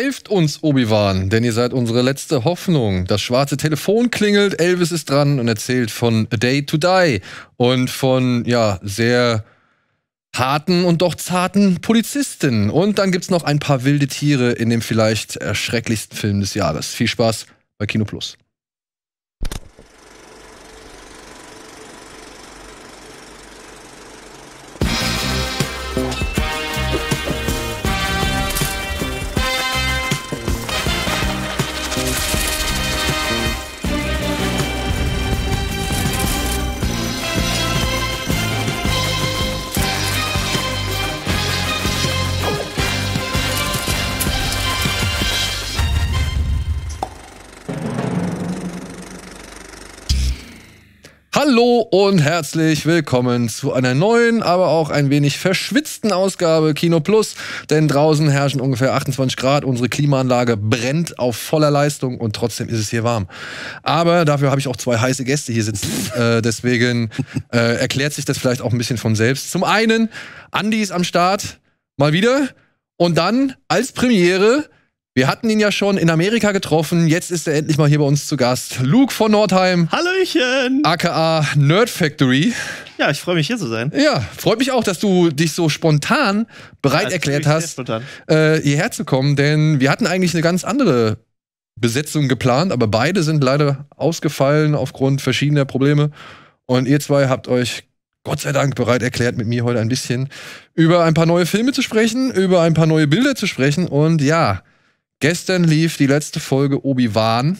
Helft uns, Obi-Wan, denn ihr seid unsere letzte Hoffnung. Das schwarze Telefon klingelt, Elvis ist dran und erzählt von A Day to Die und von, ja, sehr harten und doch zarten Polizisten. Und dann gibt's noch ein paar wilde Tiere in dem vielleicht erschrecklichsten Film des Jahres. Viel Spaß bei Kino Plus. Hallo und herzlich willkommen zu einer neuen, aber auch ein wenig verschwitzten Ausgabe Kino Plus. Denn draußen herrschen ungefähr 28 Grad, unsere Klimaanlage brennt auf voller Leistung und trotzdem ist es hier warm. Aber dafür habe ich auch zwei heiße Gäste hier sitzen. äh, deswegen äh, erklärt sich das vielleicht auch ein bisschen von selbst. Zum einen, Andy ist am Start, mal wieder. Und dann als Premiere wir hatten ihn ja schon in Amerika getroffen. Jetzt ist er endlich mal hier bei uns zu Gast. Luke von Nordheim. Hallöchen. AKA Nerd Factory. Ja, ich freue mich hier zu sein. Ja, freut mich auch, dass du dich so spontan bereit ja, erklärt hast, Äh, hierher zu kommen. Denn wir hatten eigentlich eine ganz andere Besetzung geplant, aber beide sind leider ausgefallen aufgrund verschiedener Probleme. Und ihr zwei habt euch Gott sei Dank bereit erklärt, mit mir heute ein bisschen über ein paar neue Filme zu sprechen, über ein paar neue Bilder zu sprechen. Und ja, Gestern lief die letzte Folge Obi-Wan.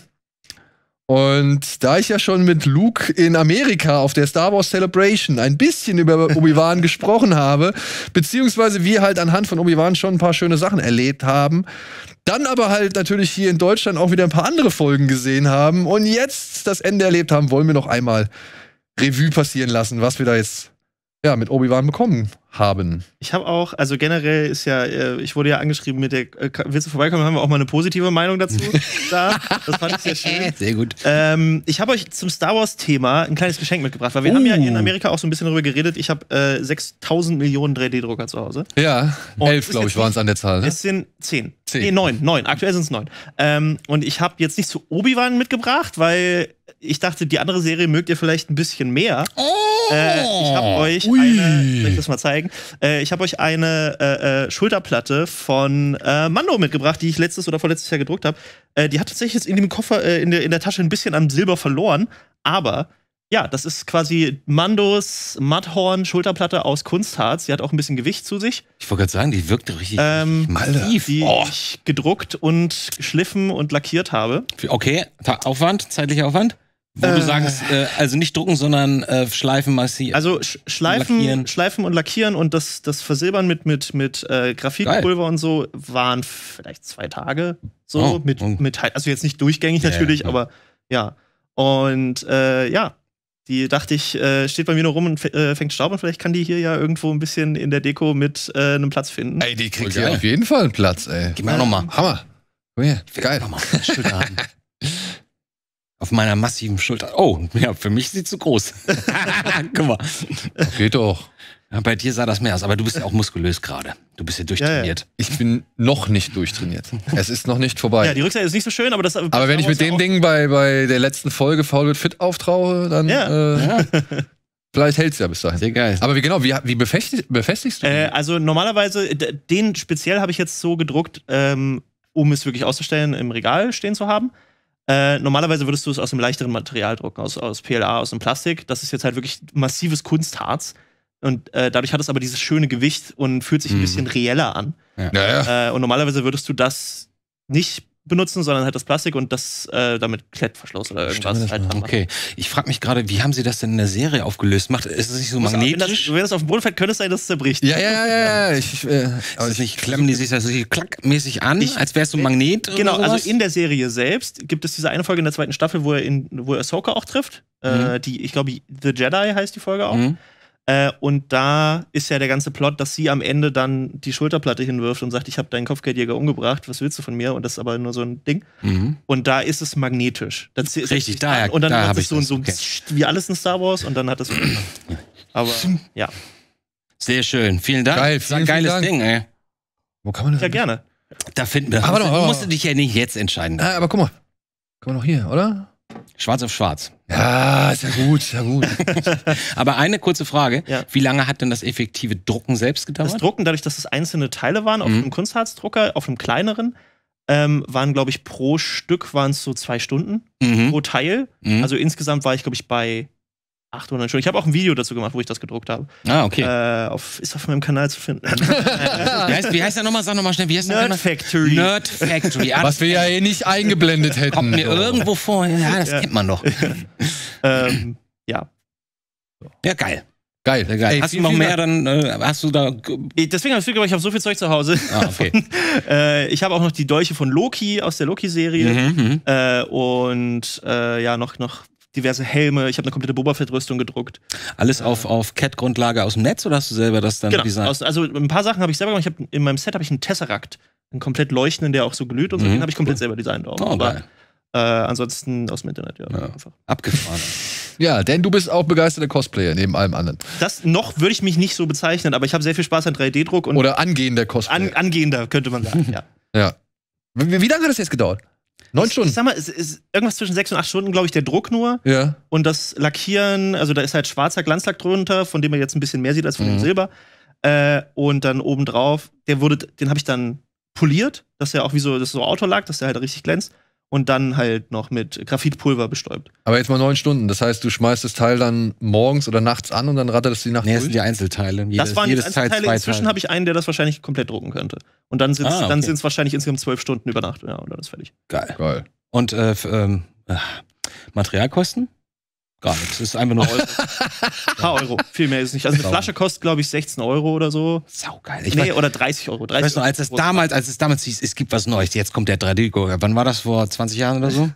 Und da ich ja schon mit Luke in Amerika auf der Star Wars Celebration ein bisschen über Obi-Wan gesprochen habe, beziehungsweise wir halt anhand von Obi-Wan schon ein paar schöne Sachen erlebt haben, dann aber halt natürlich hier in Deutschland auch wieder ein paar andere Folgen gesehen haben und jetzt das Ende erlebt haben, wollen wir noch einmal Revue passieren lassen, was wir da jetzt ja, mit Obi-Wan bekommen haben. Ich habe auch, also generell ist ja, äh, ich wurde ja angeschrieben mit der, äh, willst du vorbeikommen, haben wir auch mal eine positive Meinung dazu. da. Das fand ich sehr schön. Sehr gut. Ähm, ich habe euch zum Star Wars-Thema ein kleines Geschenk mitgebracht, weil wir uh. haben ja in uh. Amerika auch so ein bisschen darüber geredet. Ich habe äh, 6000 Millionen 3D-Drucker zu Hause. Ja, und elf, glaube ich, waren es an der Zahl. Ne? Es sind zehn. zehn. Nee, neun, neun. Aktuell sind es neun. Ähm, und ich habe jetzt nicht zu Obi-Wan mitgebracht, weil ich dachte, die andere Serie mögt ihr vielleicht ein bisschen mehr. Oh. Äh, ich habe euch Ui. eine, soll ich das mal zeigen? zeigen. Äh, ich habe euch eine äh, äh, Schulterplatte von äh, Mando mitgebracht, die ich letztes oder vorletztes Jahr gedruckt habe. Äh, die hat tatsächlich jetzt in dem Koffer, äh, in, der, in der Tasche ein bisschen an Silber verloren, aber ja, das ist quasi Mandos Matthorn Schulterplatte aus Kunstharz. Sie hat auch ein bisschen Gewicht zu sich. Ich wollte gerade sagen, die wirkt richtig ähm, massiv. Die oh. ich gedruckt und geschliffen und lackiert habe. Okay, Aufwand, zeitlicher Aufwand? Wo äh, du sagst, äh, also nicht drucken, sondern äh, schleifen, massiv. Also sch schleifen, lackieren. schleifen und lackieren und das, das Versilbern mit, mit, mit äh, Graphitpulver und so waren vielleicht zwei Tage. So, oh, mit, oh. mit also jetzt nicht durchgängig natürlich, ja. aber ja. Und äh, ja, die dachte ich, äh, steht bei mir nur rum und äh, fängt Staub und vielleicht kann die hier ja irgendwo ein bisschen in der Deko mit äh, einem Platz finden. Ey, die kriegt ja auf jeden Fall einen Platz, ey. Gib mir nochmal. Ähm. Hammer. Komm her. Geil. Nochmal. Schön Auf meiner massiven Schulter. Oh, ja, für mich sieht sie zu groß. Guck mal. geht doch. Ja, bei dir sah das mehr aus, aber du bist ja auch muskulös gerade. Du bist ja durchtrainiert. Ja, ja. Ich bin noch nicht durchtrainiert. Es ist noch nicht vorbei. Ja, die Rückseite ist nicht so schön, aber das. Aber wenn ich mit dem Ding bei, bei der letzten Folge Faul wird fit auftraue, dann. Ja. Äh, Vielleicht hält es ja bis dahin. Sehr geil. Aber wie genau, wie, wie befestigst, befestigst du? Äh, also normalerweise, den speziell habe ich jetzt so gedruckt, ähm, um es wirklich auszustellen, im Regal stehen zu haben. Äh, normalerweise würdest du es aus einem leichteren Material drucken, aus, aus PLA, aus einem Plastik. Das ist jetzt halt wirklich massives Kunstharz. Und äh, dadurch hat es aber dieses schöne Gewicht und fühlt sich mhm. ein bisschen reeller an. Ja. Ja, Äh, und normalerweise würdest du das nicht benutzen, sondern halt das Plastik und das äh, damit Klettverschluss oder irgendwas. Halt okay, ich frage mich gerade, wie haben sie das denn in der Serie aufgelöst? Macht ist es nicht so magnetisch? Wenn das, wenn das, auf dem Boden fällt, könnte es sein, dass es zerbricht. Ja, ja, ja, ja. Ich, äh, also ich klemmen die sich das klackmäßig an, ich, als wäre es so ein Magnet. Genau, also in der Serie selbst gibt es diese eine Folge in der zweiten Staffel, wo er in, wo er Ahsoka auch trifft. Äh, mhm. Äh, die, ich glaube, The Jedi heißt die Folge auch. Mhm. Äh, und da ist ja der ganze Plot, dass sie am Ende dann die Schulterplatte hinwirft und sagt, ich habe deinen Kopfgeldjäger umgebracht, was willst du von mir? Und das ist aber nur so ein Ding. Mhm. Und da ist es magnetisch. Dann Richtig, da Und dann da hat es so, so okay. wie alles in Star Wars und dann hat es. aber ja. Sehr schön. Vielen Dank. Geil, vielen, geiles vielen Dank. Ding, ey. Wo kann man das? Ja, gerne. Da finden wir. Aber ah, musst, doch, musst du dich ja nicht jetzt entscheiden. Ah, aber guck mal. Guck mal noch hier, oder? Schwarz auf schwarz. Ja, ist ja gut, ist ja gut. Aber eine kurze Frage. Ja. Wie lange hat denn das effektive Drucken selbst gedauert? Das Drucken, dadurch, dass es einzelne Teile waren, auf mhm. einem Kunstharzdrucker, auf einem kleineren, ähm, waren, glaube ich, pro Stück waren es so zwei Stunden mhm. pro Teil. Mhm. Also insgesamt war ich, glaube ich, bei 800 Stunden. Ich habe auch ein Video dazu gemacht, wo ich das gedruckt habe. Ah, okay. Äh, auf, ist auf meinem Kanal zu finden. wie, heißt, wie heißt der nochmal? Sag nochmal schnell. Wie heißt Nerd der Factory. Nerd Factory. Ah, Was wir ja eh nicht eingeblendet hätten. Kommt mir irgendwo vor. Ja, das ja. kennt man doch. ähm, ja. Ja, geil. Geil. geil. Ey, hast du noch mehr, dann äh, hast du da. Deswegen habe ich viel, weil ich habe so viel Zeug zu Hause. Ah, okay. äh, ich habe auch noch die Dolche von Loki aus der Loki-Serie. Mhm, mhm. äh, und äh, ja, noch, noch diverse Helme. Ich habe eine komplette Boba Fett-Rüstung gedruckt. Alles äh. auf, auf Cat-Grundlage aus dem Netz oder hast du selber das dann genau. designt? Aus, also ein paar Sachen habe ich selber gemacht. Ich hab, in meinem Set habe ich einen Tesseract, einen komplett leuchtenden, der auch so glüht und so. Mhm. Den habe ich komplett cool. Oh. selber designt auch. Oh, geil. Äh, ansonsten aus dem Internet, ja. ja. Abgefahren. ja, denn du bist auch begeisterter Cosplayer neben allem anderen. Das noch würde ich mich nicht so bezeichnen, aber ich habe sehr viel Spaß an 3D-Druck Oder angehender Cosplayer. An, angehender, könnte man sagen, ja. ja. Wie, wie lange hat das jetzt gedauert? Neun Stunden? Ich sag mal, es ist irgendwas zwischen sechs und acht Stunden, glaube ich, der Druck nur. Ja. Und das Lackieren, also da ist halt schwarzer Glanzlack drunter, von dem man jetzt ein bisschen mehr sieht als von mhm. dem Silber. Äh, und dann obendrauf, der wurde, den habe ich dann poliert, dass er auch wie so, das so Auto lag, dass der halt richtig glänzt und dann halt noch mit Graphitpulver bestäubt. Aber jetzt mal neun Stunden. Das heißt, du schmeißt das Teil dann morgens oder nachts an und dann rattert es die Nacht nee, das sind die Einzelteile. Jedes, das waren jedes die Einzelteile. Teil Inzwischen habe ich einen, der das wahrscheinlich komplett drucken könnte. Und dann sind es ah, okay. wahrscheinlich insgesamt zwölf Stunden über Nacht. Ja, und dann ist fertig. Geil. Geil. Und äh, für, ähm, ah, Materialkosten? Gar nichts. Das ist einfach nur Euro. Ein paar ah, Euro. Viel mehr ist nicht. Also eine Flasche kostet, glaube ich, 16 Euro oder so. Saugeil. Ich nee, weiß, oder 30 Euro. 30 weißt du, als es damals, als es damals hieß, es gibt was Neues, jetzt kommt der 3 d gurger Wann war das? Vor 20 Jahren oder so?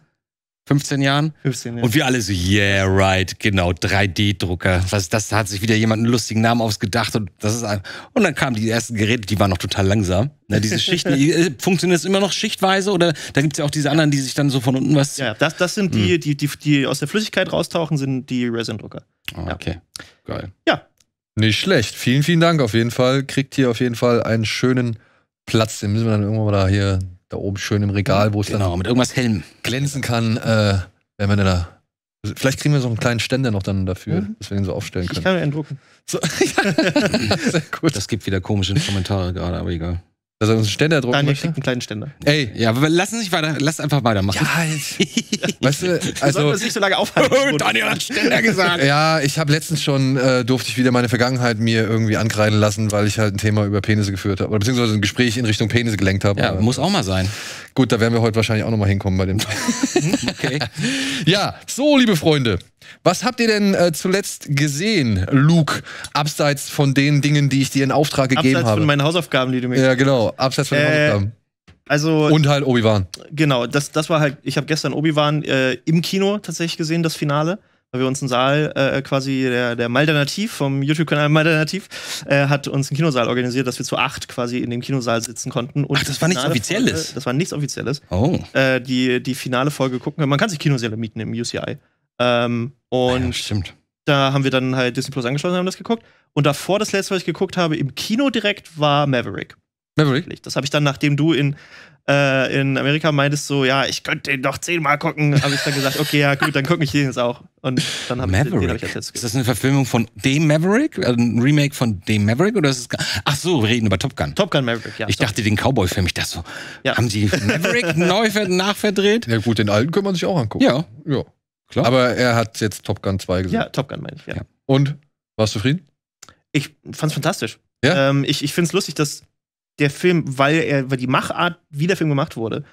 15 Jahren. 15 Jahre. Und wir alle so, yeah, right, genau, 3D-Drucker. Was das? Da hat sich wieder jemand einen lustigen Namen ausgedacht und das ist ein Und dann kamen die ersten Geräte, die waren noch total langsam. Ne, diese Schichten, äh, funktioniert das immer noch schichtweise oder da gibt es ja auch diese anderen, die sich dann so von unten was. Ja, das, das sind die, hm. die, die, die aus der Flüssigkeit raustauchen, sind die Resin-Drucker. Oh, okay. Ja. Geil. Ja. Nicht schlecht. Vielen, vielen Dank auf jeden Fall. Kriegt hier auf jeden Fall einen schönen Platz. Den müssen wir dann irgendwann mal da hier da oben schön im Regal, wo es genau, dann mit irgendwas hellem glänzen kann, äh, wenn man da Vielleicht kriegen wir so einen kleinen Ständer noch dann dafür, mhm. dass wir ihn so aufstellen können. Ich kann ihn drucken. So, ja. gut. Das gibt wieder komische Kommentare gerade, aber egal. Dass er uns einen Ständer drucken Nein, ich kriegt einen kleinen Ständer. Ey, ja, aber lass uns nicht weiter, lass einfach weitermachen. Ja, Weißt du, also. Sollten wir so lange aufhalten. Daniel hat Ständer gesagt. Ja, ich habe letztens schon, äh, durfte ich wieder meine Vergangenheit mir irgendwie ankreiden lassen, weil ich halt ein Thema über Penisse geführt habe. Oder beziehungsweise ein Gespräch in Richtung Penisse gelenkt habe. Ja, aber, muss auch mal sein. Gut, da werden wir heute wahrscheinlich auch nochmal hinkommen bei dem. okay. Ja, so, liebe Freunde. Was habt ihr denn äh, zuletzt gesehen, Luke, abseits von den Dingen, die ich dir in Auftrag gegeben abseits habe? Abseits von meinen Hausaufgaben, die du mir Ja, genau, abseits von äh, den Hausaufgaben. Also und halt Obi-Wan. Genau, das, das war halt. Ich habe gestern Obi-Wan äh, im Kino tatsächlich gesehen, das Finale, weil wir uns einen Saal äh, quasi der der Maldernativ vom YouTube-Kanal Maldernativ äh, hat uns einen Kinosaal organisiert, dass wir zu acht quasi in dem Kinosaal sitzen konnten. Und Ach, das war nichts Offizielles. Folge, das war nichts Offizielles. Oh. Äh, die die Finale Folge gucken. Man kann sich Kinosäle mieten im UCI. Ähm, und ja, stimmt. Da haben wir dann halt Disney Plus angeschlossen und haben das geguckt. Und davor das letzte, was ich geguckt habe im Kino direkt, war Maverick. Maverick? Das habe ich dann, nachdem du in, äh, in Amerika meintest, so, ja, ich könnte den doch zehnmal gucken, habe ich dann gesagt, okay, ja, gut, dann gucke ich den jetzt auch. Und dann habe ich den, den hab ich jetzt gesehen. Ist das eine Verfilmung von dem Maverick? Also ein Remake von dem Maverick? Oder ist es Ach so, wir reden über Top Gun. Top Gun Maverick, ja. Ich dachte, den Cowboy-Film, ich dachte so, ja. haben sie Maverick neu nachverdreht? Ja, gut, den alten kann man sich auch angucken. Ja. Ja. Klar. Aber er hat jetzt Top Gun 2 gesehen. Ja, Top Gun meine ich, ja. ja. Und warst du zufrieden? Ich fand's fantastisch. Ja? Ähm, ich ich finde es lustig, dass der Film, weil er, weil die Machart, wie der Film gemacht wurde,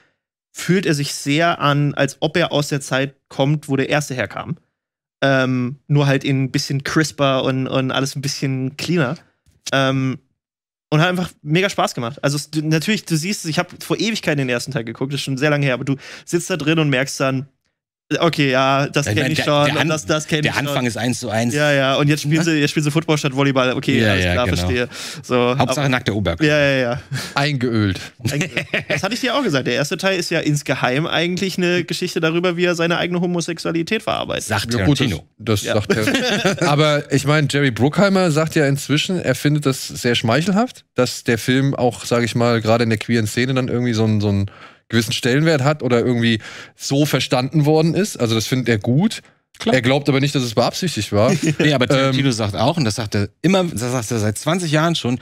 fühlt er sich sehr an, als ob er aus der Zeit kommt, wo der erste herkam. Ähm, nur halt in ein bisschen crisper und, und alles ein bisschen cleaner. Ähm, und hat einfach mega Spaß gemacht. Also du, natürlich, du siehst, ich habe vor Ewigkeiten den ersten Teil geguckt, das ist schon sehr lange her, aber du sitzt da drin und merkst dann, Okay, ja, das kenne ich schon. Der, An das, das kenn der ich Anfang schon. ist 1 zu 1. Ja, ja, und jetzt spielen ne? sie, jetzt spielen sie Football statt Volleyball. Okay, ja, alles klar, genau. verstehe. So, Hauptsache nackter Oberkörper. Ja, ja, ja. Eingeölt. Das hatte ich dir auch gesagt. Der erste Teil ist ja insgeheim eigentlich eine Geschichte darüber, wie er seine eigene Homosexualität verarbeitet. Sagt ja, gut, das, das ja. sagt er. Aber ich meine, Jerry Bruckheimer sagt ja inzwischen, er findet das sehr schmeichelhaft, dass der Film auch, sage ich mal, gerade in der queeren Szene dann irgendwie so ein, so ein gewissen Stellenwert hat oder irgendwie so verstanden worden ist. Also das findet er gut. Klar. Er glaubt aber nicht, dass es beabsichtigt war. nee, aber Tino ähm, sagt auch, und das sagt er immer, das sagt er seit 20 Jahren schon,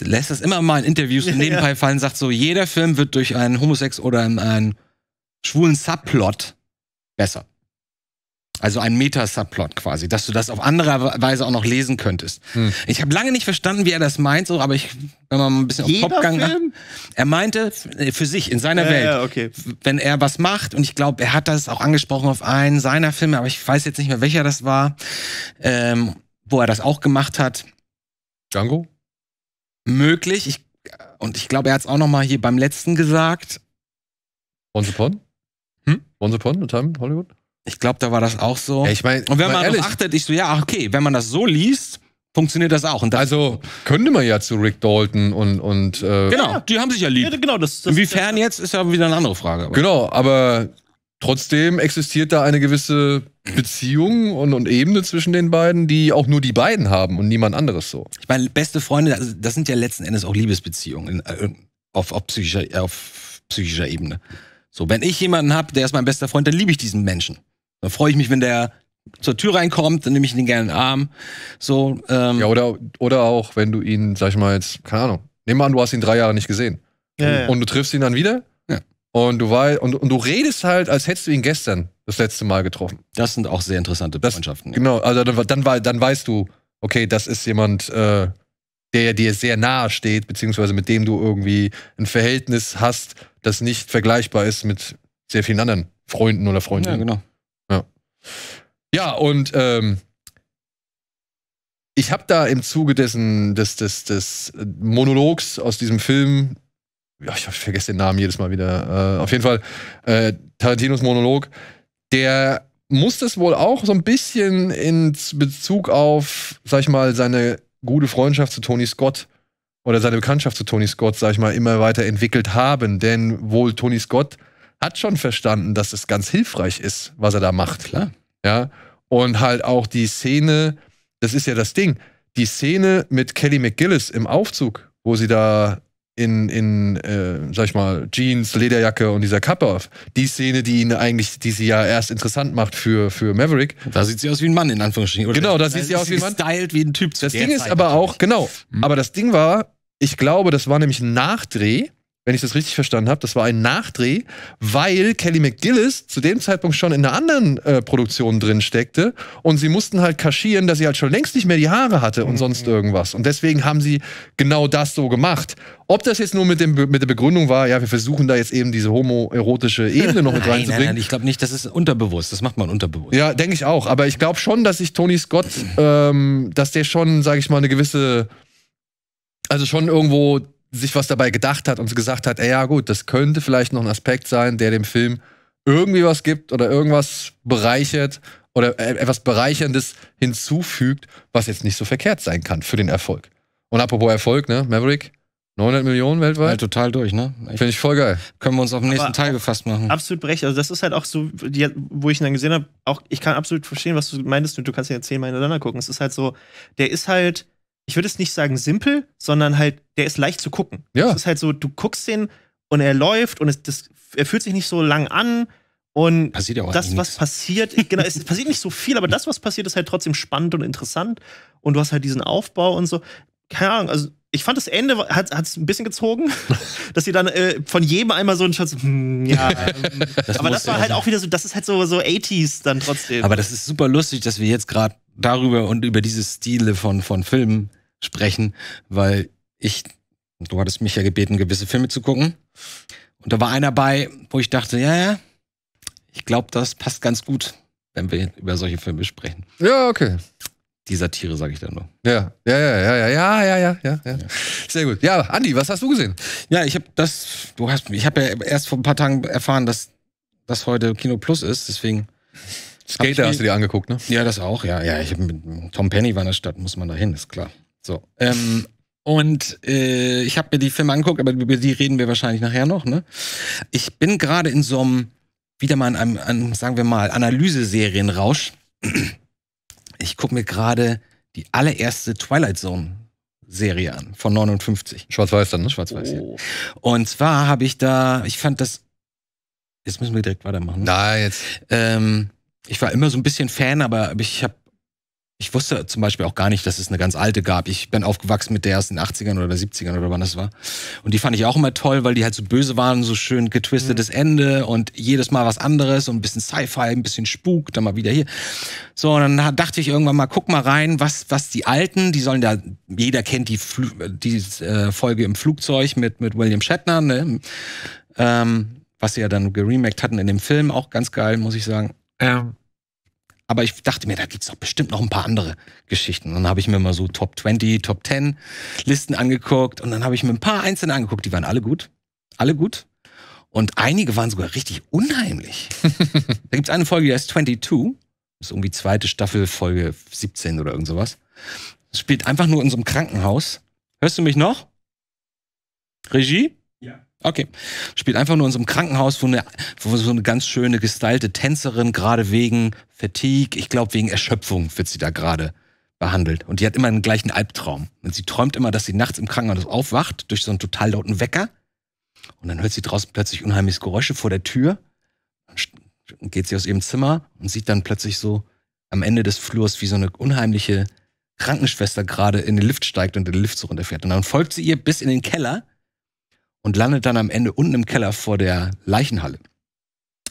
lässt das immer mal in Interviews ja, nebenbei fallen, sagt so, jeder Film wird durch einen Homosex oder einen schwulen Subplot besser. Also ein Meta-Subplot quasi, dass du das auf andere Weise auch noch lesen könntest. Hm. Ich habe lange nicht verstanden, wie er das meint, so, aber ich, wenn man ein bisschen auf Jeder Popgang. Er meinte äh, für sich, in seiner ja, Welt, ja, okay. wenn er was macht, und ich glaube, er hat das auch angesprochen auf einen seiner Filme, aber ich weiß jetzt nicht mehr, welcher das war, ähm, wo er das auch gemacht hat. Django? Möglich. Ich, äh, und ich glaube, er hat es auch noch mal hier beim letzten gesagt. Once Upon? Hm? Once Upon a Time in Hollywood? Ich glaube, da war das auch so. Ich mein, und wenn man ehrlich, achtet, ich so, ja, okay, wenn man das so liest, funktioniert das auch. Das also könnte man ja zu Rick Dalton und. und äh genau, ja. die haben sich ja lieb. Ja, genau, das, das, Inwiefern jetzt, ist ja wieder eine andere Frage. Aber. Genau, aber trotzdem existiert da eine gewisse Beziehung und, und Ebene zwischen den beiden, die auch nur die beiden haben und niemand anderes so. Ich meine, beste Freunde, also, das sind ja letzten Endes auch Liebesbeziehungen äh, auf, auf, psychischer, auf psychischer Ebene. So, wenn ich jemanden habe, der ist mein bester Freund, dann liebe ich diesen Menschen. Da freue ich mich, wenn der zur Tür reinkommt, dann nehme ich ihn gerne in den Arm. So, ähm. Ja, oder, oder auch, wenn du ihn, sag ich mal jetzt, keine Ahnung, nehmen wir an, du hast ihn drei Jahre nicht gesehen. Ja, ja. Und du triffst ihn dann wieder. Ja. Und du, war, und, und du redest halt, als hättest du ihn gestern das letzte Mal getroffen. Das sind auch sehr interessante Freundschaften. Das, genau, also dann, dann, dann, dann weißt du, okay, das ist jemand, äh, der dir sehr nahe steht, beziehungsweise mit dem du irgendwie ein Verhältnis hast, das nicht vergleichbar ist mit sehr vielen anderen Freunden oder Freundinnen. Ja, genau. Ja, und ähm, ich habe da im Zuge dessen, des, des, des äh, Monologs aus diesem Film, ja, ich vergesse den Namen jedes Mal wieder, äh, auf jeden Fall, äh, Tarantinos Monolog, der muss das wohl auch so ein bisschen in Bezug auf, sag ich mal, seine gute Freundschaft zu Tony Scott oder seine Bekanntschaft zu Tony Scott, sag ich mal, immer weiter entwickelt haben. Denn wohl Tony Scott hat schon verstanden, dass es ganz hilfreich ist, was er da macht. Ne? Klar. Ja. Und halt auch die Szene, das ist ja das Ding, die Szene mit Kelly McGillis im Aufzug, wo sie da in, in äh, sag ich mal, Jeans, Lederjacke und dieser Kappe auf. Die Szene, die ihn eigentlich, die sie ja erst interessant macht für, für Maverick. Da sieht sie aus wie ein Mann, in Anführungsstrichen. Oder genau, da, da sieht sie aus wie ein Mann. Stylt wie ein Typ. Das Ding Zeit ist aber natürlich. auch, genau, mhm. aber das Ding war, ich glaube, das war nämlich ein Nachdreh wenn ich das richtig verstanden habe. Das war ein Nachdreh, weil Kelly McGillis zu dem Zeitpunkt schon in einer anderen äh, Produktion drin steckte und sie mussten halt kaschieren, dass sie halt schon längst nicht mehr die Haare hatte und mhm. sonst irgendwas. Und deswegen haben sie genau das so gemacht. Ob das jetzt nur mit, dem, mit der Begründung war, ja, wir versuchen da jetzt eben diese homoerotische Ebene noch mit nein, reinzubringen. Nein, nein, ich glaube nicht, das ist unterbewusst, das macht man unterbewusst. Ja, denke ich auch, aber ich glaube schon, dass sich Tony Scott, ähm, dass der schon, sage ich mal, eine gewisse, also schon irgendwo sich was dabei gedacht hat und gesagt hat, ey, ja gut, das könnte vielleicht noch ein Aspekt sein, der dem Film irgendwie was gibt oder irgendwas bereichert oder e-, etwas Bereicherndes hinzufügt, was jetzt nicht so verkehrt sein kann für den Erfolg. Und apropos Erfolg, ne, Maverick, 900 Millionen weltweit? Ja, total durch, ne? Finde ich voll geil. Können wir uns auf den nächsten Aber Teil gefasst machen. Absolut recht. Also, das ist halt auch so, die, wo ich ihn dann gesehen habe, auch ich kann absolut verstehen, was du meintest und du kannst ja zehnmal hintereinander gucken. Es ist halt so, der ist halt ich würde es nicht sagen simpel, sondern halt, der ist leicht zu gucken. Ja. Es ist halt so, du guckst den und er läuft und es, das, er fühlt sich nicht so lang an. Und passiert ja auch das, was nix. passiert, genau, es passiert nicht so viel, aber das, was passiert, ist halt trotzdem spannend und interessant. Und du hast halt diesen Aufbau und so. Keine Ahnung, also ich fand das Ende hat es ein bisschen gezogen, dass sie dann äh, von jedem einmal so einen Schatz, hm, ja. Ähm, das aber das war halt sein. Also auch wieder so, das ist halt so, so 80s dann trotzdem. Aber das ist super lustig, dass wir jetzt gerade darüber und über diese Stile von, von Filmen sprechen, weil ich, du hattest mich ja gebeten, gewisse Filme zu gucken. Und da war einer bei, wo ich dachte, ja, ja, ich glaube, das passt ganz gut, wenn wir über solche Filme sprechen. Ja, okay. Die Satire, sage ich dann nur. Ja, ja, ja, ja, ja, ja, ja, ja, ja. Sehr gut. Ja, Andi, was hast du gesehen? Ja, ich habe das, du hast, ich habe ja erst vor ein paar Tagen erfahren, dass das heute Kino Plus ist, deswegen. Skater hast du dir angeguckt, ne? Ja, das auch, ja. Ja, ich hab mit Tom Penny war in der Stadt, muss man da hin, ist klar. So. Ähm, und äh, ich habe mir die Filme angeguckt, aber über die reden wir wahrscheinlich nachher noch. Ne? Ich bin gerade in so einem, wieder mal in einem, an, sagen wir mal, Analyseserienrausch. Ich gucke mir gerade die allererste Twilight Zone Serie an von 59. Schwarz-Weiß dann, ne? Schwarz-Weiß. Oh. Ja. Und zwar habe ich da, ich fand das, jetzt müssen wir direkt weitermachen. Da jetzt. Ähm, ich war immer so ein bisschen Fan, aber ich habe ich wusste zum Beispiel auch gar nicht, dass es eine ganz alte gab. Ich bin aufgewachsen mit der aus den 80ern oder 70ern oder wann das war. Und die fand ich auch immer toll, weil die halt so böse waren, so schön getwistetes mhm. Ende und jedes Mal was anderes und ein bisschen Sci-Fi, ein bisschen Spuk, dann mal wieder hier. So, und dann dachte ich irgendwann mal, guck mal rein, was, was die Alten, die sollen da, jeder kennt die, Fl die äh, Folge im Flugzeug mit, mit William Shatner, ne? ähm, was sie ja dann geremaked hatten in dem Film, auch ganz geil, muss ich sagen. Ähm aber ich dachte mir, da gibt's doch bestimmt noch ein paar andere Geschichten. Und dann habe ich mir mal so Top 20, Top 10 Listen angeguckt und dann habe ich mir ein paar einzelne angeguckt, die waren alle gut. Alle gut. Und einige waren sogar richtig unheimlich. da gibt's eine Folge, die heißt 22. Das ist irgendwie zweite Staffel, Folge 17 oder irgend sowas. Das spielt einfach nur in so einem Krankenhaus. Hörst du mich noch? Regie? Okay. Spielt einfach nur in so einem Krankenhaus, wo, eine, wo so eine ganz schöne gestylte Tänzerin, gerade wegen Fatigue, ich glaube wegen Erschöpfung wird sie da gerade behandelt. Und die hat immer den gleichen Albtraum. Und sie träumt immer, dass sie nachts im Krankenhaus aufwacht durch so einen total lauten Wecker. Und dann hört sie draußen plötzlich unheimliches Geräusche vor der Tür. Dann geht sie aus ihrem Zimmer und sieht dann plötzlich so am Ende des Flurs, wie so eine unheimliche Krankenschwester gerade in den Lift steigt und in den Lift so runterfährt. Und dann folgt sie ihr bis in den Keller und landet dann am Ende unten im Keller vor der Leichenhalle.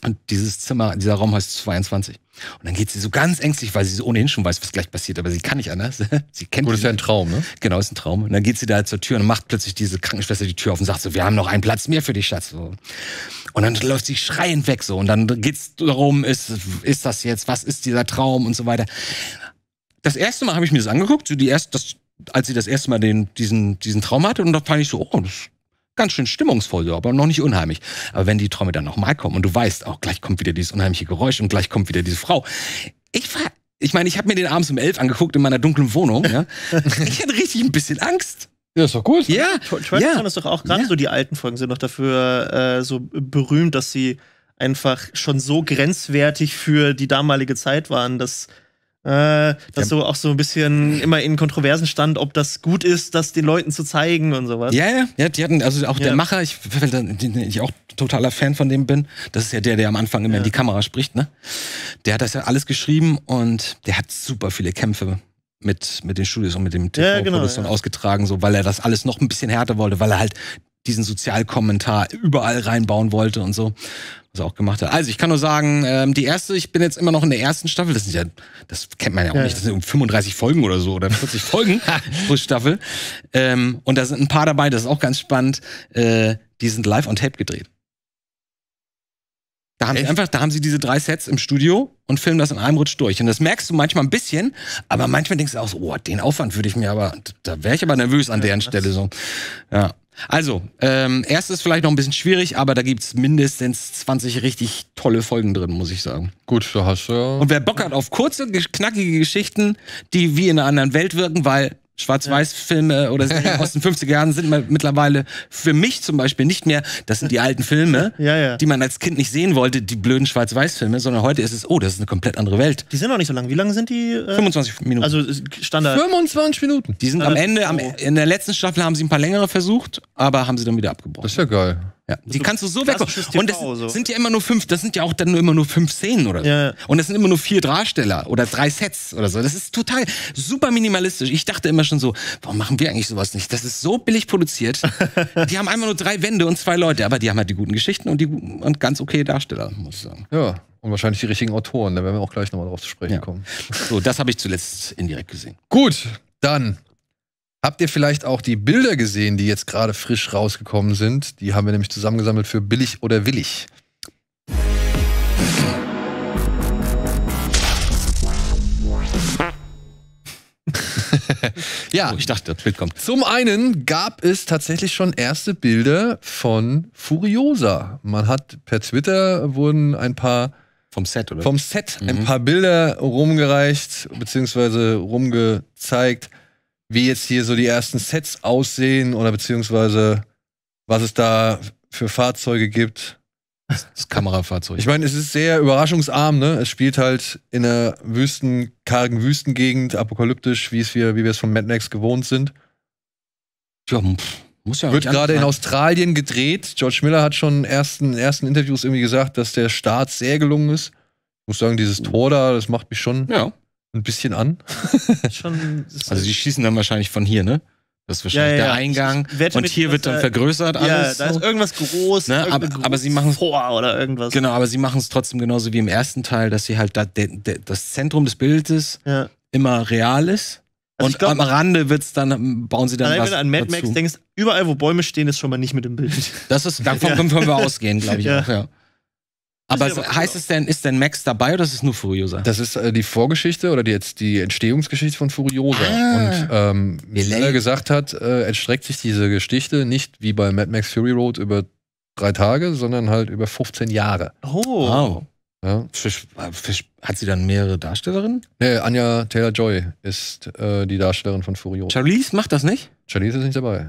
Und dieses Zimmer, dieser Raum heißt 22. Und dann geht sie so ganz ängstlich, weil sie so ohnehin schon weiß, was gleich passiert, aber sie kann nicht anders. sie kennt Gut, ist ja ein Traum, ne? Genau, ist ein Traum. Und dann geht sie da zur Tür und macht plötzlich diese Krankenschwester die Tür auf und sagt so, wir haben noch einen Platz mehr für dich, Schatz. So. Und dann läuft sie schreiend weg so. Und dann geht's darum, ist, ist das jetzt, was ist dieser Traum und so weiter. Das erste Mal habe ich mir das angeguckt, so die erst, das, als sie das erste Mal den, diesen, diesen Traum hatte. Und da fand ich so, oh, das ganz schön stimmungsvoll, aber noch nicht unheimlich. Aber wenn die Träume dann nochmal kommen und du weißt, auch gleich kommt wieder dieses unheimliche Geräusch und gleich kommt wieder diese Frau. Ich frage, ich meine, ich habe mir den abends um elf angeguckt in meiner dunklen Wohnung. Ja? ich hatte richtig ein bisschen Angst. Ja, ist doch gut. Cool, ja, Twilight ja. Zone ist doch auch gerade ja. so, die alten Folgen sind doch dafür äh, so berühmt, dass sie einfach schon so grenzwertig für die damalige Zeit waren, dass äh, dass das so auch so ein bisschen immer in Kontroversen stand, ob das gut ist, das den Leuten zu zeigen und sowas. Ja, ja, ja die hatten, also auch ja. der Macher, ich, den ich auch totaler Fan von dem bin, das ist ja der, der am Anfang immer ja. in die Kamera spricht, ne? Der hat das ja alles geschrieben und der hat super viele Kämpfe mit, mit den Studios und mit dem TV-Produktion ja, genau, ja. ausgetragen, so, weil er das alles noch ein bisschen härter wollte, weil er halt diesen Sozialkommentar überall reinbauen wollte und so das auch gemacht hat. Also ich kann nur sagen, ähm, die erste, ich bin jetzt immer noch in der ersten Staffel, das sind ja, das kennt man ja auch ja. nicht, das sind um 35 Folgen oder so oder 40 Folgen pro Staffel. Ähm, und da sind ein paar dabei, das ist auch ganz spannend, äh, die sind live on tape gedreht. Da haben Echt? sie einfach, da haben sie diese drei Sets im Studio und filmen das in einem Rutsch durch. Und das merkst du manchmal ein bisschen, aber manchmal denkst du auch so, oh, den Aufwand würde ich mir aber, da wäre ich aber nervös an ja, deren Stelle so. Ja. Also, ähm, erstes vielleicht noch ein bisschen schwierig, aber da gibt es mindestens 20 richtig tolle Folgen drin, muss ich sagen. Gut, da hast ja. Und wer Bock hat auf kurze, knackige Geschichten, die wie in einer anderen Welt wirken, weil Schwarz-Weiß-Filme oder aus den 50er Jahren sind mittlerweile für mich zum Beispiel nicht mehr, das sind die alten Filme, ja, ja. die man als Kind nicht sehen wollte, die blöden Schwarz-Weiß-Filme, sondern heute ist es, oh, das ist eine komplett andere Welt. Die sind noch nicht so lang. Wie lange sind die? Äh, 25 Minuten. Also äh, Standard. 25 Minuten. Die sind am Ende, am, in der letzten Staffel haben sie ein paar längere versucht, aber haben sie dann wieder abgebrochen. Das ist ja geil. Ja, die so kannst du so weg. Und das so. sind ja immer nur fünf, das sind ja auch dann nur immer nur fünf Szenen oder so. Ja. Und das sind immer nur vier Darsteller oder drei Sets oder so. Das ist total super minimalistisch. Ich dachte immer schon so, warum machen wir eigentlich sowas nicht? Das ist so billig produziert. die haben einfach nur drei Wände und zwei Leute, aber die haben halt die guten Geschichten und die und ganz okay Darsteller, muss ich sagen. Ja. Und wahrscheinlich die richtigen Autoren, da werden wir auch gleich nochmal drauf zu sprechen ja. kommen. So, das habe ich zuletzt indirekt gesehen. Gut, dann Habt ihr vielleicht auch die Bilder gesehen, die jetzt gerade frisch rausgekommen sind? Die haben wir nämlich zusammengesammelt für Billig oder Willig. ja. Oh, ich dachte, das Bild kommt. Zum einen gab es tatsächlich schon erste Bilder von Furiosa. Man hat per Twitter wurden ein paar vom Set, oder? Vom Set mhm. ein paar Bilder rumgereicht, beziehungsweise rumgezeigt wie jetzt hier so die ersten Sets aussehen oder beziehungsweise was es da für Fahrzeuge gibt. Das Kamerafahrzeug. Ich meine, es ist sehr überraschungsarm, ne? Es spielt halt in einer Wüsten, kargen Wüstengegend, apokalyptisch, wie wir, wie wir es von Mad Max gewohnt sind. Ja, muss ja Wird gerade in Australien gedreht. George Miller hat schon in ersten, ersten Interviews irgendwie gesagt, dass der Start sehr gelungen ist. Ich muss sagen, dieses oh. Tor da, das macht mich schon ja ein bisschen an. Schon, also die schießen dann wahrscheinlich von hier, ne? Das ist wahrscheinlich ja, ja, der Eingang. Und hier wird dann vergrößert alles. Ja, da ist irgendwas groß. Ne? Aber, groß aber, sie machen oder irgendwas. Genau, aber sie machen es trotzdem genauso wie im ersten Teil, dass sie halt da de, de, das Zentrum des Bildes ja. immer real ist. Also und glaub, am Rande wird's dann, bauen sie dann Allein, was wenn du an Mad Max denkst, überall wo Bäume stehen, ist schon mal nicht mit dem Bild. Das ist, davon können wir ausgehen, glaube ich auch, ja. Aber es, heißt es denn, ist denn Max dabei oder ist es nur Furiosa? Das ist äh, die Vorgeschichte oder die, jetzt die Entstehungsgeschichte von Furiosa. Ah, und ähm, wie er gesagt hat, äh, erstreckt sich diese Geschichte nicht wie bei Mad Max Fury Road über drei Tage, sondern halt über 15 Jahre. Oh. Wow. Ja. Äh, hat sie dann mehrere Darstellerinnen? Nee, Anja Taylor-Joy ist äh, die Darstellerin von Furiosa. Charlize macht das nicht? Charlize ist nicht dabei.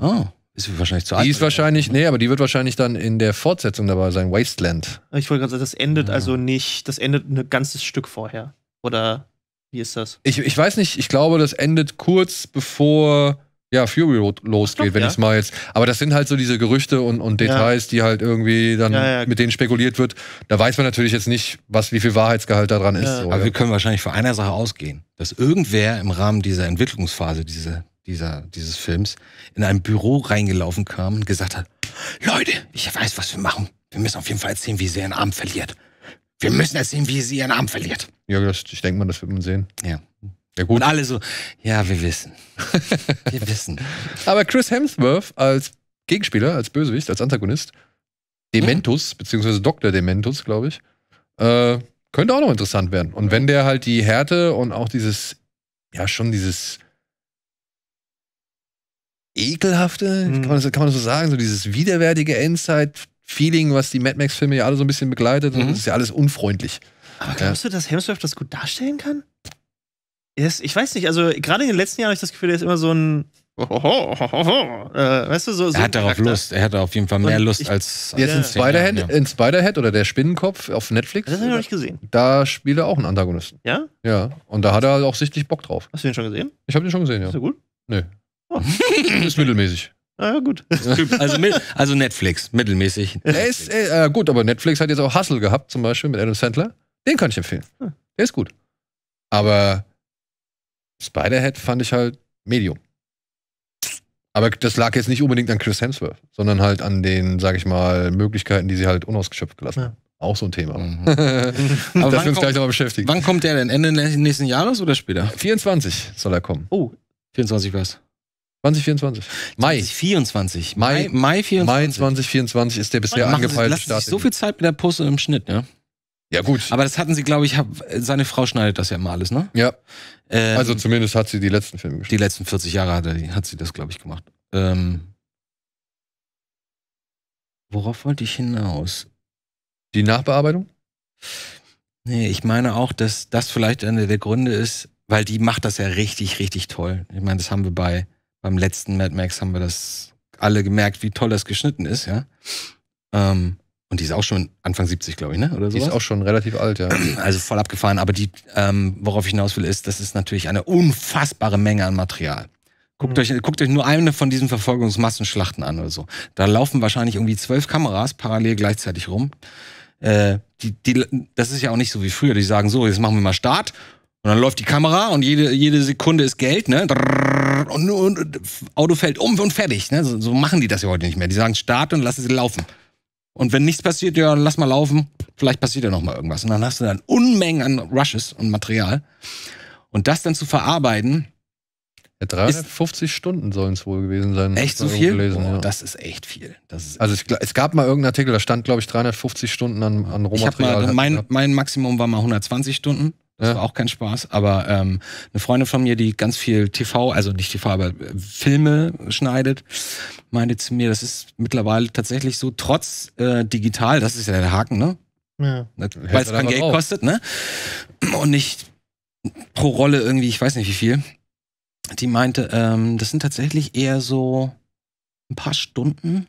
Oh. Ist wahrscheinlich zu alt. Die ist wahrscheinlich, ne? nee, aber die wird wahrscheinlich dann in der Fortsetzung dabei sein, Wasteland. Ich wollte gerade sagen, das endet ja. also nicht, das endet ein ganzes Stück vorher. Oder wie ist das? Ich, ich weiß nicht, ich glaube, das endet kurz bevor ja, Fury Road losgeht, Ach, wenn ja. ich es mal jetzt. Aber das sind halt so diese Gerüchte und, und Details, ja. die halt irgendwie dann ja, mit denen spekuliert wird. Da weiß man natürlich jetzt nicht, was, wie viel Wahrheitsgehalt daran ist. So, aber wir können wahrscheinlich von einer Sache ausgehen, dass irgendwer im Rahmen dieser Entwicklungsphase, diese dieser, dieses Films in ein Büro reingelaufen kam und gesagt hat, Leute, ich weiß, was wir machen. Wir müssen auf jeden Fall erzählen, wie sie ihren Arm verliert. Wir müssen erzählen, wie sie ihren Arm verliert. Ja, das, ich denke mal, das wird man sehen. Ja. Ja, gut. Und alle so, ja, wir wissen. wir wissen. Aber Chris Hemsworth als Gegenspieler, als Bösewicht, als Antagonist, Dementus, hm. beziehungsweise Dr. Dementus, glaube ich, äh, könnte auch noch interessant werden. Und wenn der halt die Härte und auch dieses, ja, schon dieses ekelhafte, mhm. kann, man mhm. das, kann man das so sagen, so dieses widerwärtige Endzeit-Feeling, was die Mad Max-Filme ja alle so ein bisschen begleitet. Mhm. das ist ja alles unfreundlich. Aber glaubst ja. du, dass Hemsworth das gut darstellen kann? Ist, ich weiß nicht, also gerade in den letzten Jahren habe ich das Gefühl, er ist immer so ein Äh, weißt du, so, so er hat darauf Lust. Er hat auf jeden Fall mehr und Lust ich, als. Jetzt ja. in Spider-Head ja. Spider oder der Spinnenkopf auf Netflix. Das habe ich noch nicht gesehen. Da spielt er auch einen Antagonisten. Ja? Ja. Und da hat er auch sichtlich Bock drauf. Hast du den schon gesehen? Ich habe den schon gesehen, ja. Ist der gut? Nö. Das ist mittelmäßig. Ah, gut. Also, also Netflix, mittelmäßig. Der ist, äh, ah, gut, aber Netflix hat jetzt auch Hustle gehabt, zum Beispiel mit Adam Sandler. Den kann ich empfehlen. Der ist gut. Aber Spider-Head fand ich halt Medium. Aber das lag jetzt nicht unbedingt an Chris Hemsworth, sondern halt an den, sag ich mal, Möglichkeiten, die sie halt unausgeschöpft gelassen haben. Ja. Auch so ein Thema. Mhm. Aber dass wir uns gleich nochmal beschäftigen. Wann kommt der denn? Ende nächsten Jahres oder später? 24 soll er kommen. Oh. 24 was? 2024. Mai. 2024. Mai, Mai, 24. Mai 2024 ist der bisher Machen angepeilte Start. So viel Zeit mit der Pusse im Schnitt, ne? Ja, gut. Aber das hatten sie, glaube ich, hab, seine Frau schneidet das ja mal alles, ne? Ja. Ähm, also zumindest hat sie die letzten Filme geschnitten. Die letzten 40 Jahre hat, er, hat sie das, glaube ich, gemacht. Ähm, worauf wollte ich hinaus? Die Nachbearbeitung? Nee, ich meine auch, dass das vielleicht einer der Gründe ist, weil die macht das ja richtig, richtig toll. Ich meine, das haben wir bei beim letzten Mad Max haben wir das alle gemerkt, wie toll das geschnitten ist, ja. Ähm, und die ist auch schon Anfang 70, glaube ich, ne? Oder so. Die ist auch schon relativ alt, ja. Also voll abgefahren. Aber die, ähm, worauf ich hinaus will, ist, das ist natürlich eine unfassbare Menge an Material. Guckt, mhm. euch, guckt euch nur eine von diesen Verfolgungsmassenschlachten an oder so. Da laufen wahrscheinlich irgendwie zwölf Kameras parallel gleichzeitig rum. Äh, die, die, das ist ja auch nicht so wie früher. Die sagen so, jetzt machen wir mal Start und dann läuft die Kamera und jede, jede Sekunde ist Geld, ne? Und, und, und Auto fällt um und fertig. Ne? So, so, machen die das ja heute nicht mehr. Die sagen Start und lassen sie laufen. Und wenn nichts passiert, ja, lass mal laufen. Vielleicht passiert ja noch mal irgendwas. Und dann hast du dann Unmengen an Rushes und Material. Und das dann zu verarbeiten. Ja, 350 ist, Stunden sollen es wohl gewesen sein. Echt so viel? Gelesen, oh, ja. Das ist echt viel. Ist also ich, es gab mal irgendeinen Artikel, da stand, glaube ich, 350 Stunden an, an Rohmaterial. Ich mal, mein, mein Maximum war mal 120 Stunden. Das ja. war auch kein Spaß. Aber ähm, eine Freundin von mir, die ganz viel TV, also nicht TV, aber äh, Filme schneidet, meinte zu mir, das ist mittlerweile tatsächlich so, trotz äh, digital, das ist ja der Haken, ne? Ja. Weil es kein Geld auch. kostet, ne? Und nicht pro Rolle irgendwie, ich weiß nicht wie viel. Die meinte, ähm, das sind tatsächlich eher so ein paar Stunden,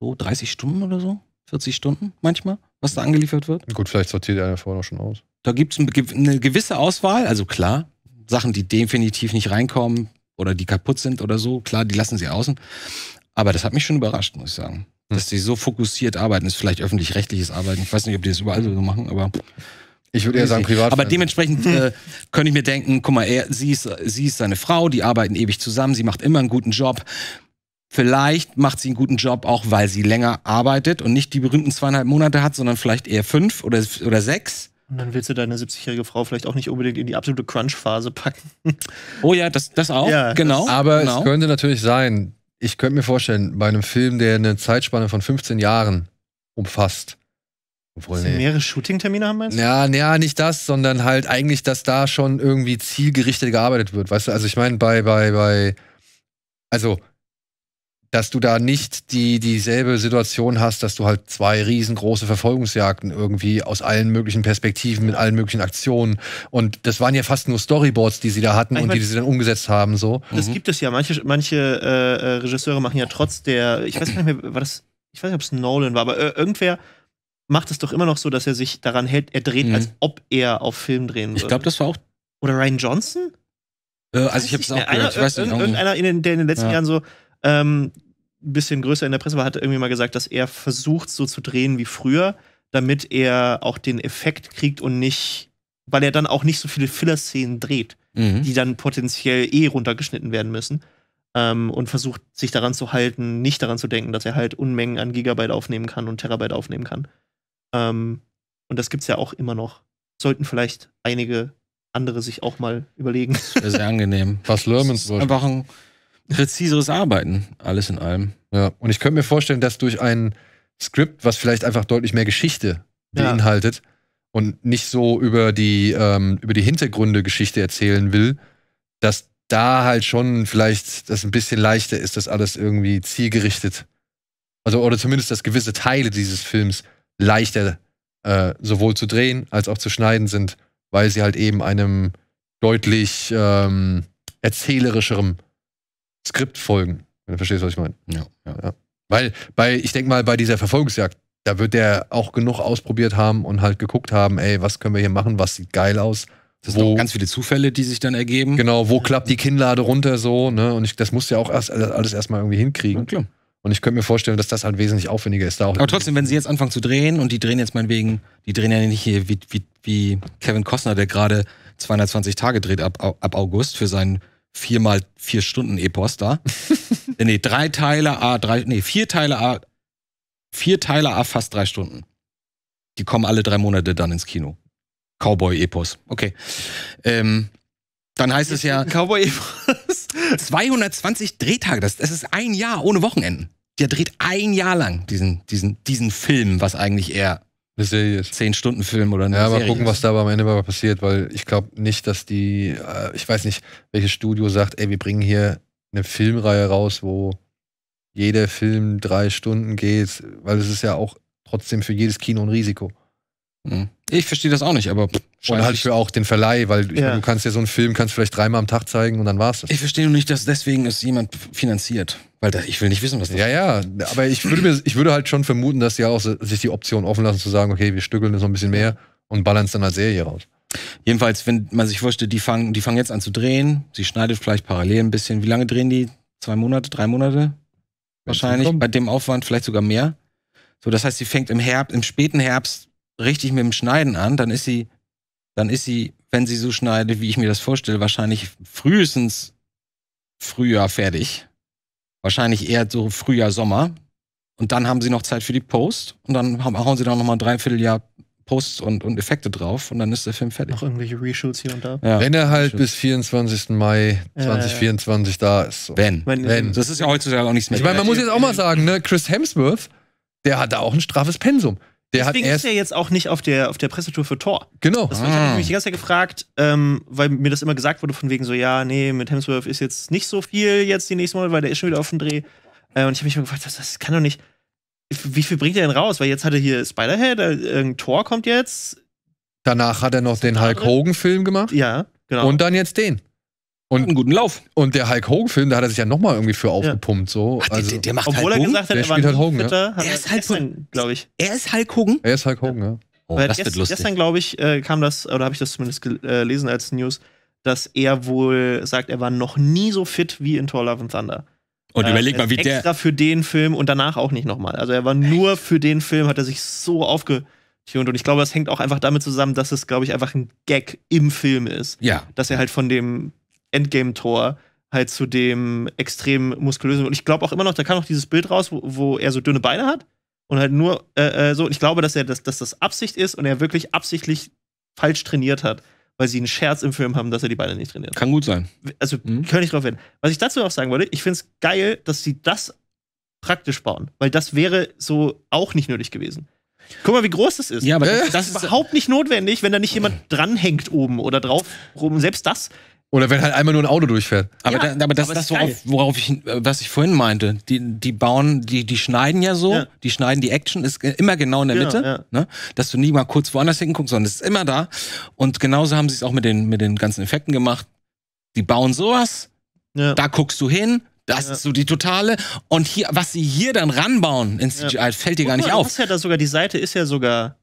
so 30 Stunden oder so, 40 Stunden manchmal, was da angeliefert wird. Gut, vielleicht sortiert einer vorher noch schon aus. Da gibt es eine gewisse Auswahl, also klar, Sachen, die definitiv nicht reinkommen oder die kaputt sind oder so, klar, die lassen sie außen. Aber das hat mich schon überrascht, muss ich sagen. Hm. Dass sie so fokussiert arbeiten, ist vielleicht öffentlich-rechtliches Arbeiten. Ich weiß nicht, ob die das überall so machen, aber. Ich würde eher sagen, privat. Aber dementsprechend äh, könnte ich mir denken, guck mal, er, sie, ist, sie ist seine Frau, die arbeiten ewig zusammen, sie macht immer einen guten Job. Vielleicht macht sie einen guten Job auch, weil sie länger arbeitet und nicht die berühmten zweieinhalb Monate hat, sondern vielleicht eher fünf oder, oder sechs. Und dann willst du deine 70-jährige Frau vielleicht auch nicht unbedingt in die absolute Crunch-Phase packen. Oh ja, das, das auch, ja, genau. Das, aber genau. es könnte natürlich sein, ich könnte mir vorstellen, bei einem Film, der eine Zeitspanne von 15 Jahren umfasst, obwohl, nee. mehrere Shooting-Termine haben, meinst du? Ja, ja, nicht das, sondern halt eigentlich, dass da schon irgendwie zielgerichtet gearbeitet wird. Weißt du, also ich meine, bei, bei, bei, also dass du da nicht die, dieselbe Situation hast, dass du halt zwei riesengroße Verfolgungsjagden irgendwie aus allen möglichen Perspektiven, mit allen möglichen Aktionen. Und das waren ja fast nur Storyboards, die sie da hatten ich und mein, die, sie dann umgesetzt haben. So. Das mhm. gibt es ja. Manche, manche äh, äh Regisseure machen ja trotz der, ich weiß gar nicht mehr, war das, ich weiß nicht, ob es Nolan war, aber äh, irgendwer macht es doch immer noch so, dass er sich daran hält, er dreht, mhm. als ob er auf Film drehen würde. Ich glaube, das war auch. Oder Ryan Johnson? Äh, also ich habe es auch gehört. Einer, ich weiß nicht, irgendeiner, in den, der in den letzten ja. Jahren so ähm, ein bisschen größer in der Presse war, hat irgendwie mal gesagt, dass er versucht, so zu drehen wie früher, damit er auch den Effekt kriegt und nicht, weil er dann auch nicht so viele Filler-Szenen dreht, mhm. die dann potenziell eh runtergeschnitten werden müssen. Ähm, und versucht, sich daran zu halten, nicht daran zu denken, dass er halt Unmengen an Gigabyte aufnehmen kann und Terabyte aufnehmen kann. Ähm, und das gibt's ja auch immer noch. Sollten vielleicht einige andere sich auch mal überlegen. Sehr, sehr angenehm. Was Lermans einfach ein präziseres Arbeiten, alles in allem. Ja, und ich könnte mir vorstellen, dass durch ein Skript, was vielleicht einfach deutlich mehr Geschichte beinhaltet ja. und nicht so über die, ähm, über die Hintergründe Geschichte erzählen will, dass da halt schon vielleicht das ein bisschen leichter ist, das alles irgendwie zielgerichtet. Also, oder zumindest, dass gewisse Teile dieses Films leichter äh, sowohl zu drehen als auch zu schneiden sind, weil sie halt eben einem deutlich ähm, erzählerischeren Skript folgen, wenn du verstehst, was ich meine. Ja, ja. ja. Weil bei, ich denke mal, bei dieser Verfolgungsjagd, da wird der auch genug ausprobiert haben und halt geguckt haben, ey, was können wir hier machen, was sieht geil aus. Das wo, sind ganz viele Zufälle, die sich dann ergeben. Genau, wo klappt die Kinnlade runter so, ne? Und ich, das musst du ja auch erst, äh, alles erstmal irgendwie hinkriegen. Ja, klar. Und ich könnte mir vorstellen, dass das halt wesentlich aufwendiger ist. Da auch Aber trotzdem, wenn sie jetzt anfangen zu drehen und die drehen jetzt meinetwegen, die drehen ja nicht hier wie, wie, wie Kevin Costner, der gerade 220 Tage dreht ab, ab August für seinen viermal vier Stunden Epos da. nee, drei Teile A, drei, nee, vier Teile A, vier Teile A fast drei Stunden. Die kommen alle drei Monate dann ins Kino. Cowboy-Epos. Okay. Ähm, dann heißt es ja. Cowboy-Epos. 220 Drehtage. Das, das ist ein Jahr ohne Wochenenden. Der dreht ein Jahr lang diesen, diesen, diesen Film, was eigentlich eher eine Serie ist. Zehn Stunden Film oder eine Serie. Ja, Serie mal gucken, ist. was da am Ende mal passiert, weil ich glaube nicht, dass die, äh, ich weiß nicht, welches Studio sagt, ey, wir bringen hier eine Filmreihe raus, wo jeder Film drei Stunden geht, weil es ist ja auch trotzdem für jedes Kino ein Risiko. Hm. Ich verstehe das auch nicht, aber Und halt für auch den Verleih, weil ich Ja. meine, du kannst ja so einen Film kannst vielleicht dreimal am Tag zeigen und dann war's das. Ich verstehe nur nicht, dass deswegen es jemand finanziert. Weil da, ich will nicht wissen, was das Ja, ja, aber ich würde, mir, ich würde halt schon vermuten, dass sie auch so- sich die Option offen lassen zu sagen, okay, wir stückeln das noch ein bisschen mehr und ballern dann als Serie raus. Jedenfalls, wenn man sich vorstellt, die fangen, die fangen jetzt an zu drehen. Sie schneidet vielleicht parallel ein bisschen. Wie lange drehen die? Zwei Monate, drei Monate? Wahrscheinlich. Bei dem Aufwand vielleicht sogar mehr. So, das heißt, sie fängt im Herbst, im späten Herbst richtig mit dem Schneiden an, dann ist sie, dann ist sie, wenn sie so schneidet, wie ich mir das vorstelle, wahrscheinlich frühestens Frühjahr fertig. Wahrscheinlich eher so Frühjahr, Sommer. Und dann haben sie noch Zeit für die Post und dann hauen sie da nochmal dreiviertel Jahr Posts und, und Effekte drauf und dann ist der Film fertig. Noch irgendwelche Reshoots hier und da. Ja. Wenn er halt bis 24. Mai 2024 äh, da ist. So. Wenn. Wenn. Das ist ja heutzutage auch nichts mehr. Ich meine, man muss jetzt auch mal sagen, ne, Chris Hemsworth, der hat da auch ein straffes Pensum. Der Deswegen hat erst ist er jetzt auch nicht auf der, auf der Pressetour für Thor. Genau. Das ah. habe ich mich die ganze Zeit gefragt, ähm, weil mir das immer gesagt wurde von wegen so, ja, nee, mit Hemsworth ist jetzt nicht so viel jetzt die nächste Monate, weil der ist schon wieder auf dem Dreh. Äh, und ich habe mich immer gefragt, das, das kann doch nicht. Wie viel bringt er denn raus? Weil jetzt hat er hier Spider-Head, äh, Thor kommt jetzt. Danach hat er noch den Hulk Hogan-Film gemacht. Ja, genau. Und dann jetzt den. Und einen guten Lauf. Und der Hulk Hogan-Film, da hat er sich ja nochmal irgendwie für aufgepumpt. So. Ach, also, der, der, macht obwohl Hulk er gesagt hat, der er spielt halt Hogan. Ne? Ja. Er ist Hulk Hogan, glaube ich. Er ist Hulk Hogan? Er ist Hulk Hogan, ja. Oh, das gest wird lustig. Gestern, glaube ich, äh, kam das, oder habe ich das zumindest gelesen äh, als News, dass er wohl sagt, er war noch nie so fit wie in Thor Love and Thunder. Und äh, überleg mal, wie extra der. Extra für den Film und danach auch nicht nochmal. Also er war nur für den Film, hat er sich so aufge. Und ich glaube, das hängt auch einfach damit zusammen, dass es, glaube ich, einfach ein Gag im Film ist. Ja. Dass er halt von dem Endgame-Tor halt zu dem extrem muskulösen. Und ich glaube auch immer noch, da kam noch dieses Bild raus, wo, wo er so dünne Beine hat und halt nur äh, äh so. ich glaube, dass er das, dass das Absicht ist und er wirklich absichtlich falsch trainiert hat, weil sie einen Scherz im Film haben, dass er die Beine nicht trainiert. Kann gut sein. Also mhm. kann ich drauf hin. Was ich dazu auch sagen wollte, ich finde es geil, dass sie das praktisch bauen, weil das wäre so auch nicht nötig gewesen. Guck mal, wie groß das ist. Ja, aber das, das ist überhaupt nicht notwendig, wenn da nicht jemand dranhängt oben oder drauf rum. Selbst das oder wenn halt einmal nur ein Auto durchfährt. Aber, ja, da, aber das aber ist das, worauf, worauf, ich, äh, was ich vorhin meinte. Die, die bauen, die, die schneiden ja so, ja. die schneiden die Action, ist äh, immer genau in der ja, Mitte, Ne? dass du nie mal kurz woanders hinguckst, sondern es ist immer da. Und genauso haben sie es auch mit den, mit den ganzen Effekten gemacht. Die bauen sowas, da guckst du hin, das ja. ist so die totale. Und hier, was sie hier dann ranbauen ins CGI, ja. fällt dir oh, gar nicht mal, auf. Ja, da sogar, die Seite ist ja sogar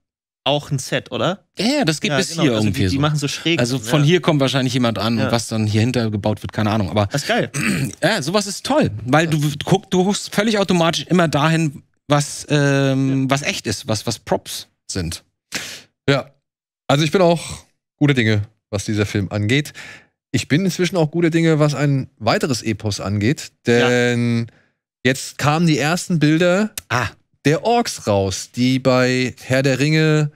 auch ein Set, oder? Ja, yeah, das geht ja, bis genau. hier also irgendwie. Die, die machen so schräg. Also von ja. hier kommt wahrscheinlich jemand an ja. und was dann hier hinter gebaut wird, keine Ahnung. Aber das ist geil. ja, sowas ist toll, weil du guckst, du guckst völlig automatisch immer dahin, was, ähm, was echt ist, was, was Props sind. Ja, also ich bin auch gute Dinge, was dieser Film angeht. Ich bin inzwischen auch gute Dinge, was ein weiteres Epos angeht, denn jetzt kamen die ersten Bilder. Ah der Orks raus, die bei Herr der Ringe,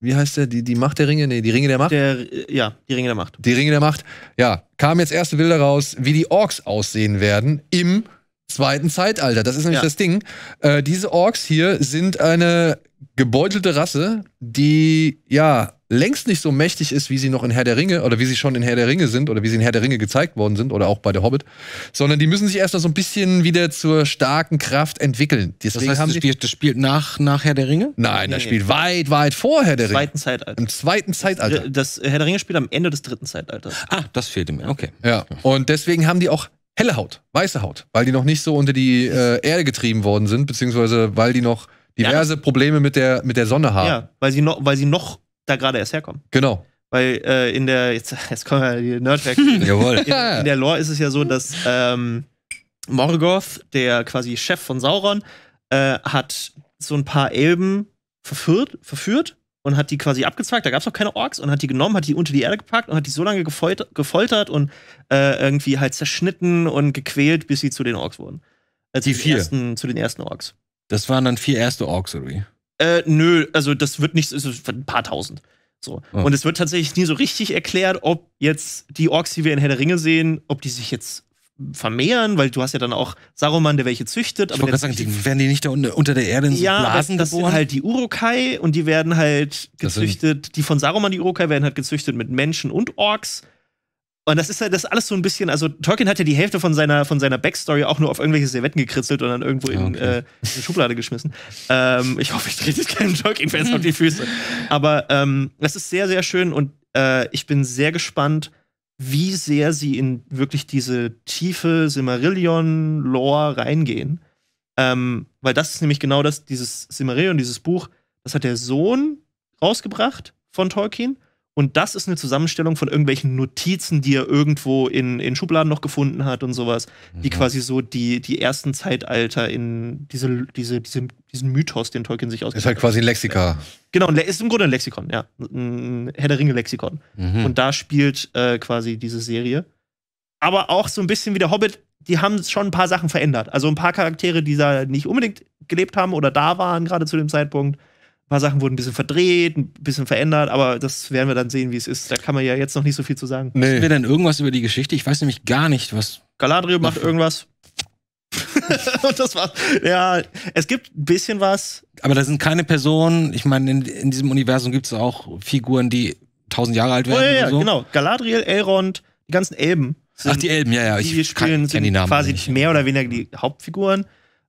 wie heißt der, die, die Macht der Ringe? Nee, die Ringe der Macht? Der, ja, die Ringe der Macht. Die Ringe der Macht, ja, kamen jetzt erste Bilder raus, wie die Orks aussehen werden im zweiten Zeitalter. Das ist nämlich ja. das Ding. Äh, diese Orks hier sind eine gebeutelte Rasse, die ja längst nicht so mächtig ist, wie sie noch in Herr der Ringe oder wie sie schon in Herr der Ringe sind oder wie sie in Herr der Ringe gezeigt worden sind oder auch bei der Hobbit, sondern die müssen sich erst noch so ein bisschen wieder zur starken Kraft entwickeln. Deswegen das heißt, haben das, spielt, das spielt nach, nach Herr der Ringe? Nein, nee, das spielt nee. weit, weit vor Herr der Ringe. Im zweiten Zeitalter. Im zweiten Zeitalter. Das Herr der Ringe spielt am Ende des dritten Zeitalters. Ah, das fehlte mir, okay. Ja, und deswegen haben die auch helle Haut, weiße Haut, weil die noch nicht so unter die äh, Erde getrieben worden sind, beziehungsweise weil die noch diverse ja. Probleme mit der, mit der Sonne haben. Ja, weil sie, noch, weil sie noch da gerade erst herkommen. Genau. Weil äh, in der, jetzt, jetzt kommen wir die Nerdwerk. Jawohl. In, in, der Lore ist es ja so, dass ähm, Morgoth, der quasi Chef von Sauron, äh, hat so ein paar Elben verführt, verführt und hat die quasi abgezwackt. Da gab es auch keine Orks und hat die genommen, hat die unter die Erde gepackt und hat die so lange gefoltert, gefoltert und äh, irgendwie halt zerschnitten und gequält, bis sie zu den Orks wurden. Äh, die vier. Ersten, zu den ersten Orks. Das waren dann vier erste Orks, oder wie? Äh, nö, also das wird nicht, es ein paar tausend. So. Oh. Und es wird tatsächlich nie so richtig erklärt, ob jetzt die Orks, die wir in Herr der Ringe sehen, ob die sich jetzt vermehren, weil du hast ja dann auch Saruman, der welche züchtet. Ich wollte gerade sagen, die werden die nicht da unter der Erde in so ja, Blasen das, das geboren? sind halt die Urukai und die werden halt gezüchtet, die von Saruman, die Urukai, werden halt gezüchtet mit Menschen und Orks. Und das ist ja halt das alles so ein bisschen, also Tolkien hat ja die Hälfte von seiner, von seiner Backstory auch nur auf irgendwelche Servetten gekritzelt und dann irgendwo ah, okay. in, äh, in eine Schublade geschmissen. Ähm, ich hoffe, ich trete keinen Tolkien-Fans auf die Füße. Aber ähm, das ist sehr, sehr schön und äh, ich bin sehr gespannt, wie sehr sie in wirklich diese tiefe Silmarillion-Lore reingehen. Ähm, weil das ist nämlich genau das, dieses Silmarillion, dieses Buch, das hat der Sohn rausgebracht von Tolkien. Und das ist eine Zusammenstellung von irgendwelchen Notizen, die er irgendwo in, in Schubladen noch gefunden hat und sowas, die mhm. quasi so die, die ersten Zeitalter in diese, diese, diese, diesen Mythos, den Tolkien sich ausgedacht hat. Ist halt quasi ein Lexika. Genau, ist im Grunde ein Lexikon, ja. Ein Herr der Ringe-Lexikon. Mhm. Und da spielt äh, quasi diese Serie. Aber auch so ein bisschen wie der Hobbit, die haben schon ein paar Sachen verändert. Also ein paar Charaktere, die da nicht unbedingt gelebt haben oder da waren, gerade zu dem Zeitpunkt. Ein paar Sachen wurden ein bisschen verdreht, ein bisschen verändert, aber das werden wir dann sehen, wie es ist. Da kann man ja jetzt noch nicht so viel zu sagen. Nee. Wissen wir denn irgendwas über die Geschichte? Ich weiß nämlich gar nicht, was. Galadriel macht irgendwas. Und das war's. Ja, es gibt ein bisschen was. Aber da sind keine Personen. Ich meine, in, in, diesem Universum gibt es auch Figuren, die tausend Jahre alt werden. Oh, ja, ja, so. genau. Galadriel, Elrond, die ganzen Elben. Sind, Ach, die Elben, ja, ja. Ich die spielen kann, kann die Namen quasi nicht. mehr oder weniger die Hauptfiguren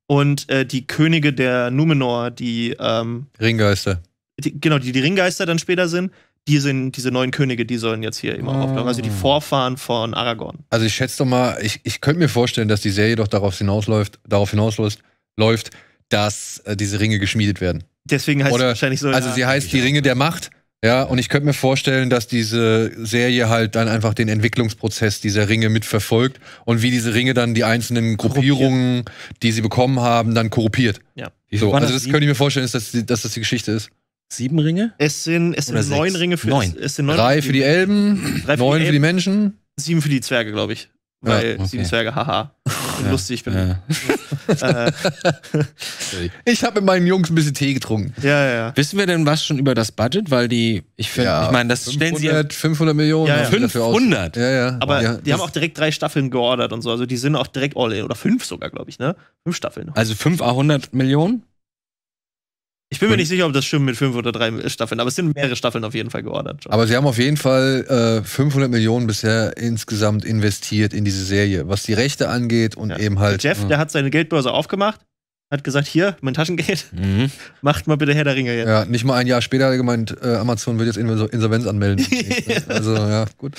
und äh, die Könige der Numenor, die ähm, Ringgeister. Die, genau, die die Ringgeister dann später sind, die sind diese neuen Könige, die sollen jetzt hier immer oh. auftauchen. Also die ah. Vorfahren von Aragorn. Also ich schätze doch mal, ich, ich könnte mir vorstellen, dass die Serie doch darauf hinausläuft, darauf hinausläuft, läuft, dass äh, diese Ringe geschmiedet werden. Deswegen heißt Oder, es wahrscheinlich so. Also ja, sie heißt die Ringe der Macht ja, und ich könnte mir vorstellen, dass diese Serie halt dann einfach den Entwicklungsprozess dieser Ringe mitverfolgt und wie diese Ringe dann die einzelnen Gruppierungen, die sie bekommen haben, dann korruptiert. Ja. So, also das, das könnte ich mir vorstellen, ist, dass, dass das die Geschichte ist. Sieben Ringe? Es sind, es sind neun Ringe für neun. Es, es sind neun Drei für die Elben, neun für die Menschen. Sieben für die Zwerge, glaube ich. Weil ja, okay. sieben Zwerge, haha und ja, lustig bin. Ja. Äh, ich habe mit meinen Jungs ein bisschen Tee getrunken. Ja, ja. Wissen wir denn was schon über das Budget? Weil die, ich finde, ja, ich meine, das 500, stellen sie. 500 Millionen. Ja, ja. 500? Ja, ja. Aber ja, die haben auch direkt drei Staffeln geordert und so. Also die sind auch direkt all in. Oder fünf sogar, glaube ich, ne? Fünf Staffeln. Also fünf A 100 Millionen? Ich bin mir nicht sicher, ob das stimmt mit fünf oder drei Staffeln, aber es sind mehrere Staffeln auf jeden Fall geordert. Schon. Aber sie haben auf jeden Fall äh, 500 Millionen bisher insgesamt investiert in diese Serie, was die Rechte angeht und ja. eben halt. Der Jeff, der hat seine Geldbörse aufgemacht, hat gesagt: Hier, mein Taschengeld, mhm. macht mal bitte Herr der Ringe jetzt. Ja, nicht mal ein Jahr später hat er gemeint, äh, Amazon wird jetzt Insolvenz anmelden. Ne? also, ja, gut.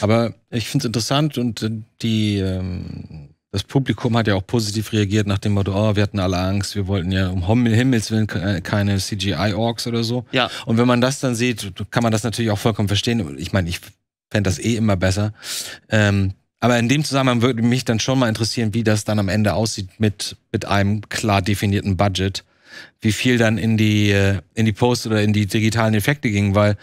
Aber ich finde es interessant und äh, die. Ähm das Publikum hat ja auch positiv reagiert nach dem Motto, oh, wir hatten alle Angst, wir wollten ja um Himmels Willen äh, keine CGI-Orks oder so. Ja. Und wenn man das dann sieht, kann man das natürlich auch vollkommen verstehen. Ich meine, ich fände das eh immer besser. Ähm, aber in dem Zusammenhang würde mich dann schon mal interessieren, wie das dann am Ende aussieht mit, mit einem klar definierten Budget. Wie viel dann in die, äh, in die Post oder in die digitalen Effekte ging, weil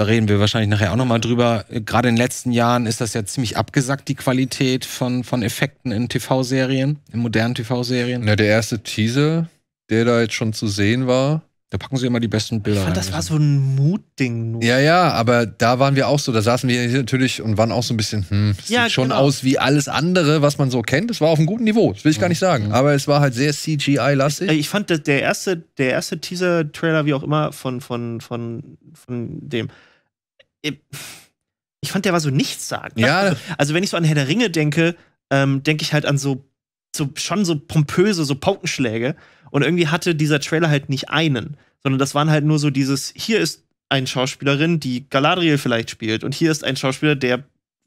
da reden wir wahrscheinlich nachher auch nochmal drüber. Gerade in den letzten Jahren ist das ja ziemlich abgesackt, die Qualität von, von Effekten in TV-Serien, in modernen TV-Serien. Na, der erste Teaser, der da jetzt schon zu sehen war, da packen sie immer die besten Bilder. Ich fand, rein. das war so ein Mutding. Nur. Ja, ja, aber da waren wir auch so. Da saßen wir natürlich und waren auch so ein bisschen, hm, das ja, sieht schon genau. aus wie alles andere, was man so kennt. Es war auf einem guten Niveau, das will ich gar mhm. nicht sagen. Mhm. Aber es war halt sehr CGI-lastig. Äh, ich fand, der erste, der erste Teaser-Trailer, wie auch immer, von, von, von, von dem, äh, ich fand, der war so nichts sagen. Ne? Ja. Also, also, wenn ich so an Herr der Ringe denke, ähm, denke ich halt an so, so, schon so pompöse, so Paukenschläge. Und irgendwie hatte dieser Trailer halt nicht einen, sondern das waren halt nur so dieses, hier ist eine Schauspielerin, die Galadriel vielleicht spielt. Und hier ist ein Schauspieler, der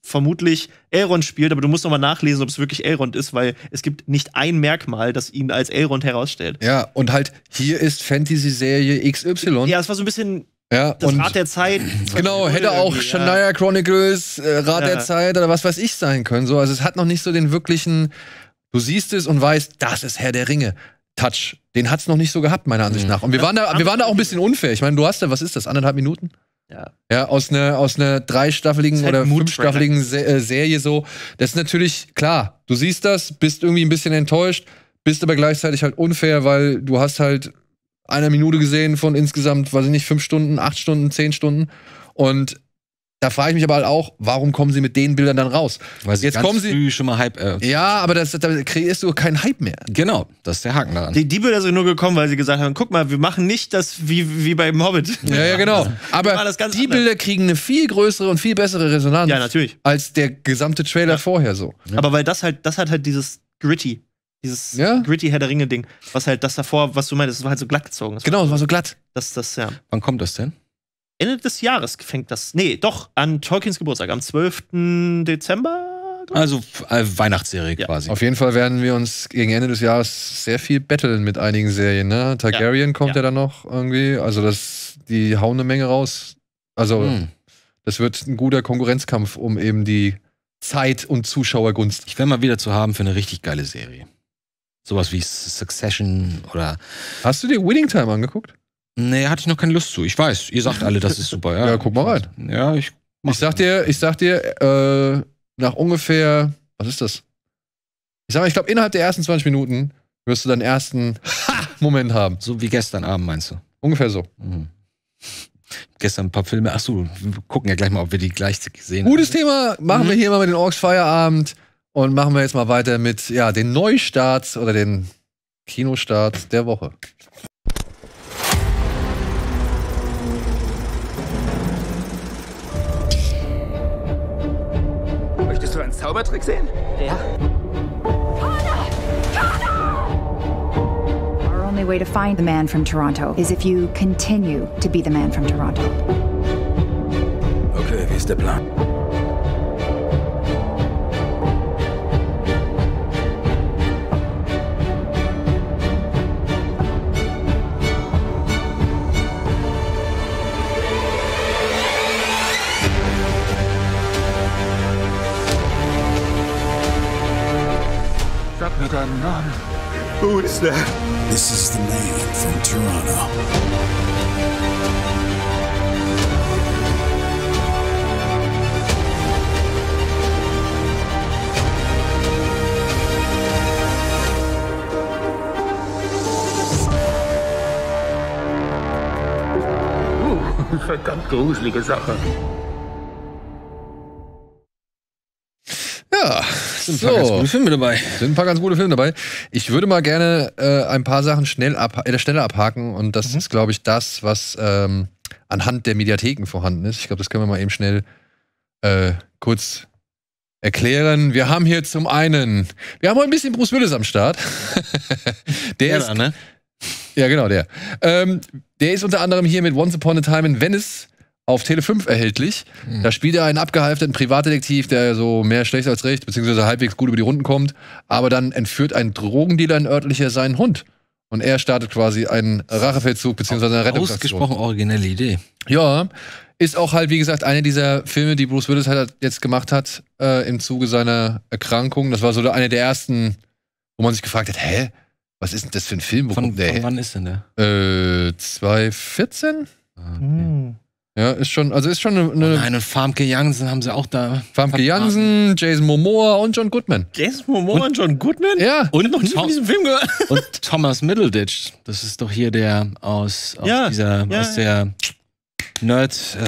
vermutlich Elrond spielt, aber du musst nochmal nachlesen, ob es wirklich Elrond ist, weil es gibt nicht ein Merkmal, das ihn als Elrond herausstellt. Ja, und halt, hier ist Fantasy-Serie XY. Ja, es war so ein bisschen ja, das Rad der Zeit. Genau, hätte auch Shania ja. Chronicles, äh, Rad ja. der Zeit oder was weiß ich sein können. So, also es hat noch nicht so den wirklichen, du siehst es und weißt, das ist Herr der Ringe. Touch. Den hat es noch nicht so gehabt, meiner Ansicht mhm. nach. Und wir waren, da, wir waren da auch ein bisschen unfair. Ich meine, du hast da, was ist das, anderthalb Minuten? Ja. ja aus einer aus ne dreistaffeligen halt oder fünfstaffeligen Se äh, Serie so. Das ist natürlich, klar, du siehst das, bist irgendwie ein bisschen enttäuscht, bist aber gleichzeitig halt unfair, weil du hast halt einer Minute gesehen von insgesamt, weiß ich nicht, fünf Stunden, acht Stunden, zehn Stunden. Und da frage ich mich aber halt auch, warum kommen sie mit den Bildern dann raus? Weil sie jetzt ganz kommen sie früh schon mal Hype. Äh, ja, aber das, da kreierst du keinen Hype mehr. Genau, das ist der Haken daran. Die, die, Bilder sind nur gekommen, weil sie gesagt haben: guck mal, wir machen nicht das wie, wie beim Hobbit. Ja, ja, genau. Aber die Bilder kriegen eine viel größere und viel bessere Resonanz. Ja, natürlich. Als der gesamte Trailer ja. vorher so. Aber weil das halt, das hat halt dieses Gritty. Dieses ja? gritty Herr der Ringe-Ding, was halt das davor, was du meinst, das war halt so glatt gezogen. Das genau, das war so glatt. Das, das, ja. Wann kommt das denn? Ende des Jahres fängt das. Nee, doch, an Tolkiens Geburtstag, am 12. Dezember. Also äh, Weihnachtsserie ja. quasi. Auf jeden Fall werden wir uns gegen Ende des Jahres sehr viel betteln mit einigen Serien. Ne? Targaryen ja. kommt ja. ja. dann noch irgendwie. Also das, die hauen eine Menge raus. Also hm. das wird ein guter Konkurrenzkampf um eben die Zeit und Zuschauergunst. Ich wäre mal wieder zu haben für eine richtig geile Serie. Sowas wie Succession oder. Hast du dir Winning Time angeguckt? Nee, hatte ich noch keine Lust zu. Ich weiß, ihr sagt alle, das ist super. Ja, ja guck mal rein. Ja, ich. Ich sag dir, ich sag dir, äh, nach ungefähr, was ist das? Ich sag mal, ich glaube, innerhalb der ersten 20 Minuten wirst du deinen ersten ha! Moment haben. So wie gestern Abend, meinst du? Ungefähr so. Mhm. Gestern ein paar Filme. Achso, wir gucken ja gleich mal, ob wir die gleich gesehen Gutes haben. Gutes Thema. Machen mhm. wir hier mal mit den Orks Feierabend. Und machen wir jetzt mal weiter mit ja, den Neustarts oder den Kinostarts der Woche. Möchtest du einen Zaubertrick sehen? Ja. Our only way to find the man from Toronto is if you continue to be the man from Toronto. Okay, wie ist der Plan? Who is that? This is the man from Toronto. Verdammt gruseliger Sache. Sind ein so, ganz gute Filme dabei. Sind ein paar ganz gute Filme dabei. Ich würde mal gerne äh, ein paar Sachen schnell ab, äh, schneller abhaken und das mhm. ist, glaube ich, das, was ähm, anhand der Mediatheken vorhanden ist. Ich glaube, das können wir mal eben schnell äh, kurz erklären. Wir haben hier zum einen, wir haben heute ein bisschen Bruce Willis am Start. der ja, ist, ne? Ja, genau, der. Ähm, der ist unter anderem hier mit Once Upon a Time in Venice auf Tele 5 erhältlich. Mhm. Da spielt er einen abgehalfterten Privatdetektiv, der so mehr schlecht als recht, beziehungsweise halbwegs gut über die Runden kommt. Aber dann entführt ein Drogendealer in örtlicher seinen Hund. Und er startet quasi einen Rachefeldzug, beziehungsweise eine Rettungsaktion. Ausgesprochen originelle Idee. Ja. Ist auch halt, wie gesagt, einer dieser Filme, die Bruce Willis halt jetzt gemacht hat, äh, im Zuge seiner Erkrankung. Das war so eine der ersten, wo man sich gefragt hat, hä? Was ist denn das für ein Film? Wo von, kommt der von wann ist denn der? Äh, 2014? Ah, okay. Hm. Ja, ist schon, also ist schon eine. eine oh nein, und Farmke Jansen haben sie auch da. Farmke Jansen, Jason Momoa und John Goodman. Jason Momoa und, und John Goodman? Ja. Und noch nicht Tom, von diesem Film gehört. Und Thomas Middleditch. Das ist doch hier der aus, aus ja, dieser, ja, aus der Nerd, äh,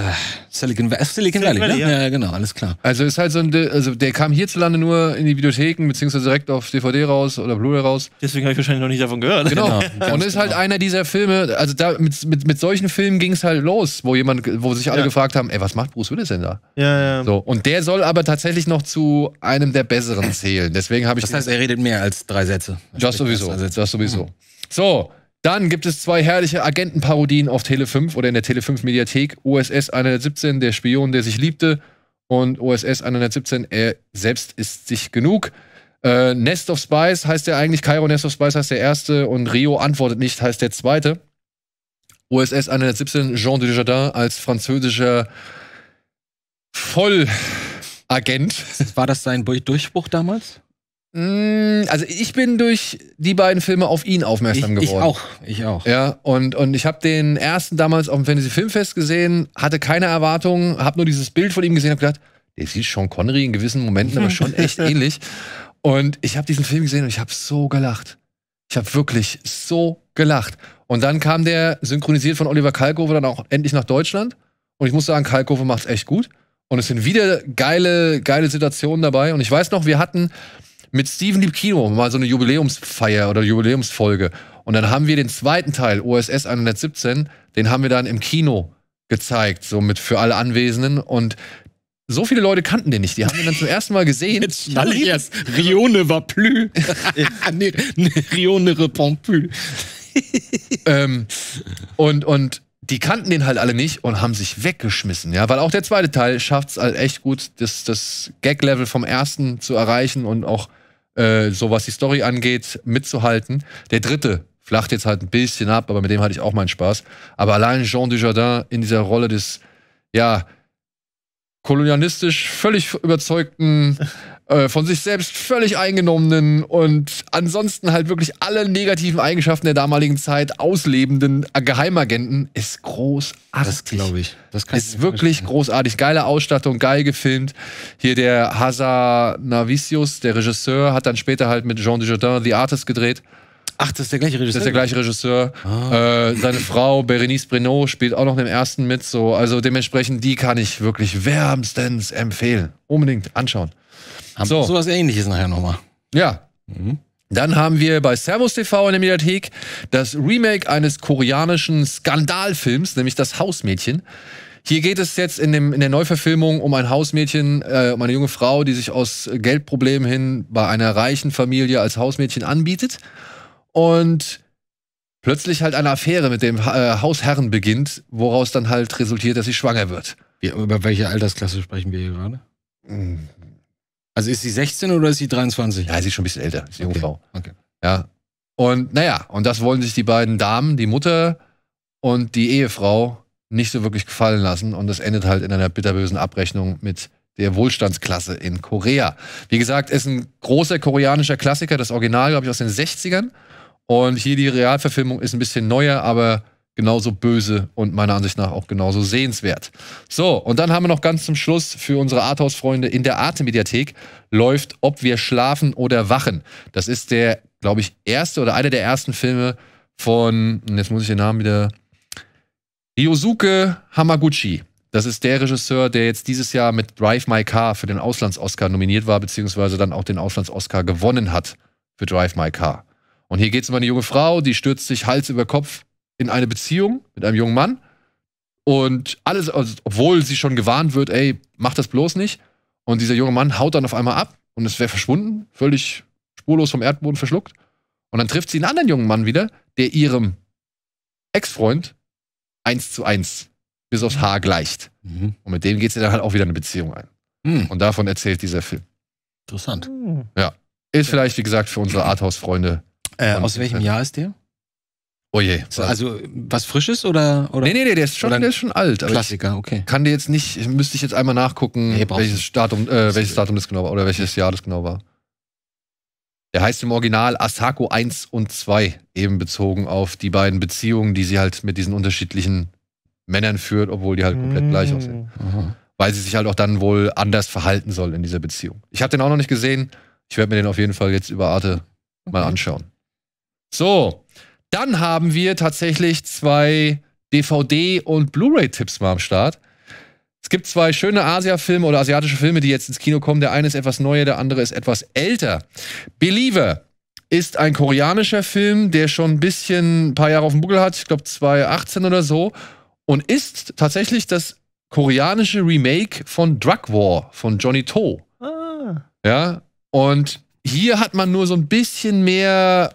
Silicon, Valley, Silicon Valley, ne? ja. ja. genau, alles klar. Also ist halt so ein, also der kam hierzulande nur in die Videotheken, beziehungsweise direkt auf DVD raus oder Blu-ray raus. Deswegen habe ich wahrscheinlich noch nicht davon gehört. Genau. genau. und ist halt genau. halt einer dieser Filme, also da mit, mit, mit solchen Filmen ging es halt los, wo jemand, wo sich alle ja. gefragt haben, ey, was macht Bruce Willis denn da? Ja, ja. So, und der soll aber tatsächlich noch zu einem der besseren zählen. Deswegen habe ich. Das heißt, er redet mehr als drei Sätze. Das sowieso. Das sowieso. Mhm. So. Dann gibt es zwei herrliche Agentenparodien auf Tele5 oder in der Tele5-Mediathek. OSS 117, der Spion, der sich liebte. Und OSS 117, er selbst ist sich genug. Äh, Nest of Spies heißt der eigentlich. Cairo Nest of Spies heißt der erste. Und Rio antwortet nicht heißt der zweite. OSS 117, Jean Jardin als französischer Vollagent. War das sein Durchbruch damals? Mm, also ich bin durch die beiden Filme auf ihn aufmerksam ich, geworden. Ich auch, ich auch. Ja, und, und ich habe den ersten damals auf dem Fantasy Filmfest gesehen, hatte keine Erwartungen, habe nur dieses Bild von ihm gesehen und gedacht, der sieht Sean Connery in gewissen Momenten aber schon echt ähnlich. Und ich habe diesen Film gesehen und ich habe so gelacht. Ich habe wirklich so gelacht. Und dann kam der synchronisiert von Oliver Kalkofe dann auch endlich nach Deutschland. Und ich muss sagen, Kalkofe macht's echt gut. Und es sind wieder geile, geile Situationen dabei. Und ich weiß noch, wir hatten mit Steven Liebkino mal so eine Jubiläumsfeier oder Jubiläumsfolge. Und dann haben wir den zweiten Teil, OSS 117, den haben wir dann im Kino gezeigt, so mit für alle Anwesenden. Und so viele Leute kannten den nicht. Die haben ihn dann zum ersten Mal gesehen. Jetzt schnall ich erst. Rione va plus. Rione repond plus. ähm, und, und die kannten den halt alle nicht und haben sich weggeschmissen, ja, weil auch der zweite Teil schafft es halt echt gut, das, das Gag-Level vom ersten zu erreichen und auch äh, so was die Story angeht, mitzuhalten. Der dritte flacht jetzt halt ein bisschen ab, aber mit dem hatte ich auch meinen Spaß. Aber allein Jean Dujardin in dieser Rolle des, ja, kolonialistisch völlig überzeugten Äh, von sich selbst völlig eingenommenen und ansonsten halt wirklich alle negativen Eigenschaften der damaligen Zeit auslebenden Geheimagenten ist großartig. Das glaube ich. Das kann ist ich wirklich großartig. Geile Ausstattung, geil gefilmt. Hier der Hazar Navicius, der Regisseur, hat dann später halt mit Jean Dujardin The Artist gedreht. Ach, das ist der gleiche Regisseur. Das ist der gleiche Regisseur. Ah. Äh, seine Frau Berenice Brenot spielt auch noch im ersten mit. So. Also dementsprechend, die kann ich wirklich wärmstens empfehlen. Unbedingt anschauen. Haben so. sowas ähnliches nachher nochmal. Ja. Mhm. Dann haben wir bei Servus TV in der Mediathek das Remake eines koreanischen Skandalfilms, nämlich das Hausmädchen. Hier geht es jetzt in, dem, in der Neuverfilmung um ein Hausmädchen, äh, um eine junge Frau, die sich aus Geldproblemen hin bei einer reichen Familie als Hausmädchen anbietet und plötzlich halt eine Affäre mit dem äh, Hausherrn beginnt, woraus dann halt resultiert, dass sie schwanger wird. Wie, über welche Altersklasse sprechen wir hier gerade? Hm. Also ist sie 16 oder ist sie 23? Ja, sie ist schon ein bisschen älter, ist eine okay. Frau. Okay. Ja. Und naja, und das wollen sich die beiden Damen, die Mutter und die Ehefrau, nicht so wirklich gefallen lassen. Und das endet halt in einer bitterbösen Abrechnung mit der Wohlstandsklasse in Korea. Wie gesagt, ist ein großer koreanischer Klassiker, das Original, glaube ich, aus den 60ern. Und hier die Realverfilmung ist ein bisschen neuer, aber genauso böse und meiner Ansicht nach auch genauso sehenswert. So, und dann haben wir noch ganz zum Schluss für unsere Arthouse-Freunde in der Arte-Mediathek läuft Ob wir schlafen oder wachen. Das ist der, glaube ich, erste oder einer der ersten Filme von, hm, jetzt muss ich den Namen wieder, Ryosuke Hamaguchi. Das ist der Regisseur, der jetzt dieses Jahr mit Drive My Car für den Auslands-Oscar nominiert war, beziehungsweise dann auch den Auslands-Oscar gewonnen hat für Drive My Car. Und hier geht es um eine junge Frau, die stürzt sich Hals über Kopf in eine Beziehung mit einem jungen Mann und alles, also, obwohl sie schon gewarnt wird, ey, mach das bloß nicht. Und dieser junge Mann haut dann auf einmal ab und es wäre verschwunden, völlig spurlos vom Erdboden verschluckt. Und dann trifft sie einen anderen jungen Mann wieder, der ihrem Ex-Freund eins zu eins bis aufs Haar gleicht. Mhm. Und mit dem geht sie dann halt auch wieder eine Beziehung ein. Mhm. Und davon erzählt dieser Film. Interessant. Hm. Ja. Ist vielleicht, wie gesagt, für unsere Arthouse-Freunde. Äh, aus welchem Jahr ist der? Oh je. Also was Frisches oder? oder? Nee, nee, nee, der ist schon, der ist schon alt. Klassiker, okay. Kann dir jetzt nicht, müsste ich jetzt einmal nachgucken, nee, welches, Datum, äh, welches Datum das genau war oder welches Jahr das genau war. Der heißt im Original Asako 1 und 2, eben bezogen auf die beiden Beziehungen, die sie halt mit diesen unterschiedlichen Männern führt, obwohl die halt komplett mmh. gleich mm. aussehen. Aha. Weil sie sich halt auch dann wohl anders verhalten soll in dieser Beziehung. Ich habe den auch noch nicht gesehen. Ich werde mir den auf jeden Fall jetzt über Arte okay. mal anschauen. So, dann haben wir tatsächlich zwei DVD- und Blu-ray-Tipps mal am Start. Es gibt zwei schöne Asia-Filme oder asiatische Filme, die jetzt ins Kino kommen. Der eine ist etwas neuer, der andere ist etwas älter. Believer ist ein koreanischer Film, der schon ein bisschen ein paar Jahre auf dem Buckel hat, ich glaube 2018 oder so, und ist tatsächlich das koreanische Remake von Drug War von Johnny To. Ah. Ja, und hier hat man nur so ein bisschen mehr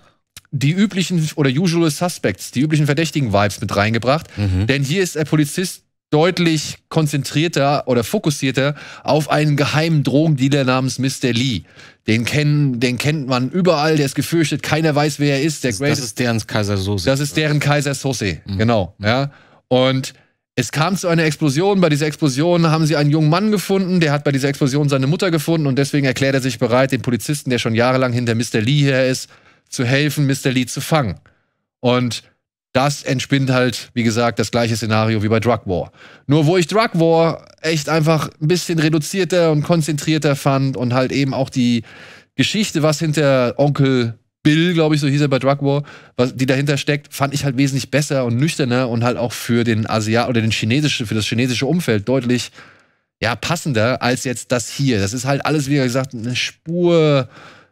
die üblichen oder usual suspects, die üblichen verdächtigen Vibes mit reingebracht. Mhm. Denn hier ist der Polizist deutlich konzentrierter oder fokussierter auf einen geheimen Drogendealer namens Mr. Lee. Den, kennen, den kennt man überall, der ist gefürchtet, keiner weiß, wer er ist. Der das, Greatest, ist deren Kaiser Sose. Das ist deren Kaiser Sose, mhm. genau. Mhm. Ja. Und es kam zu einer Explosion. Bei dieser Explosion haben sie einen jungen Mann gefunden, der hat bei dieser Explosion seine Mutter gefunden und deswegen erklärt er sich bereit, den Polizisten, der schon jahrelang hinter Mr. Lee her ist, zu helfen, Mr. Lee zu fangen. Und das entspinnt halt, wie gesagt, das gleiche Szenario wie bei Drug War. Nur wo ich Drug War echt einfach ein bisschen reduzierter und konzentrierter fand und halt eben auch die Geschichte, was hinter Onkel Bill, glaube ich, so hieß er bei Drug War, was, die dahinter steckt, fand ich halt wesentlich besser und nüchterner und halt auch für den Asiat oder den chinesische, für das chinesische Umfeld deutlich ja, passender als jetzt das hier. Das ist halt alles, wie gesagt, eine Spur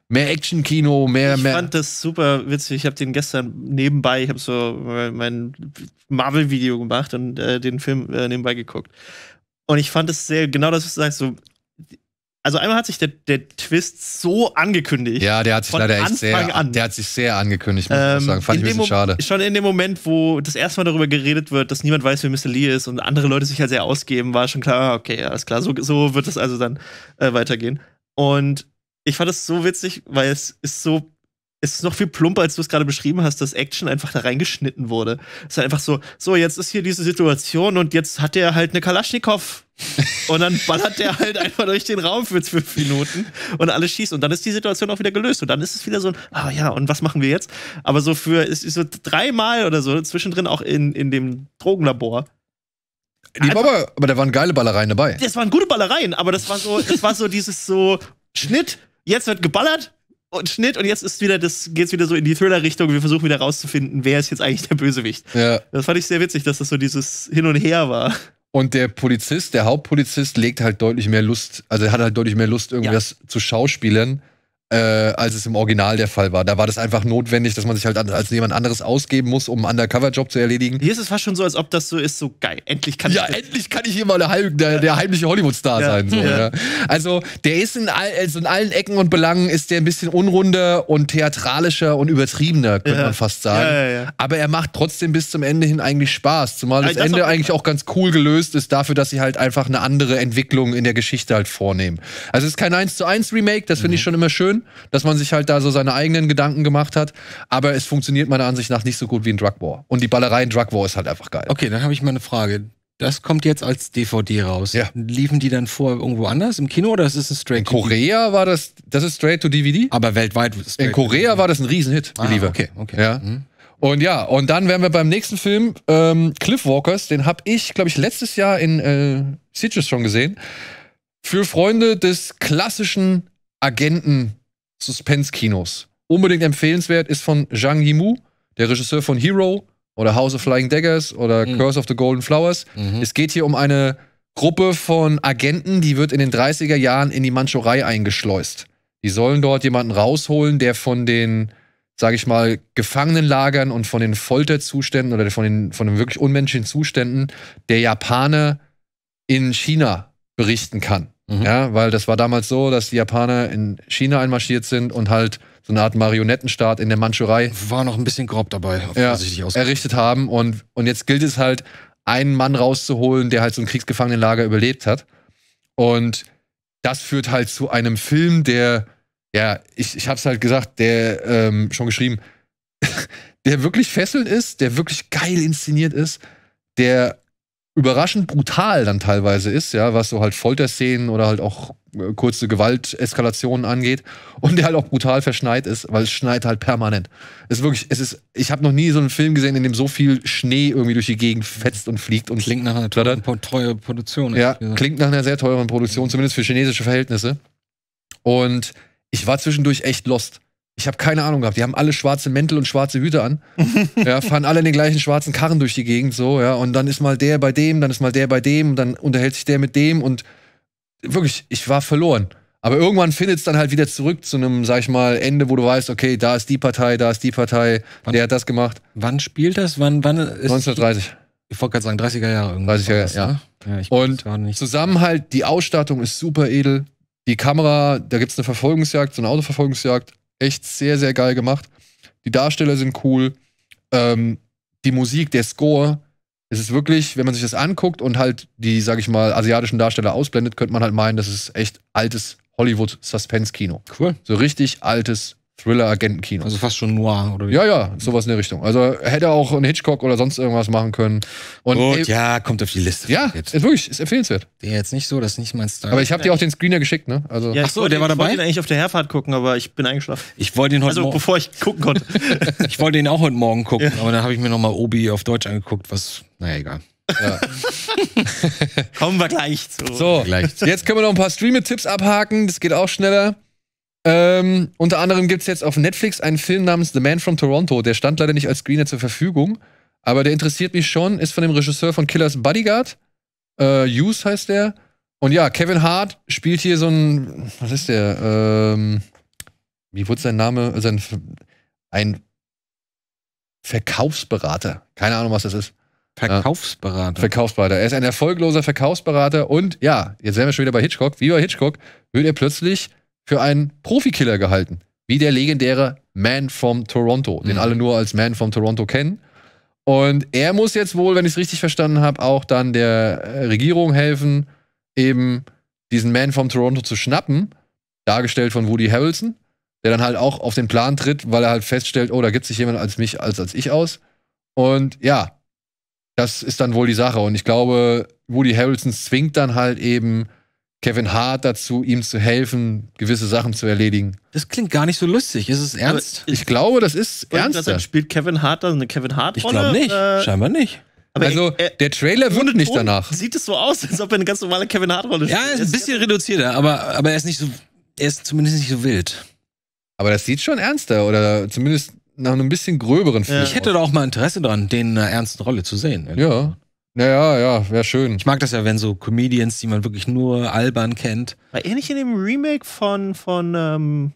mehr Action-Kino, mehr, ich mehr. Ich fand das super witzig. Ich habe den gestern nebenbei, ich habe so mein Marvel-Video gemacht und äh, den Film äh, nebenbei geguckt. Und ich fand es sehr, genau das, was du sagst, so. Also einmal hat sich der, der Twist so angekündigt. Ja, der hat sich leider Anfang echt sehr, an. der hat sich sehr angekündigt, muss ähm, ich sagen. Fand ich ein bisschen schade. Schon in dem Moment, wo das erste Mal darüber geredet wird, dass niemand weiß, wer Mr. Lee ist und andere Leute sich halt sehr ausgeben, war schon klar, okay, alles klar, so, so wird es also dann äh, weitergehen. Und ich fand das so witzig, weil es ist so es ist noch viel plumper, als du es gerade beschrieben hast, dass Action einfach da reingeschnitten wurde. Es ist einfach so, so, jetzt ist hier diese Situation und jetzt hat er halt eine Kalaschnikow. und dann ballert der halt einfach durch den Raum für fünf Minuten und alles schießt. Und dann ist die Situation auch wieder gelöst. Und dann ist es wieder so ein, ah ja, und was machen wir jetzt? Aber so für, ist, ist so dreimal oder so zwischendrin auch in, in dem Drogenlabor. Die aber, aber da waren geile Ballereien dabei. Das waren gute Ballereien, aber das war so, das war so dieses so, Schnitt, jetzt wird geballert und Schnitt und jetzt ist wieder das geht's wieder so in die Thriller Richtung, wir versuchen wieder rauszufinden, wer ist jetzt eigentlich der Bösewicht. Ja. Das fand ich sehr witzig, dass das so dieses hin und her war. Und der Polizist, der Hauptpolizist legt halt deutlich mehr Lust, also er hat halt deutlich mehr Lust irgendwas ja. zu schauspielen äh, als es im Original der Fall war. Da war das einfach notwendig, dass man sich halt als jemand anderes ausgeben muss, um einen Undercover-Job zu erledigen. Hier ist es fast schon so, als ob das so ist, so geil. Endlich kann ja, ich. Ja, endlich kann ich hier mal der, der, der heimliche Hollywood-Star ja. sein. So, ja. Ne? Also, der ist in, all, also in allen Ecken und Belangen ist der ein bisschen unrunder und theatralischer und übertriebener, könnte man fast sagen. Ja, ja, ja. Aber er macht trotzdem bis zum Ende hin eigentlich Spaß. Zumal das, das Ende auch eigentlich auch ganz cool gelöst ist, dafür, dass sie halt einfach eine andere Entwicklung in der Geschichte halt vornehmen. Also, es ist kein 1 zu 1 Remake, das finde mhm. ich schon immer schön schön, dass man sich halt da so seine eigenen Gedanken gemacht hat. Aber es funktioniert meiner Ansicht nach nicht so gut wie ein Drug War. Und die Ballerei in Drug War ist halt einfach geil. Okay, dann habe ich mal eine Frage. Das kommt jetzt als DVD raus. Ja. Liefen die dann vor irgendwo anders im Kino oder ist es ein Straight? In Korea war das, das ist Straight to DVD. Aber weltweit. Straight in Korea war das ein Riesenhit, ah, Believer. Okay, okay. Ja. Mhm. Und ja, und dann wären wir beim nächsten Film, ähm, Cliff Walkers, den habe ich, glaube ich, letztes Jahr in äh, Citrus schon gesehen. Für Freunde des klassischen Agenten Suspense-Kinos. Unbedingt empfehlenswert ist von Zhang Yimou, der Regisseur von Hero oder House of Flying Daggers oder mhm. Curse of the Golden Flowers. Mhm. Es geht hier um eine Gruppe von Agenten, die wird in den 30er Jahren in die Mandschurei eingeschleust. Die sollen dort jemanden rausholen, der von den, sag ich mal, Gefangenenlagern und von den Folterzuständen oder von den, von den wirklich unmenschlichen Zuständen der Japaner in China berichten kann. Mhm. Ja, weil das war damals so, dass die Japaner in China einmarschiert sind und halt so eine Art Marionettenstaat in der Mandschurei. War noch ein bisschen grob dabei, ja, errichtet haben. Und, und jetzt gilt es halt, einen Mann rauszuholen, der halt so ein Kriegsgefangenenlager überlebt hat. Und das führt halt zu einem Film, der, ja, ich, ich hab's halt gesagt, der ähm, schon geschrieben, der wirklich fesselnd ist, der wirklich geil inszeniert ist, der überraschend brutal dann teilweise ist, ja, was so halt Folterszenen oder halt auch äh, kurze Gewalteskalationen angeht und der halt auch brutal verschneit ist, weil es schneit halt permanent. Es ist wirklich, es ist, ich habe noch nie so einen Film gesehen, in dem so viel Schnee irgendwie durch die Gegend fetzt und fliegt und klingt nach einer teuren, teuren Produktion. Ja, klingt nach einer sehr teuren Produktion, zumindest für chinesische Verhältnisse. Und ich war zwischendurch echt lost. Ich habe keine Ahnung gehabt. Die haben alle schwarze Mäntel und schwarze Hüte an. ja, fahren alle in den gleichen schwarzen Karren durch die Gegend so, ja. Und dann ist mal der bei dem, dann ist mal der bei dem, dann unterhält sich der mit dem und wirklich, ich war verloren. Aber irgendwann findet es dann halt wieder zurück zu einem, sag ich mal, Ende, wo du weißt, okay, da ist die Partei, da ist die Partei, wann, der hat das gemacht. Wann spielt das? Wann, wann ist 1930. Ich wollte gerade sagen, 30er Jahre irgendwie. 30er Jahre, ja. Ne? ja und zusammen halt, die Ausstattung ist super edel. Die Kamera, da gibt es eine Verfolgungsjagd, so eine Autoverfolgungsjagd echt sehr, sehr geil gemacht. Die Darsteller sind cool. Ähm, die Musik, der Score, es ist wirklich, wenn man sich das anguckt und halt die, sag ich mal, asiatischen Darsteller ausblendet, könnte man halt meinen, das ist echt altes Hollywood-Suspense-Kino. Cool. So richtig altes Thriller-Agenten-Kino. Also fast schon noir, oder wie? Ja, ja, sowas in der Richtung. Also hätte auch ein Hitchcock oder sonst irgendwas machen können. Und Gut, ja, kommt auf die Liste. Ja, jetzt. ist wirklich, ist empfehlenswert. Der jetzt nicht so, das ist nicht mein Style. Aber ich habe dir auch den Screener geschickt, ne? Also ja, Ach so, der war dabei? Ich wollte eigentlich auf der Herfahrt gucken, aber ich bin eingeschlafen. Ich wollte ihn heute Also bevor ich gucken konnte. ich wollte ihn auch heute Morgen gucken, ja. aber dann habe ich mir nochmal Obi auf Deutsch angeguckt, was, naja, egal. Ja. Kommen wir gleich zu. So, jetzt können wir noch ein paar Streame-Tipps abhaken, das geht auch schneller. Ähm, unter anderem gibt es jetzt auf Netflix einen Film namens The Man from Toronto. Der stand leider nicht als Screener zur Verfügung, aber der interessiert mich schon. Ist von dem Regisseur von Killers Bodyguard. Äh, Hughes heißt der. Und ja, Kevin Hart spielt hier so ein, was ist der? Ähm, wie wurde sein Name? Äh, sein, ein Verkaufsberater. Keine Ahnung, was das ist. Verkaufsberater. Ja, Verkaufsberater. Er ist ein erfolgloser Verkaufsberater und ja, jetzt wären wir schon wieder bei Hitchcock. Wie bei Hitchcock wird er plötzlich für einen Profikiller gehalten, wie der legendäre Man from Toronto, mhm. den alle nur als Man from Toronto kennen. Und er muss jetzt wohl, wenn ich es richtig verstanden habe, auch dann der äh, Regierung helfen, eben diesen Man from Toronto zu schnappen, dargestellt von Woody Harrelson, der dann halt auch auf den Plan tritt, weil er halt feststellt, oh, da gibt sich jemand als mich als als ich aus. Und ja, das ist dann wohl die Sache. Und ich glaube, Woody Harrelson zwingt dann halt eben Kevin Hart dazu, ihm zu helfen, gewisse Sachen zu erledigen. Das klingt gar nicht so lustig. Ist es ernst? Ich, ich glaube, das ist ernst. Spielt Kevin Hart dann eine Kevin Hart-Rolle? Ich glaube nicht. Äh, Scheinbar nicht. also, er, er, der Trailer wundert nicht danach. Sieht es so aus, als ob er eine ganz normale Kevin Hart-Rolle spielt. Ja, ist ein bisschen reduzierter, aber, aber er ist nicht so, er ist zumindest nicht so wild. Aber das sieht schon ernster oder zumindest nach einem bisschen gröberen Film. Ja. Ich hätte da auch mal Interesse dran, den in äh, einer ernsten Rolle zu sehen. Ja. Ja, ja, ja, wäre schön. Ich mag das ja, wenn so Comedians, die man wirklich nur albern kennt. War er nicht in dem Remake von, von ähm,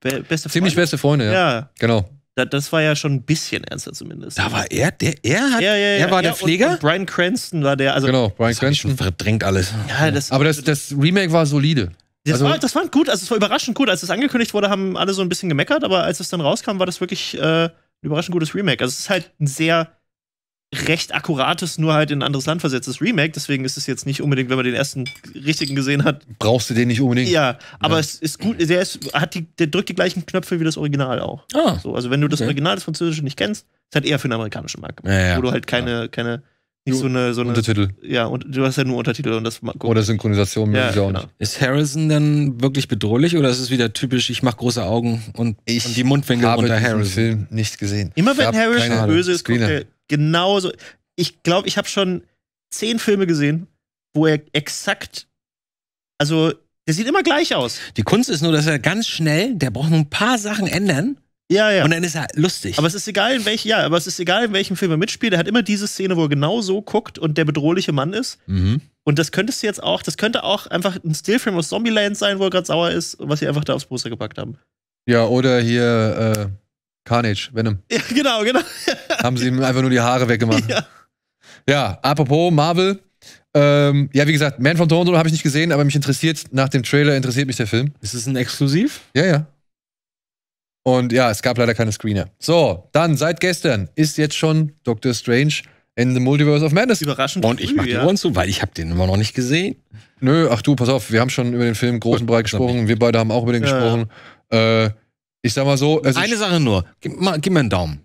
Be Beste Freunde? Ziemlich beste Freunde, ja. ja. Genau. Da, das war ja schon ein bisschen ernster zumindest. Da war er, der, er hat, ja, ja, ja, er war der Pfleger? Und, und Brian Cranston war der, also. Genau, Brian Cranston. verdrängt alles. Ja, das, Aber das, das Remake war solide. Das, also, war, das war gut, also es war überraschend gut. Als es angekündigt wurde, haben alle so ein bisschen gemeckert, aber als es dann rauskam, war das wirklich äh, ein überraschend gutes Remake. Also es ist halt ein sehr recht akkurates, nur halt in ein anderes Land versetztes Remake. Deswegen ist es jetzt nicht unbedingt, wenn man den ersten richtigen gesehen hat. Brauchst du den nicht unbedingt? Ja, aber ja. es ist gut. Der, ist, hat die, der drückt die gleichen Knöpfe wie das Original auch. Ah, so, also wenn du das okay. Original, das Französische nicht kennst, ist halt eher für den amerikanischen Markt. Ja, ja. Wo du halt keine, keine nicht so eine, so eine, Untertitel. Ja, und du hast ja nur Untertitel und das guck. Oder Synchronisation ja, genau. Nicht. Ist Harrison dann wirklich bedrohlich oder ist es wieder typisch, ich mache große Augen und, ich und die Mundwinkel habe unter Harrison? Film nicht gesehen. Immer wenn Harrison böse ist, guckt er genauso. Ich glaube, ich habe schon zehn Filme gesehen, wo er exakt, also der sieht immer gleich aus. Die Kunst ist nur, dass er ganz schnell, der braucht nur ein paar Sachen ändern. Ja, ja. Und dann ist er lustig. Aber es ist egal, in welchem, ja, aber es ist egal, in welchem Film er mitspielt. Er hat immer diese Szene, wo er genau so guckt und der bedrohliche Mann ist. Mhm. Und das könntest du jetzt auch, das könnte auch einfach ein Stillframe aus Zombieland sein, wo er gerade sauer ist, und was sie einfach da aufs Poster gepackt haben. Ja, oder hier, äh, Carnage, Venom. Ja, genau, genau. Haben sie ihm einfach nur die Haare weggemacht. Ja, ja apropos Marvel. Ähm, ja, wie gesagt, Man from Toronto habe ich nicht gesehen, aber mich interessiert, nach dem Trailer interessiert mich der Film. Ist es ein Exklusiv? Ja, ja. Und ja, es gab leider keine Screener. So, dann seit gestern ist jetzt schon Doctor Strange in the Multiverse of Madness. Überraschend. Und ich mache die ja. Ohren zu, weil ich habe den immer noch nicht gesehen. Nö, ach du, pass auf, wir haben schon über den Film großen Breit gesprochen. Wir beide haben auch über den ja, gesprochen. Äh, ich sag mal so. Also Eine Sache nur. Gib, mal, gib mir einen Daumen.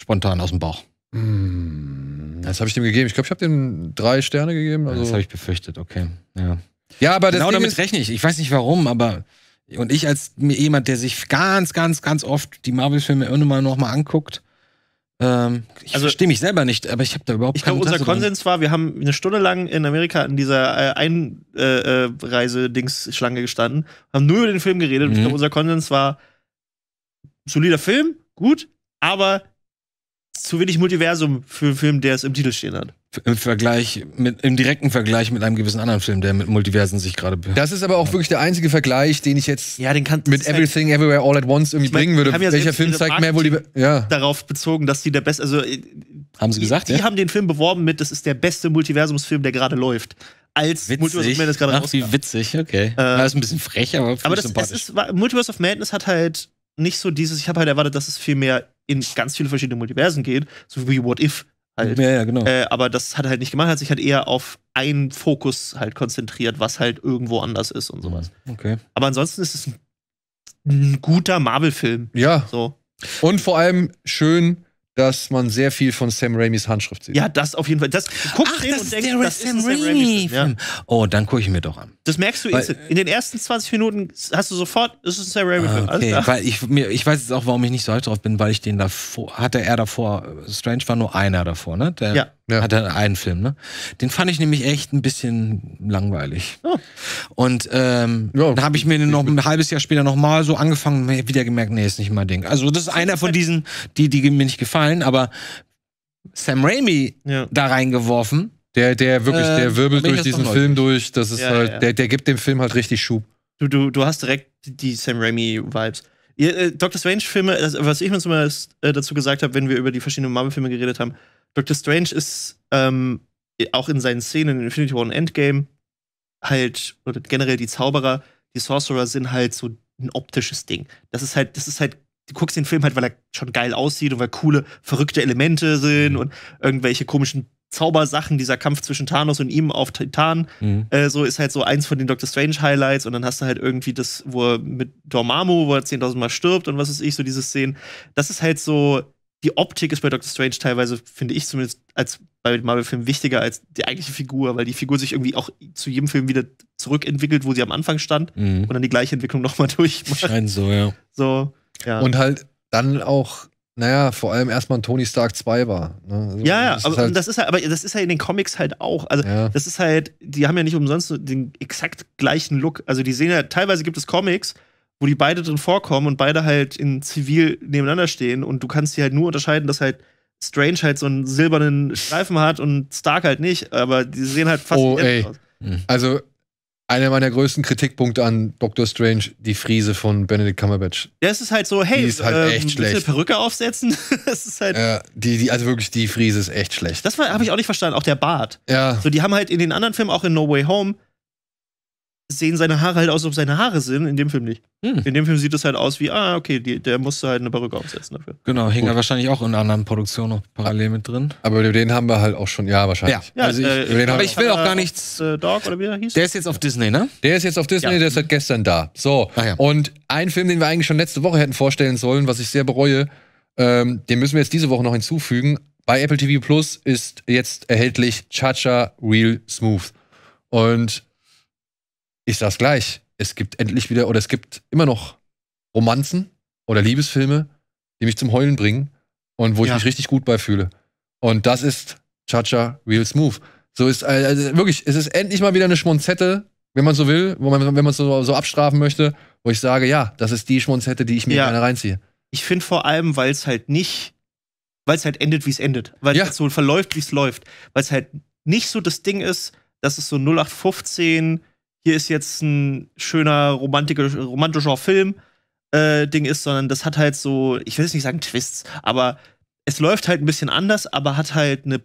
Spontan aus dem Bauch. Mm. Das habe ich dem gegeben. Ich glaube, ich habe dem drei Sterne gegeben. Also. Das habe ich befürchtet, okay. Ja, ja aber genau damit rechne ich. Ich weiß nicht warum, aber. Und ich als jemand, der sich ganz, ganz, ganz oft die Marvel-Filme irgendwann nochmal anguckt, ähm, ich also, verstehe mich selber nicht, aber ich habe da überhaupt Ich glaube, unser Tasse Konsens war, wir haben eine Stunde lang in Amerika in dieser äh, Einreise-Dings-Schlange äh, äh, gestanden, haben nur über den Film geredet mhm. und ich mhm. glaube, unser Konsens war, solider Film, gut, aber zu wenig Multiversum für einen Film, der es im Titel stehen hat im Vergleich mit im direkten Vergleich mit einem gewissen anderen Film, der mit Multiversen sich gerade Das ist aber auch wirklich der einzige Vergleich, den ich jetzt ja, den kann, mit halt Everything halt, Everywhere All at Once irgendwie ich bringen würde. Ja Welcher Film zeigt Marketing mehr Multiversen? Ja. Darauf bezogen, dass die der beste also äh, haben sie gesagt, die, die ja? haben den Film beworben mit das ist der beste Multiversumsfilm, der gerade läuft. Als witzig. Multiverse of Madness gerade Ach, wie witzig, okay. Äh, das ist ein bisschen frech, aber Aber das, es ist, Multiverse of Madness hat halt nicht so dieses, ich habe halt erwartet, dass es viel mehr in ganz viele verschiedene Multiversen geht, so wie What If halt. Ja, ja, genau. Äh, aber das hat er halt nicht gemacht, hat sich halt eher auf einen Fokus halt konzentriert, was halt irgendwo anders ist und sowas. Mhm, okay. Aber ansonsten ist es ein, ein guter Marvel-Film. Ja. So. Und vor allem schön dass man sehr viel von Sam Raimis Handschrift sieht. Ja, das auf jeden Fall. Das guckst Ach, das und denkst, das ist Sam, Raimi. Ja. Oh, dann gucke ich mir doch an. Das merkst du weil, in den ersten 20 Minuten hast du sofort, das ist ein Sam Raimi Film. Okay, weil ich mir ich weiß jetzt auch, warum ich nicht so alt drauf bin, weil ich den davor hatte er davor äh, Strange war nur einer davor, ne? Der, ja. Ja. Hat er einen Film, ne? Den fand ich nämlich echt ein bisschen langweilig. Oh. Und ähm, ja, da habe ich mir noch ein halbes Jahr später nochmal so angefangen, wieder gemerkt, nee, ist nicht mein Ding. Also das ist einer von diesen, die, die mir nicht gefallen, aber Sam Raimi ja. da reingeworfen. Der, der wirklich, äh, der wirbelt durch diesen Film durch. Das ist ja, halt, Der, der gibt dem Film halt richtig Schub. Du, du, du hast direkt die Sam Raimi-Vibes. Äh, Dr. Strange-Filme, was ich mir zum Beispiel dazu gesagt habe, wenn wir über die verschiedenen Marvel-Filme geredet haben, Doctor Strange ist ähm, auch in seinen Szenen in Infinity War und Endgame halt, oder generell die Zauberer, die Sorcerer sind halt so ein optisches Ding. Das ist halt, das ist halt, du guckst den Film halt, weil er schon geil aussieht und weil coole, verrückte Elemente sind mhm. und irgendwelche komischen Zaubersachen, dieser Kampf zwischen Thanos und ihm auf Titan, mhm. äh, so ist halt so eins von den Doctor Strange Highlights und dann hast du halt irgendwie das, wo er mit Dormammu, wo er 10.000 Mal stirbt und was weiß ich, so diese Szenen. Das ist halt so, die Optik ist bei Doctor Strange teilweise, finde ich zumindest, als bei Marvel-Filmen wichtiger als die eigentliche Figur, weil die Figur sich irgendwie auch zu jedem Film wieder zurückentwickelt, wo sie am Anfang stand mhm. und dann die gleiche Entwicklung nochmal durchmacht. Scheint so, ja. So, ja. Und halt dann auch, naja, vor allem erstmal Tony Stark 2 war. Ne? Also ja, ja, aber halt das ist halt, aber das ist ja halt in den Comics halt auch. Also ja. das ist halt, die haben ja nicht umsonst den exakt gleichen Look. Also die sehen ja, teilweise gibt es Comics, wo die beide drin vorkommen und beide halt in Zivil nebeneinander stehen und du kannst sie halt nur unterscheiden, dass halt Strange halt so einen silbernen Streifen hat und Stark halt nicht, aber die sehen halt fast oh, ey. aus. Hm. Also einer meiner größten Kritikpunkte an Doctor Strange, die Friese von Benedict Cumberbatch. Das ist halt so, hey, die ist halt ähm, echt bisschen schlecht. Perücke aufsetzen. das ist halt. Ja, die, die, also wirklich, die Friese ist echt schlecht. Das habe ich auch nicht verstanden, auch der Bart. Ja. So, die haben halt in den anderen Filmen, auch in No Way Home, sehen seine Haare halt aus, ob seine Haare sind. In dem Film nicht. Hm. In dem Film sieht es halt aus wie, ah, okay, die, der musste halt eine Perücke aufsetzen dafür. Genau, hing er halt wahrscheinlich auch in anderen Produktionen noch parallel mit drin. Aber über den haben wir halt auch schon, ja, wahrscheinlich. Ja, also ich, äh, aber ich will äh, auch gar nichts. Äh, Dog oder wie der hieß? Der ist jetzt auf Disney, ne? Der ist jetzt auf Disney, ja. der ist seit halt gestern da. So, ah, ja. und ein Film, den wir eigentlich schon letzte Woche hätten vorstellen sollen, was ich sehr bereue, ähm, den müssen wir jetzt diese Woche noch hinzufügen. Bei Apple TV Plus ist jetzt erhältlich Cha-Cha Real Smooth. Und ich sag's gleich, es gibt endlich wieder oder es gibt immer noch Romanzen oder Liebesfilme, die mich zum Heulen bringen und wo ja. ich mich richtig gut beifühle. Und das ist Cha-Cha Real Smooth. So ist äh, also wirklich, es ist endlich mal wieder eine Schmonzette, wenn man so will, wo man, wenn man so, so abstrafen möchte, wo ich sage, ja, das ist die Schmonzette, die ich mir ja. gerne reinziehe. Ich finde vor allem, weil es halt nicht, weil es halt endet, wie es endet, weil es ja. halt so verläuft, wie es läuft, weil es halt nicht so das Ding ist, dass es so 0815 hier ist jetzt ein schöner romantischer Film äh, Ding ist, sondern das hat halt so, ich will jetzt nicht sagen Twists, aber es läuft halt ein bisschen anders, aber hat halt eine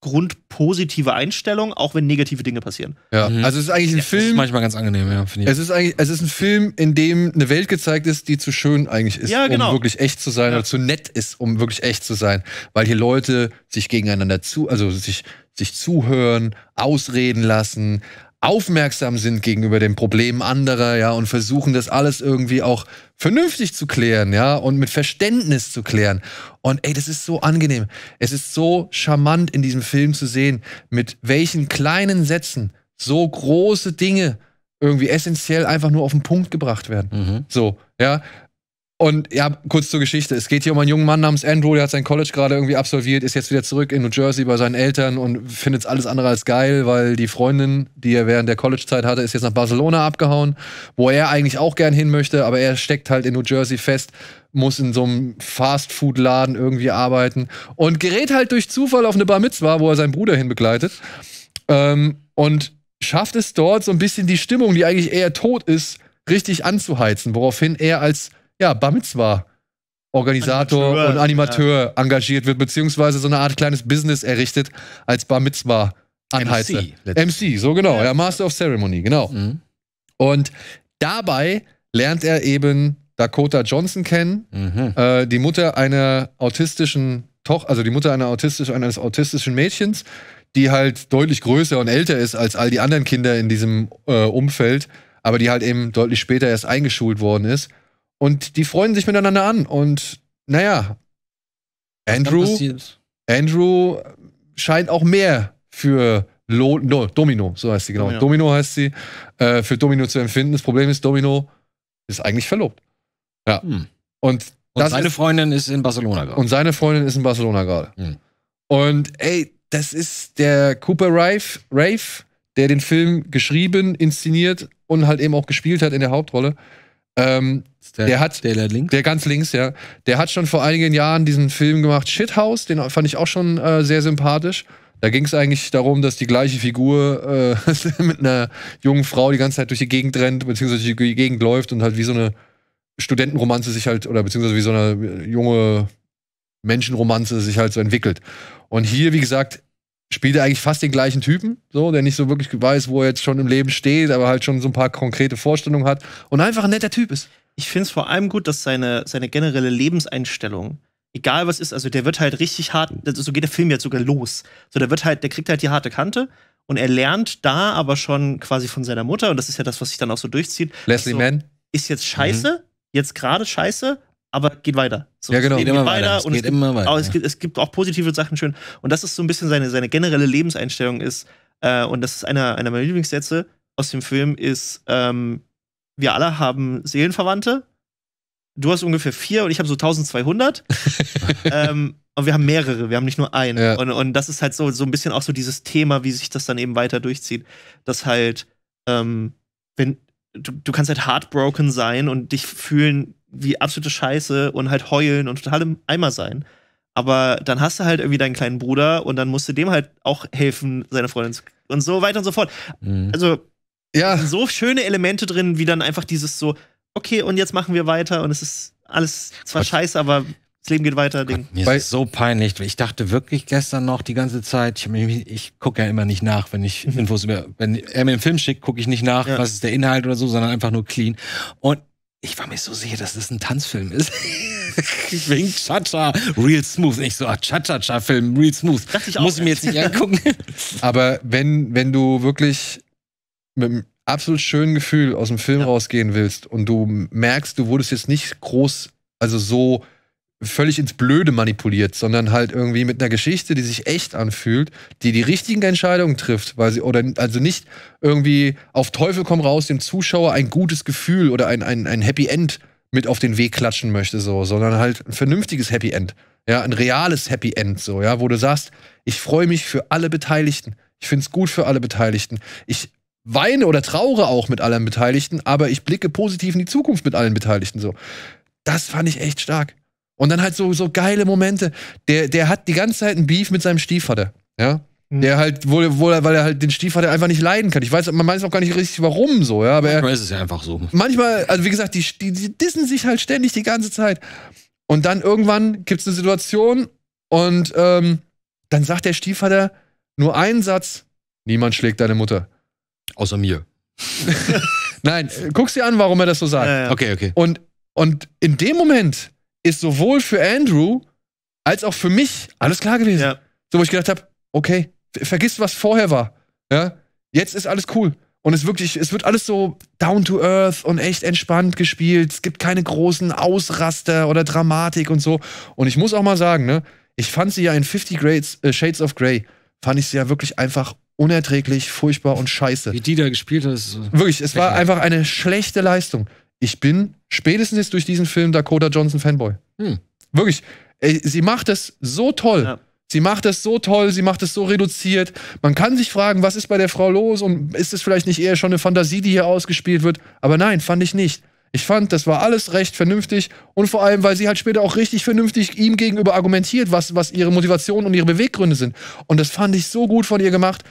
grundpositive Einstellung, auch wenn negative Dinge passieren. Ja, mhm. also es ist eigentlich ein ja, Film. Das ist manchmal ganz angenehm, ja, finde ich. Es ist eigentlich, es ist ein Film, in dem eine Welt gezeigt ist, die zu schön eigentlich ist, ja, genau. um wirklich echt zu sein, ja. oder zu nett ist, um wirklich echt zu sein, weil hier Leute sich gegeneinander zu, also sich sich zuhören, ausreden lassen, aufmerksam sind gegenüber den Problemen anderer, ja, und versuchen das alles irgendwie auch vernünftig zu klären, ja, und mit Verständnis zu klären. Und ey, das ist so angenehm. Es ist so charmant in diesem Film zu sehen, mit welchen kleinen Sätzen so große Dinge irgendwie essentiell einfach nur auf den Punkt gebracht werden. Mhm. So, ja. Und ja, kurz zur Geschichte. Es geht hier um einen jungen Mann namens Andrew, der hat sein College gerade irgendwie absolviert, ist jetzt wieder zurück in New Jersey bei seinen Eltern und findet es alles andere als geil, weil die Freundin, die er während der College-Zeit hatte, ist jetzt nach Barcelona abgehauen, wo er eigentlich auch gern hin möchte, aber er steckt halt in New Jersey fest, muss in so einem Fast-Food-Laden irgendwie arbeiten und gerät halt durch Zufall auf eine Bar Mitzwa, wo er seinen Bruder hinbegleitet. Ähm, und schafft es dort so ein bisschen die Stimmung, die eigentlich eher tot ist, richtig anzuheizen, woraufhin er als ja, Bar Organisator Animateur, und Animateur ja. engagiert wird, beziehungsweise so eine Art kleines Business errichtet als Bar Mitzvah Anheizer. MC, MC, so genau, ja. ja, Master of Ceremony, genau. Mhm. Und dabei lernt er eben Dakota Johnson kennen, mhm. äh, die Mutter einer autistischen Tochter, also die Mutter einer autistisch, eines autistischen Mädchens, die halt deutlich größer und älter ist als all die anderen Kinder in diesem äh, Umfeld, aber die halt eben deutlich später erst eingeschult worden ist. Und die freuen sich miteinander an. Und naja, Andrew, Andrew scheint auch mehr für Lo no, Domino, so heißt sie genau. Domino, Domino heißt sie, äh, für Domino zu empfinden. Das Problem ist, Domino ist eigentlich verlobt. Ja. Hm. Und, und seine ist, Freundin ist in Barcelona gerade. Und seine Freundin ist in Barcelona gerade. Hm. Und ey, das ist der Cooper Rafe, Rafe, der den Film geschrieben, inszeniert und halt eben auch gespielt hat in der Hauptrolle. Ähm, der, der, hat, der, der, ganz links, ja. Der hat schon vor einigen Jahren diesen Film gemacht, Shithouse, den fand ich auch schon äh, sehr sympathisch. Da ging es eigentlich darum, dass die gleiche Figur äh, mit einer jungen Frau die ganze Zeit durch die Gegend rennt, beziehungsweise durch die Gegend läuft und halt wie so eine Studentenromanze sich halt, oder beziehungsweise wie so eine junge Menschenromanze sich halt so entwickelt. Und hier, wie gesagt, spielt er eigentlich fast den gleichen Typen, so, der nicht so wirklich weiß, wo er jetzt schon im Leben steht, aber halt schon so ein paar konkrete Vorstellungen hat und einfach ein netter Typ ist. Ich finde es vor allem gut, dass seine, seine generelle Lebenseinstellung, egal was ist, also der wird halt richtig hart, so geht der Film jetzt sogar los. So, der wird halt, der kriegt halt die harte Kante und er lernt da aber schon quasi von seiner Mutter, und das ist ja das, was sich dann auch so durchzieht. Leslie so, also Mann. Ist jetzt scheiße, mhm. jetzt gerade scheiße, aber geht weiter. So, ja, genau. Geht, immer weiter. weiter. Es geht es immer weiter. Aber es gibt, es gibt auch positive Sachen schön. Und das ist so ein bisschen seine, seine generelle Lebenseinstellung ist, äh, und das ist einer, einer meiner Lieblingssätze aus dem Film, ist, ähm, wir alle haben Seelenverwandte. Du hast ungefähr vier und ich habe so 1200. ähm, und wir haben mehrere, wir haben nicht nur einen. Ja. Und, und das ist halt so, so ein bisschen auch so dieses Thema, wie sich das dann eben weiter durchzieht. Dass halt, ähm, wenn du, du kannst halt heartbroken sein und dich fühlen, wie absolute Scheiße und halt heulen und total im Eimer sein. Aber dann hast du halt irgendwie deinen kleinen Bruder und dann musst du dem halt auch helfen, seine Freundin zu und so weiter und so fort. Mhm. Also ja. so schöne Elemente drin, wie dann einfach dieses so, okay, und jetzt machen wir weiter und es ist alles zwar Gott. scheiße, aber das Leben geht weiter. Gott, mir Weil, ist so peinlich. Ich dachte wirklich gestern noch die ganze Zeit, ich, ich gucke ja immer nicht nach, wenn ich mhm. Infos über, wenn er mir einen Film schickt, gucke ich nicht nach, ja. was ist der Inhalt oder so, sondern einfach nur clean. Und ich war mir so sicher, dass das ein Tanzfilm ist. ich bin Cha-Cha, Real Smooth. Nicht so, ah, Cha-Cha-Cha-Film, Real Smooth. Dachte ich Muss ich mir jetzt nicht angucken. Aber wenn, wenn du wirklich mit einem absolut schönen Gefühl aus dem Film ja. rausgehen willst und du merkst, du wurdest jetzt nicht groß, also so völlig ins Blöde manipuliert, sondern halt irgendwie mit einer Geschichte, die sich echt anfühlt, die die richtigen Entscheidungen trifft, weil sie oder also nicht irgendwie auf Teufel komm raus dem Zuschauer ein gutes Gefühl oder ein, ein, ein Happy End mit auf den Weg klatschen möchte so, sondern halt ein vernünftiges Happy End, ja, ein reales Happy End so, ja, wo du sagst, ich freue mich für alle Beteiligten. Ich finde es gut für alle Beteiligten. Ich weine oder traure auch mit allen Beteiligten, aber ich blicke positiv in die Zukunft mit allen Beteiligten so. Das fand ich echt stark. Und dann halt so, so geile Momente. Der, der hat die ganze Zeit einen Beef mit seinem Stiefvater. Ja. Mhm. Der halt, wohl, wohl, weil er halt den Stiefvater einfach nicht leiden kann. Ich weiß, man weiß auch gar nicht richtig, warum so, ja. Aber manchmal ist es ja einfach so. Manchmal, also wie gesagt, die, die, die dissen sich halt ständig die ganze Zeit. Und dann irgendwann gibt es eine Situation und ähm, dann sagt der Stiefvater nur einen Satz: Niemand schlägt deine Mutter. Außer mir. Nein, guck sie an, warum er das so sagt. Ja, Okay, okay. Und, und in dem Moment ist sowohl für Andrew als auch für mich alles klar gewesen. Ja. So, wo ich gedacht habe, okay, vergiss, was vorher war. Ja? Jetzt ist alles cool. Und es wirklich, es wird alles so down to earth und echt entspannt gespielt. Es gibt keine großen Ausraster oder Dramatik und so. Und ich muss auch mal sagen, ne, ich fand sie ja in 50 Grades, äh, Shades of Grey, fand ich sie ja wirklich einfach unerträglich, furchtbar und scheiße. Wie die da gespielt hat, ist so Wirklich, es war einfach eine schlechte Leistung ich bin spätestens jetzt durch diesen Film Dakota Johnson Fanboy. Hm. Wirklich. Ey, sie macht das so toll. Ja. Sie macht das so toll, sie macht es so reduziert. Man kann sich fragen, was ist bei der Frau los und ist es vielleicht nicht eher schon eine Fantasie, die hier ausgespielt wird? Aber nein, fand ich nicht. Ich fand, das war alles recht vernünftig und vor allem, weil sie halt später auch richtig vernünftig ihm gegenüber argumentiert, was, was ihre Motivation und ihre Beweggründe sind. Und das fand ich so gut von ihr gemacht.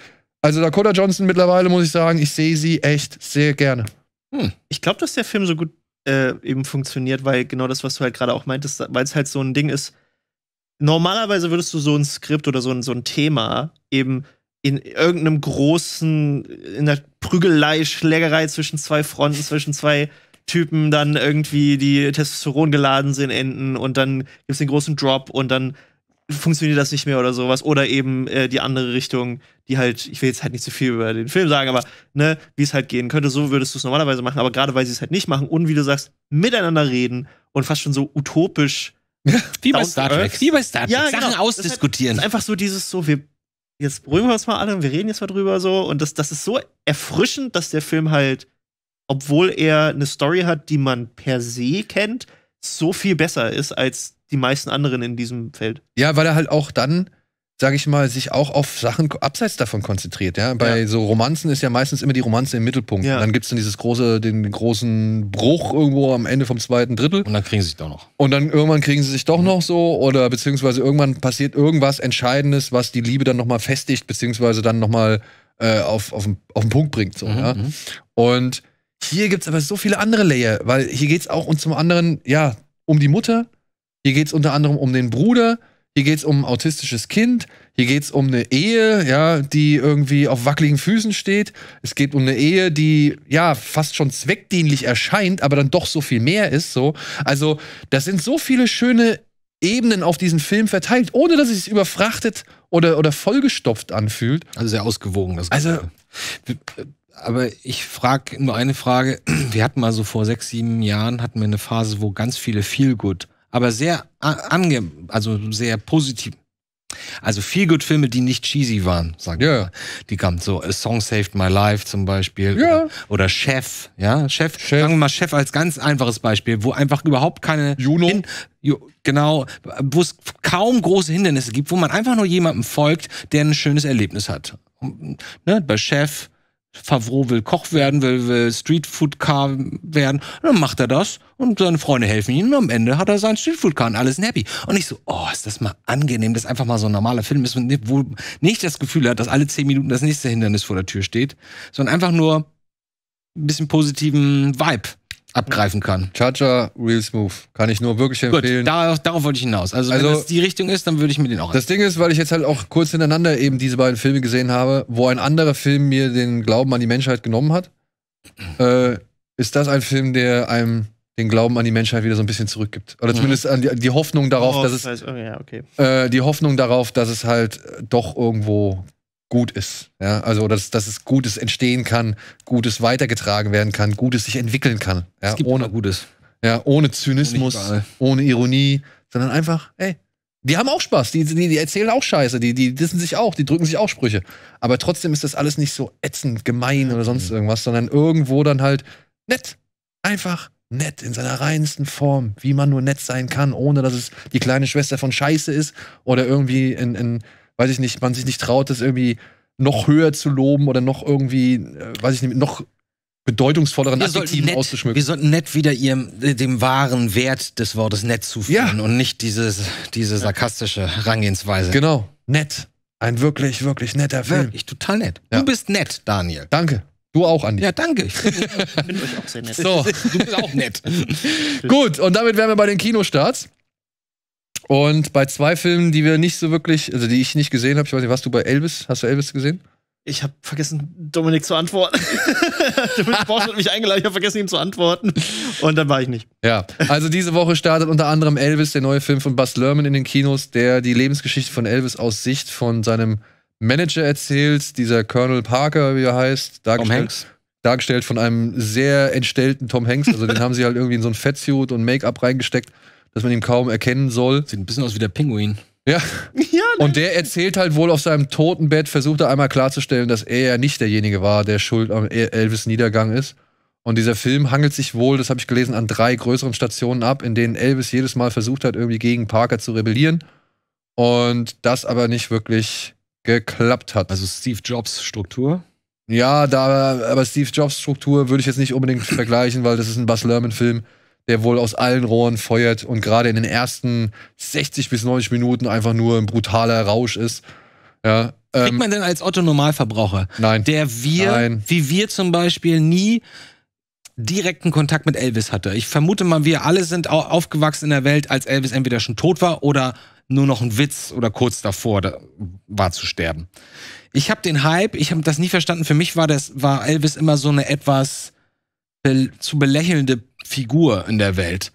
Also Dakota Johnson mittlerweile, muss ich sagen, ich sehe sie echt sehr gerne. Hm. Ich glaube, dass der Film so gut äh, eben funktioniert, weil genau das, was du halt gerade auch meintest, weil es halt so ein Ding ist. Normalerweise würdest du so ein Skript oder so ein, so ein Thema eben in irgendeinem großen, äh, in der Prügelei, Schlägerei zwischen zwei Fronten, zwischen zwei Typen dann irgendwie, die Testosteron geladen sind, enden und dann gibt es den großen Drop und dann funktioniert das nicht mehr oder sowas. Oder eben äh, die andere Richtung, die halt, ich will jetzt halt nicht zu viel über den Film sagen, aber ne, wie es halt gehen könnte, so würdest du es normalerweise machen. Aber gerade weil sie es halt nicht machen und wie du sagst, miteinander reden und fast schon so utopisch. Wie bei Star Trek. Wie bei Star Trek. Ja, Sachen genau. ausdiskutieren. Das ist, das ist einfach so dieses so, wir jetzt beruhigen wir uns mal alle und wir reden jetzt mal drüber so. Und das, das ist so erfrischend, dass der Film halt, obwohl er eine Story hat, die man per se kennt, so viel besser ist als die meisten anderen in diesem Feld. Ja, weil er halt auch dann, sage ich mal, sich auch auf Sachen abseits davon konzentriert. Ja? Bei ja. so Romanzen ist ja meistens immer die Romanze im Mittelpunkt. Ja. Und dann gibt es dann dieses große, den großen Bruch irgendwo am Ende vom zweiten Drittel. Und dann kriegen sie sich doch noch. Und dann irgendwann kriegen sie sich doch mhm. noch so oder beziehungsweise irgendwann passiert irgendwas Entscheidendes, was die Liebe dann nochmal festigt, beziehungsweise dann nochmal äh, auf, auf, den, auf den Punkt bringt. So, mhm, ja? Mhm. Und hier gibt es aber so viele andere Layer, weil hier geht es auch und zum anderen, ja, um die Mutter, hier geht es unter anderem um den Bruder, hier geht es um ein autistisches Kind, hier geht es um eine Ehe, ja, die irgendwie auf wackeligen Füßen steht. Es geht um eine Ehe, die ja fast schon zweckdienlich erscheint, aber dann doch so viel mehr ist. So. Also, das sind so viele schöne Ebenen auf diesen Film verteilt, ohne dass es sich überfrachtet oder, oder vollgestopft anfühlt. Also sehr ausgewogen, das also Ganze. Also, aber ich frage nur eine Frage. Wir hatten mal so vor sechs, sieben Jahren hatten wir eine Phase, wo ganz viele Feelgood aber sehr ange, also sehr positiv. Also viel gut Filme, die nicht cheesy waren, sagen yeah. Die kamen so A Song Saved My Life zum Beispiel yeah. oder, oder, Chef, ja Chef, Chef, Sagen wir mal Chef als ganz einfaches Beispiel, wo einfach überhaupt keine Juno. Hin, genau, wo es kaum große Hindernisse gibt, wo man einfach nur jemandem folgt, der ein schönes Erlebnis hat. Ne, bei Chef Favreau will Koch werden, will, will Streetfood-Car werden. Und dann macht er das und seine Freunde helfen ihm. Und am Ende hat er seinen Streetfood-Car und alles happy. Und ich so, oh, ist das mal angenehm, dass einfach mal so ein normaler Film ist, wo nicht das Gefühl hat, dass alle zehn Minuten das nächste Hindernis vor der Tür steht, sondern einfach nur ein bisschen positiven Vibe abgreifen kann. Charger, Real Smooth. Kann ich nur wirklich empfehlen. Gut, darauf, wollte ich hinaus. Also, also, wenn es die Richtung ist, dann würde ich mir den auch Das Ding ist, weil ich jetzt halt auch kurz hintereinander eben diese beiden Filme gesehen habe, wo ein anderer Film mir den Glauben an die Menschheit genommen hat, äh, ist das ein Film, der einem den Glauben an die Menschheit wieder so ein bisschen zurückgibt. Oder mhm. zumindest an die, die Hoffnung darauf, oh, dass es. Okay, oh okay. Äh, die Hoffnung darauf, dass es halt doch irgendwo gut ist. Ja? Also, dass, dass es Gutes entstehen kann, Gutes weitergetragen werden kann, Gutes sich entwickeln kann. Ja? ohne Gutes. Ja, ohne Zynismus, ohne Ironie, sondern einfach, ey, die haben auch Spaß, die, die, die erzählen auch Scheiße, die, die dissen sich auch, die drücken sich auch Sprüche. Aber trotzdem ist das alles nicht so ätzend, gemein oder sonst mhm. irgendwas, sondern irgendwo dann halt nett. Einfach nett in seiner reinsten Form, wie man nur nett sein kann, ohne dass es die kleine Schwester von Scheiße ist oder irgendwie ein, ein weiß ich nicht, man sich nicht traut, das irgendwie noch höher zu loben oder noch irgendwie, äh, weiß ich nicht, noch bedeutungsvolleren Adjektiven auszuschmücken. Wir sollten nett wieder ihrem, äh, dem wahren Wert des Wortes nett zuführen ja. und nicht dieses, diese sarkastische Herangehensweise. Genau, nett. Ein wirklich, wirklich netter Film. Wirklich, total nett. Ja. Du bist nett, Daniel. Danke. Du auch, Andi. Ja, danke. Ich bin euch auch sehr nett. So. Du bist auch nett. Gut, und damit wären wir bei den Kinostarts. Und bei zwei Filmen, die wir nicht so wirklich, also die ich nicht gesehen habe, ich weiß nicht, warst du bei Elvis? Hast du Elvis gesehen? Ich habe vergessen, Dominik zu antworten. Dominik Borsch hat mich eingeladen, ich habe vergessen, ihm zu antworten. Und dann war ich nicht. Ja, also diese Woche startet unter anderem Elvis, der neue Film von Buzz Lerman in den Kinos, der die Lebensgeschichte von Elvis aus Sicht von seinem Manager erzählt, dieser Colonel Parker, wie er heißt, Tom Hanks. dargestellt von einem sehr entstellten Tom Hanks. Also den haben sie halt irgendwie in so ein Fettsuit und Make-up reingesteckt dass man ihn kaum erkennen soll. Sieht ein bisschen aus wie der Pinguin. Ja. ja und ne? der erzählt halt wohl auf seinem Totenbett, versucht er einmal klarzustellen, dass er ja nicht derjenige war, der schuld am e- Elvis Niedergang ist. Und dieser Film hangelt sich wohl, das habe ich gelesen, an drei größeren Stationen ab, in denen Elvis jedes Mal versucht hat, irgendwie gegen Parker zu rebellieren. Und das aber nicht wirklich geklappt hat. Also Steve Jobs Struktur? Ja, da, aber Steve Jobs Struktur würde ich jetzt nicht unbedingt vergleichen, weil das ist ein Buzz Lerman-Film der wohl aus allen Rohren feuert und gerade in den ersten 60 bis 90 Minuten einfach nur ein brutaler Rausch ist. Ja, ähm, Kriegt man denn als Otto Normalverbraucher, nein, der wir, nein. wie wir zum Beispiel, nie direkten Kontakt mit Elvis hatte? Ich vermute mal, wir alle sind aufgewachsen in der Welt, als Elvis entweder schon tot war oder nur noch ein Witz oder kurz davor da war zu sterben. Ich habe den Hype, ich habe das nie verstanden. Für mich war das war Elvis immer so eine etwas zu belächelnde Figur in der Welt,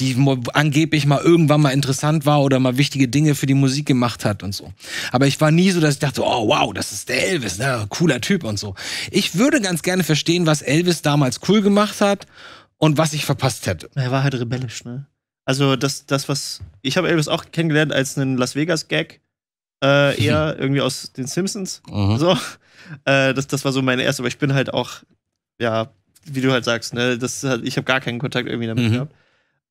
die angeblich mal irgendwann mal interessant war oder mal wichtige Dinge für die Musik gemacht hat und so. Aber ich war nie so, dass ich dachte, oh wow, das ist der Elvis, ne? cooler Typ und so. Ich würde ganz gerne verstehen, was Elvis damals cool gemacht hat und was ich verpasst hätte. Er war halt rebellisch, ne? Also das, das was ich habe Elvis auch kennengelernt als einen Las Vegas Gag, äh, eher irgendwie aus den Simpsons. Mhm. So, äh, das, das war so meine erste, aber ich bin halt auch ja wie du halt sagst, ne, das halt, ich habe gar keinen Kontakt irgendwie damit mhm. gehabt.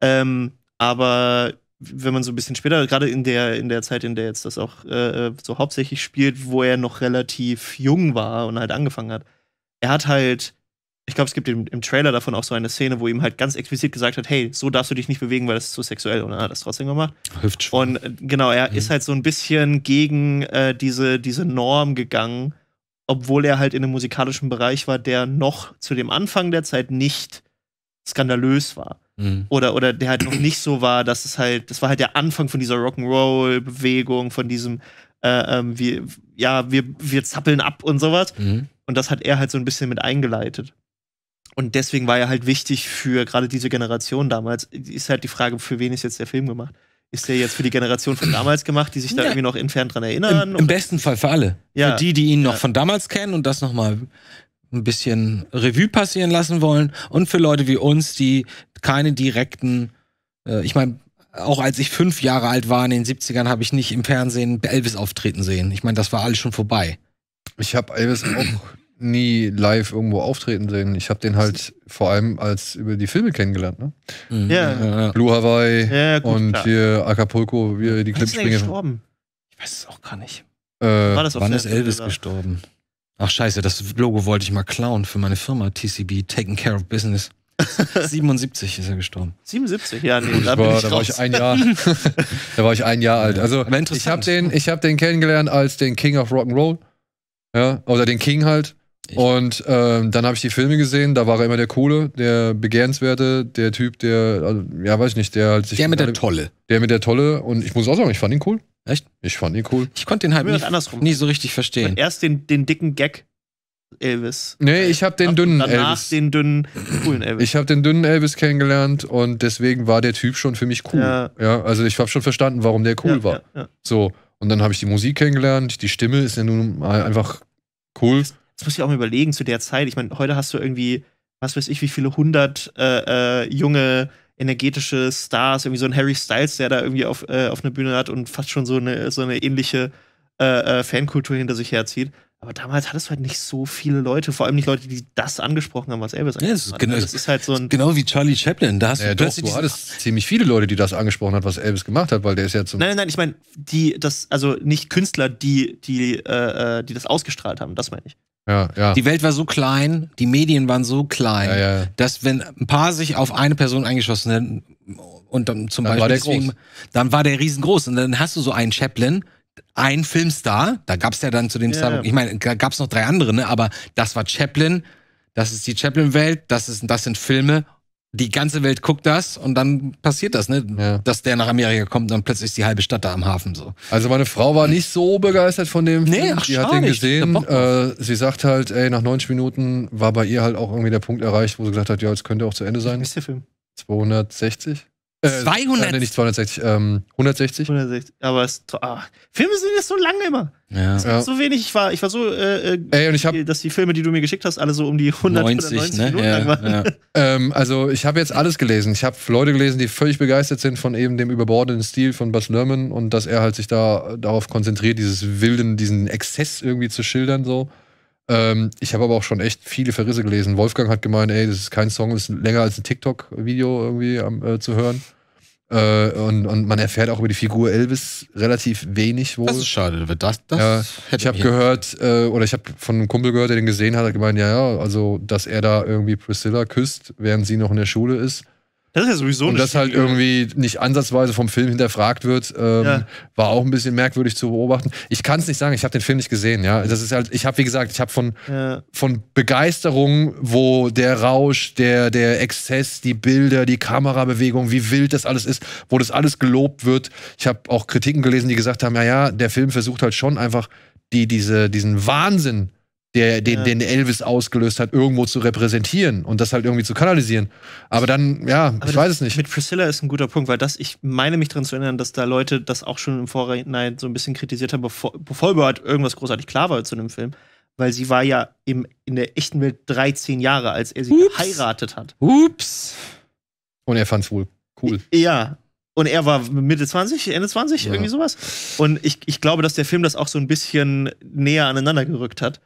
Ähm, aber wenn man so ein bisschen später, gerade in der, in der Zeit, in der jetzt das auch äh, äh so hauptsächlich spielt, wo er noch relativ jung war und halt angefangen hat, er hat halt, ich glaube, es gibt im, im, Trailer davon auch so eine Szene, wo ihm halt ganz explizit gesagt hat, hey, so darfst du dich nicht bewegen, weil das ist zu sexuell und er hat das trotzdem gemacht. Hüftschwung. Und äh, genau, er mhm. ist halt so ein bisschen gegen äh, diese, diese Norm gegangen obwohl er halt in einem musikalischen Bereich war, der noch zu dem Anfang der Zeit nicht skandalös war. Mhm. Oder, oder der halt noch nicht so war, dass es halt, das war halt der Anfang von dieser Rock'n'Roll-Bewegung, von diesem, äh, ähm, wir, ja, wir, wir zappeln ab und sowas. Mhm. Und das hat er halt so ein bisschen mit eingeleitet. Und deswegen war er halt wichtig für gerade diese Generation damals. Ist halt die Frage, für wen ist jetzt der Film gemacht? Ist der jetzt für die Generation von damals gemacht, die sich da ja. irgendwie noch entfernt dran erinnern? Im, im besten Fall für alle. Ja. Für die, die ihn noch von damals kennen und das nochmal ein bisschen Revue passieren lassen wollen. Und für Leute wie uns, die keine direkten, äh, ich meine, auch als ich fünf Jahre alt war in den 70ern, habe ich nicht im Fernsehen Elvis auftreten sehen. Ich meine, das war alles schon vorbei. Ich habe Elvis auch nie live irgendwo auftreten sehen. Ich habe den halt vor allem als über die Filme kennengelernt. Ne? Mhm. Ja. Blue Hawaii ja, gut, und klar. hier Acapulco, wie er die Klippspringe. Ist gestorben? Ich weiß es auch gar nicht. Äh, War das auf wann ist Elvis oder? gestorben? Ach scheiße, das Logo wollte ich mal klauen für meine Firma TCB, Taking Care of Business. 77 ist er gestorben. 77? Ja, nee, da, war, da war ich ein Jahr. da war ich ein Jahr alt. Also ich habe den, ich hab den kennengelernt als den King of Rock'n'Roll. Ja, oder den King halt. Und ähm, dann habe ich die Filme gesehen, da war er immer der Coole, der Begehrenswerte, der Typ, der, also, ja, weiß ich nicht, der halt sich. Der mit der Tolle. Der mit der Tolle. Und ich muss auch sagen, ich fand ihn cool. Echt? Ich fand ihn cool. Ich konnte den halt nicht, nie so richtig verstehen. Erst den, den dicken Gag Elvis. Nee, ich habe den Ach, dünnen danach Elvis. den dünnen, coolen Elvis. Ich habe den dünnen Elvis kennengelernt und deswegen war der Typ schon für mich cool. Ja, ja also ich habe schon verstanden, warum der cool ja, war. Ja, so, und dann habe ich die Musik kennengelernt. Die Stimme ist ja nun einfach cool. Ist das muss ich auch mal überlegen zu der Zeit. Ich meine, heute hast du irgendwie, was weiß ich, wie viele hundert äh, äh, junge energetische Stars, irgendwie so ein Harry Styles, der da irgendwie auf, äh, auf einer Bühne hat und fast schon so eine, so eine ähnliche äh, äh, Fankultur hinter sich herzieht. Aber damals hattest du halt nicht so viele Leute, vor allem nicht Leute, die das angesprochen haben, was Elvis ja, das ist genau, das ist halt so ein genau wie Charlie Chaplin. Da hast ja, du, doch, du hattest ziemlich viele Leute, die das angesprochen hat, was Elvis gemacht hat, weil der ist ja zum. Nein, nein, nein ich meine, die, das, also nicht Künstler, die, die, äh, äh die das ausgestrahlt haben, das meine ich. Ja, ja. Die Welt war so klein, die Medien waren so klein, ja, dass wenn ein paar sich auf eine Person eingeschossen hätten und dann zum dann Beispiel war deswegen, dann war der riesengroß und dann hast du so einen Chaplin, einen Filmstar, da gab es ja dann zu dem Zeitpunkt, ich meine, da gab es noch drei andere, ne? aber das war Chaplin, das ist die Chaplin-Welt, das, das sind Filme die ganze Welt guckt das und dann passiert das, ne? Ja. Dass der nach Amerika kommt und dann plötzlich ist die halbe Stadt da am Hafen so. Also meine Frau war nicht so begeistert von dem nee, Film. Ach, die hat den gesehen. Äh, sie sagt halt, ey, nach 90 Minuten war bei ihr halt auch irgendwie der Punkt erreicht, wo sie gesagt hat, ja, jetzt könnte auch zu Ende sein. Wie ist der Film? 260? 200? Äh, nicht 260, ähm, 160. 160. Aber es, ah, Filme sind jetzt so lange immer. Ja. ja. So wenig ich war. Ich war so, äh, äh, Ey, und ich hab, dass die Filme, die du mir geschickt hast, alle so um die 100 90, 90 ne? Minuten ja, lang waren. Ja. ähm, also ich habe jetzt alles gelesen. Ich habe Leute gelesen, die völlig begeistert sind von eben dem überbordenden Stil von Buzz Lerman und dass er halt sich da darauf konzentriert, dieses Wilden, diesen Exzess irgendwie zu schildern so. Ähm, ich habe aber auch schon echt viele Verrisse gelesen. Wolfgang hat gemeint, ey, das ist kein Song, das ist länger als ein TikTok-Video irgendwie am, äh, zu hören. Äh, und, und, man erfährt auch über die Figur Elvis relativ wenig wohl. Das ist schade, das, das ja, Ich habe gehört, äh, oder ich habe von einem Kumpel gehört, der den gesehen hat, hat gemeint, ja, ja, also, dass er da irgendwie Priscilla küsst, während sie noch in der Schule ist. Das ist ja sowieso Und das halt irgendwie nicht ansatzweise vom Film hinterfragt wird, ähm, ja. war auch ein bisschen merkwürdig zu beobachten. Ich kann es nicht sagen, ich habe den Film nicht gesehen, ja. Das ist halt, ich habe, wie gesagt, ich habe von, ja. von Begeisterung, wo der Rausch, der, der Exzess, die Bilder, die Kamerabewegung, wie wild das alles ist, wo das alles gelobt wird. Ich habe auch Kritiken gelesen, die gesagt haben, ja, ja, der Film versucht halt schon einfach die, diese, diesen Wahnsinn der den, ja. den Elvis ausgelöst hat, irgendwo zu repräsentieren und das halt irgendwie zu kanalisieren. Aber dann, ja, Aber ich weiß es nicht. Mit Priscilla ist ein guter Punkt, weil das, ich meine mich daran zu erinnern, dass da Leute das auch schon im Vorhinein so ein bisschen kritisiert haben, bevor, bevor irgendwas großartig klar war zu dem Film. Weil sie war ja im, in der echten Welt 13 Jahre, als er sie Ups. geheiratet hat. Ups. Und er fand's wohl cool. Ja, und er war Mitte 20, Ende 20, ja. irgendwie sowas. Und ich, ich glaube, dass der Film das auch so ein bisschen näher aneinander gerückt hat.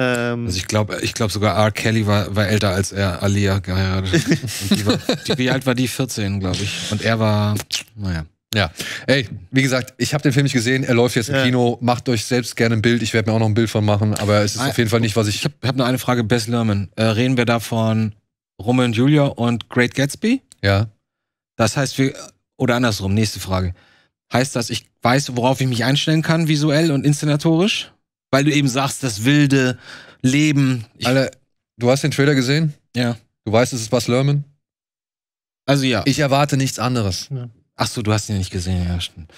Ähm, also ich glaube ich glaub sogar R. Kelly war, war älter als er Alia geheiratet. die war, die, wie alt war die? 14, glaube ich. Und er war, naja. Ja, ey, wie gesagt, ich habe den Film nicht gesehen. Er läuft jetzt im ja. Kino. Macht euch selbst gerne ein Bild. Ich werde mir auch noch ein Bild von machen. Aber es ist ah, auf jeden Fall nicht, was ich. Ich habe hab nur eine Frage. Bess Lerman. Äh, reden wir da von Romeo und Julia und Great Gatsby? Ja. Das heißt, wir. Oder andersrum, nächste Frage. Heißt das, ich weiß, worauf ich mich einstellen kann, visuell und inszenatorisch? weil du eben sagst, das wilde Leben. Ich Alter, du hast den Trailer gesehen? Ja. Du weißt, es ist was Lerman? Also ja. Ich erwarte nichts anderes. Ja. Ach so, du hast ihn nicht gesehen, ja, stimmt.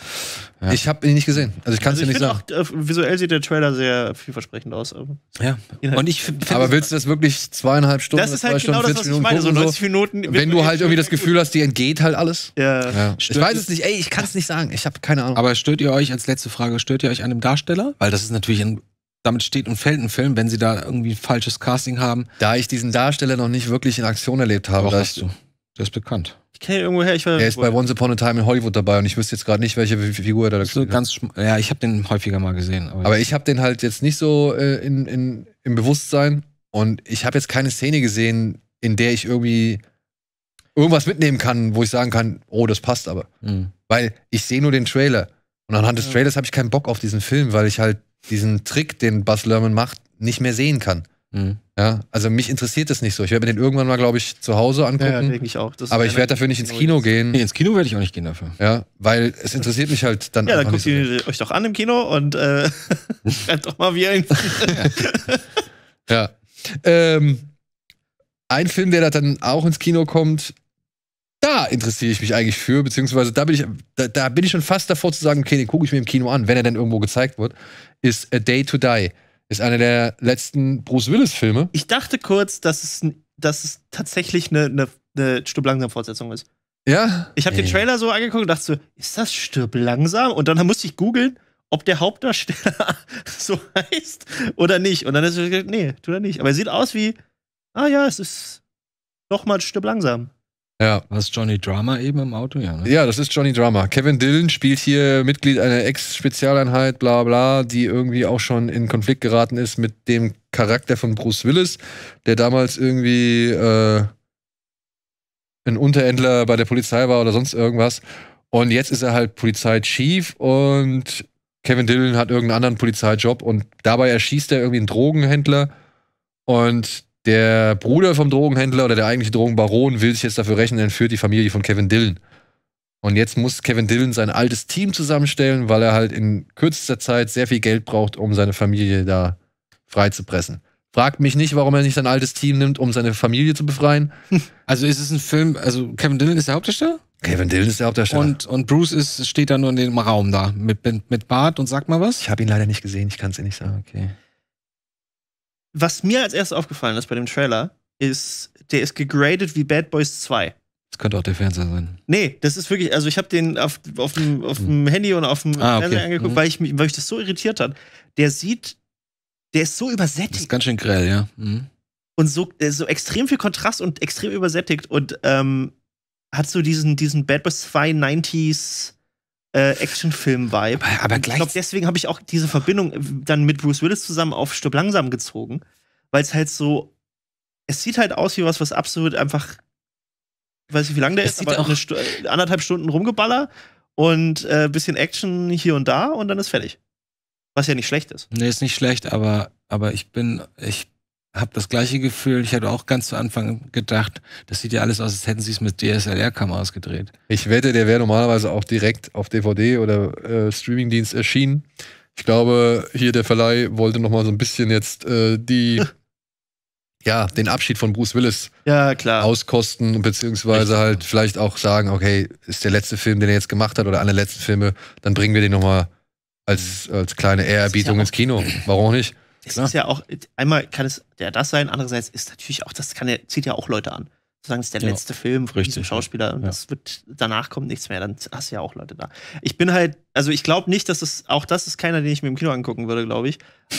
Ja. Ich habe ihn nicht gesehen. Also ich kann es also dir nicht sagen. Auch, äh, visuell sieht der Trailer sehr vielversprechend aus. Ja. Und ich Aber willst du das wirklich zweieinhalb Stunden? Das ist halt genau das, was ich meine. So 90 Minuten. wenn du halt irgendwie das Gefühl hast, dir entgeht halt alles. Ja. ja. Ich weiß es nicht. Ey, ich kann es nicht sagen. Ich habe keine Ahnung. Aber stört ihr euch als letzte Frage? Stört ihr euch einem Darsteller? Weil das ist natürlich ein damit steht und fällt ein Film, wenn sie da irgendwie ein falsches Casting haben. Da ich diesen Darsteller noch nicht wirklich in Aktion erlebt habe. weißt du. Der ist bekannt kenne irgendwo her. Ich er ist bei Once Upon a Time in Hollywood dabei und ich wüsste jetzt gerade nicht, welche Figur er da so ganz Ja, ich habe den häufiger mal gesehen. Aber, aber ich habe den halt jetzt nicht so äh, in, in, im Bewusstsein und ich habe jetzt keine Szene gesehen, in der ich irgendwie irgendwas mitnehmen kann, wo ich sagen kann, oh, das passt aber. Mhm. Weil ich sehe nur den Trailer. Und anhand des Trailers habe ich keinen Bock auf diesen Film, weil ich halt diesen Trick, den Buzz Lerman macht, nicht mehr sehen kann. Mhm. Ja, also mich interessiert das nicht so. Ich werde mir den irgendwann mal, glaube ich, zu Hause angucken. Ja, ja denke ich auch. aber ich werde dafür nicht ins Kino gehen. Nee, ins Kino werde ich auch nicht gehen dafür. Ja, weil es interessiert mich halt dann. Ja, dann guckt so ihr euch doch an im Kino und äh, rennt doch mal wie ein. ja. Ähm, ein Film, der da dann auch ins Kino kommt, da interessiere ich mich eigentlich für, beziehungsweise da bin ich, da, da bin ich schon fast davor zu sagen, okay, den gucke ich mir im Kino an, wenn er dann irgendwo gezeigt wird, ist A Day to Die. Ist einer der letzten Bruce Willis-Filme. Ich dachte kurz, dass es, dass es tatsächlich eine, eine, eine Stück langsam Fortsetzung ist. Ja? Ich habe den äh. Trailer so angeguckt und dachte so, ist das Stirb langsam? Und dann musste ich googeln, ob der Hauptdarsteller so heißt oder nicht. Und dann ist es, gesagt, nee, tut er nicht. Aber er sieht aus wie, ah ja, es ist nochmal Stirb langsam. Ja. Was Johnny Drama eben im Auto? Ja, ne? ja, das ist Johnny Drama. Kevin Dillon spielt hier Mitglied einer Ex-Spezialeinheit, bla bla, die irgendwie auch schon in Konflikt geraten ist mit dem Charakter von Bruce Willis, der damals irgendwie äh, ein Unterhändler bei der Polizei war oder sonst irgendwas. Und jetzt ist er halt Polizeichief und Kevin Dillon hat irgendeinen anderen Polizeijob und dabei erschießt er irgendwie einen Drogenhändler und der Bruder vom Drogenhändler oder der eigentliche Drogenbaron will sich jetzt dafür rechnen, und entführt die Familie von Kevin Dillon. Und jetzt muss Kevin Dillon sein altes Team zusammenstellen, weil er halt in kürzester Zeit sehr viel Geld braucht, um seine Familie da freizupressen. Fragt mich nicht, warum er nicht sein altes Team nimmt, um seine Familie zu befreien. Also ist es ein Film, also Kevin Dillon ist der Hauptdarsteller? Kevin Dillon ist der Hauptdarsteller. Und, und Bruce ist, steht da nur in dem Raum da mit, mit Bart und sagt mal was? Ich habe ihn leider nicht gesehen, ich kann es dir nicht sagen. Okay. Was mir als erstes aufgefallen ist bei dem Trailer, ist, der ist gegradet wie Bad Boys 2. Das könnte auch der Fernseher sein. Nee, das ist wirklich, also ich habe den auf, auf, dem, auf hm. dem Handy und auf dem ah, Fernseher okay. angeguckt, mhm. weil, ich mich, weil ich das so irritiert hat. Der sieht, der ist so übersättigt. Das ist ganz schön grell, ja. Mhm. Und so, so extrem viel Kontrast und extrem übersättigt und ähm, hat so diesen, diesen Bad Boys 2 90s äh, Actionfilm-Vibe. Aber, aber gleich. Ich glaube, deswegen habe ich auch diese Verbindung äh, dann mit Bruce Willis zusammen auf Stirb langsam gezogen, weil es halt so. Es sieht halt aus wie was, was absolut einfach. Ich weiß nicht, wie lang der es ist, aber auch eine St anderthalb Stunden rumgeballer und ein äh, bisschen Action hier und da und dann ist fertig. Was ja nicht schlecht ist. Nee, ist nicht schlecht, aber, aber ich bin. Ich habe das gleiche Gefühl. Ich hatte auch ganz zu Anfang gedacht, das sieht ja alles aus, als hätten sie es mit DSLR-Kameras gedreht. Ich wette, der wäre normalerweise auch direkt auf DVD oder äh, Streamingdienst erschienen. Ich glaube, hier der Verleih wollte noch mal so ein bisschen jetzt äh, die ja, den Abschied von Bruce Willis ja, klar. auskosten, beziehungsweise Echt? halt vielleicht auch sagen, okay, ist der letzte Film, den er jetzt gemacht hat oder alle letzten Filme, dann bringen wir den nochmal als, als kleine Ehrerbietung ja ins Kino. Warum nicht? Es ist ja auch, einmal kann es ja das sein, andererseits ist natürlich auch, das kann ja, zieht ja auch Leute an sozusagen ist der genau. letzte Film von Richtig, diesem Schauspieler und das wird, danach kommt nichts mehr, dann hast du ja auch Leute da. Ich bin halt, also ich glaube nicht, dass es, auch das ist keiner, den ich mir im Kino angucken würde, glaube ich.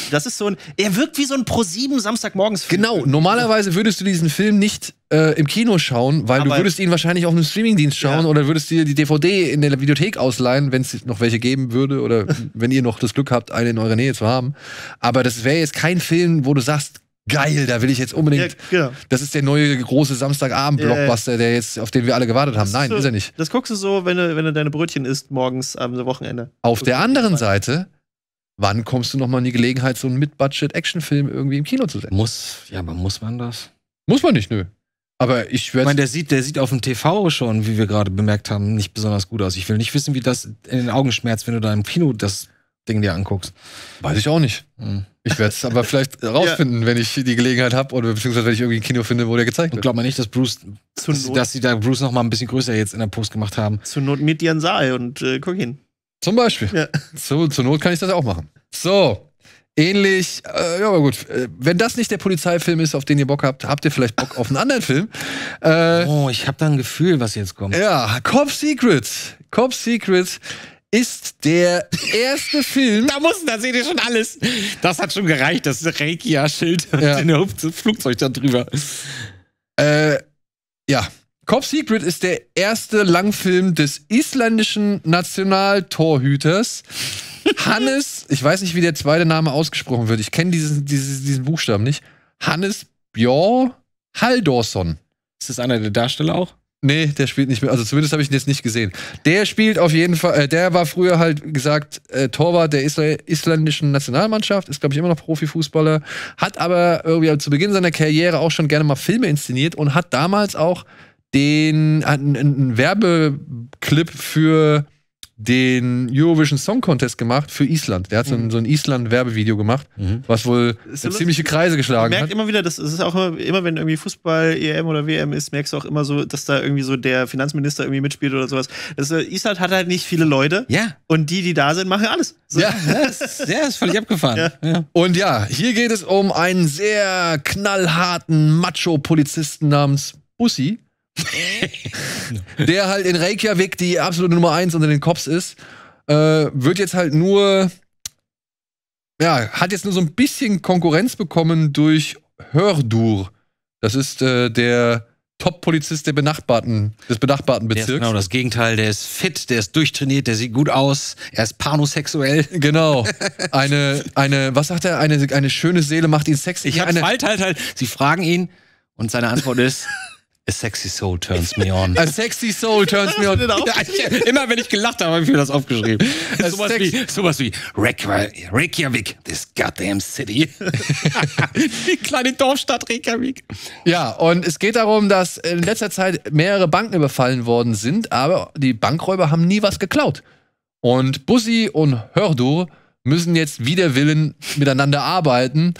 Das ist so ein, er wirkt wie so ein Pro7 Samstagmorgens Film. Genau, normalerweise würdest du diesen Film nicht äh, im Kino schauen, weil Aber du würdest ihn wahrscheinlich auf einem Streamingdienst schauen ja. oder würdest dir die DVD in der Videothek ausleihen, wenn es noch welche geben würde oder wenn ihr noch das Glück habt, eine in eurer Nähe zu haben. Aber das wäre jetzt kein Film, wo du sagst, geil, da will ich jetzt unbedingt. Ja, genau. Das ist der neue große Samstagabend-Blockbuster, der jetzt, auf den wir alle gewartet haben. Das Nein, ist, so, ist er nicht. Das guckst du so, wenn du, wenn du deine Brötchen isst morgens am Wochenende. Auf der anderen Seite, wann kommst du nochmal in die Gelegenheit, so einen Mid-Budget-Actionfilm irgendwie im Kino zu sehen? Muss, ja, aber muss man das? Muss man nicht, nö. Aber ich werde. Ich meine, der sieht, der sieht auf dem TV schon, wie wir gerade bemerkt haben, nicht besonders gut aus. Ich will nicht wissen, wie das in den Augen schmerzt, wenn du da im Kino das Ding dir anguckst. Weiß ich auch nicht. Hm. Ich werde es aber vielleicht rausfinden, ja. wenn ich die Gelegenheit habe oder beziehungsweise wenn ich irgendwie ein Kino finde, wo der gezeigt wird. Und glaubt man nicht, dass Bruce, dass, dass, sie da Bruce noch mal ein bisschen größer jetzt in der Post gemacht haben? Zur Not mit dir Saal und äh, guck ihn. Zum Beispiel. Ja. Zu, zur Not kann ich das auch machen. So, ähnlich, äh, ja, aber gut. Äh, wenn das nicht der Polizeifilm ist, auf den ihr Bock habt, habt ihr vielleicht Bock auf einen anderen Film. Äh, oh, ich habe da ein Gefühl, was jetzt kommt. Ja, Cop Secrets. Cop Secrets ist der erste Film. Da muss, da seht ihr schon alles. Das hat schon gereicht, das reikia schild und ja. und den Flugzeug da drüber. Äh, ja. Cop Secret ist der erste Langfilm des isländischen Nationaltorhüters. Hannes, ich weiß nicht, wie der zweite Name ausgesprochen wird. Ich kenne diesen, diesen, diesen Buchstaben nicht. Hannes Björn Haldorsson. Ist das einer der Darsteller auch? Nee, der spielt nicht mehr. Also zumindest habe ich ihn jetzt nicht gesehen. Der spielt auf jeden Fall, äh, der war früher halt gesagt äh, Torwart der Isl isländischen Nationalmannschaft, ist glaube ich immer noch Profifußballer, hat aber irgendwie halt zu Beginn seiner Karriere auch schon gerne mal Filme inszeniert und hat damals auch den einen, einen Werbeclip für den Eurovision Song Contest gemacht für Island. Der hat so ein, mhm. so ein Island-Werbevideo gemacht, mhm. was wohl so ziemliche Kreise geschlagen merkt hat. merkt immer wieder, das ist auch immer, immer, wenn irgendwie Fußball, EM oder WM ist, merkst du auch immer so, dass da irgendwie so der Finanzminister irgendwie mitspielt oder sowas. Das, äh, Island hat halt nicht viele Leute. Ja. Und die, die da sind, machen alles. So. Ja, ne, das, der ist völlig abgefahren. Ja. Ja. Und ja, hier geht es um einen sehr knallharten Macho-Polizisten namens Bussi, der halt in Reykjavik die absolute Nummer eins unter den Cops ist, äh, wird jetzt halt nur, ja, hat jetzt nur so ein bisschen Konkurrenz bekommen durch Hördur. Das ist äh, der Top-Polizist der benachbarten, des benachbarten Bezirks. Der ist genau, das Gegenteil. Der ist fit, der ist durchtrainiert, der sieht gut aus, er ist panosexuell. Genau. Eine, eine, was sagt er? Eine, eine schöne Seele macht ihn sexy. Ich hab eine, halt, halt, halt. Sie fragen ihn und seine Antwort ist, A sexy soul turns me on. A sexy soul turns me on. Immer wenn ich gelacht habe, habe ich mir das aufgeschrieben. sowas, wie, sowas wie Reykjavik, this goddamn city. Die kleine Dorfstadt Reykjavik. Ja, und es geht darum, dass in letzter Zeit mehrere Banken überfallen worden sind, aber die Bankräuber haben nie was geklaut. Und Bussi und Hördur müssen jetzt wider Willen miteinander arbeiten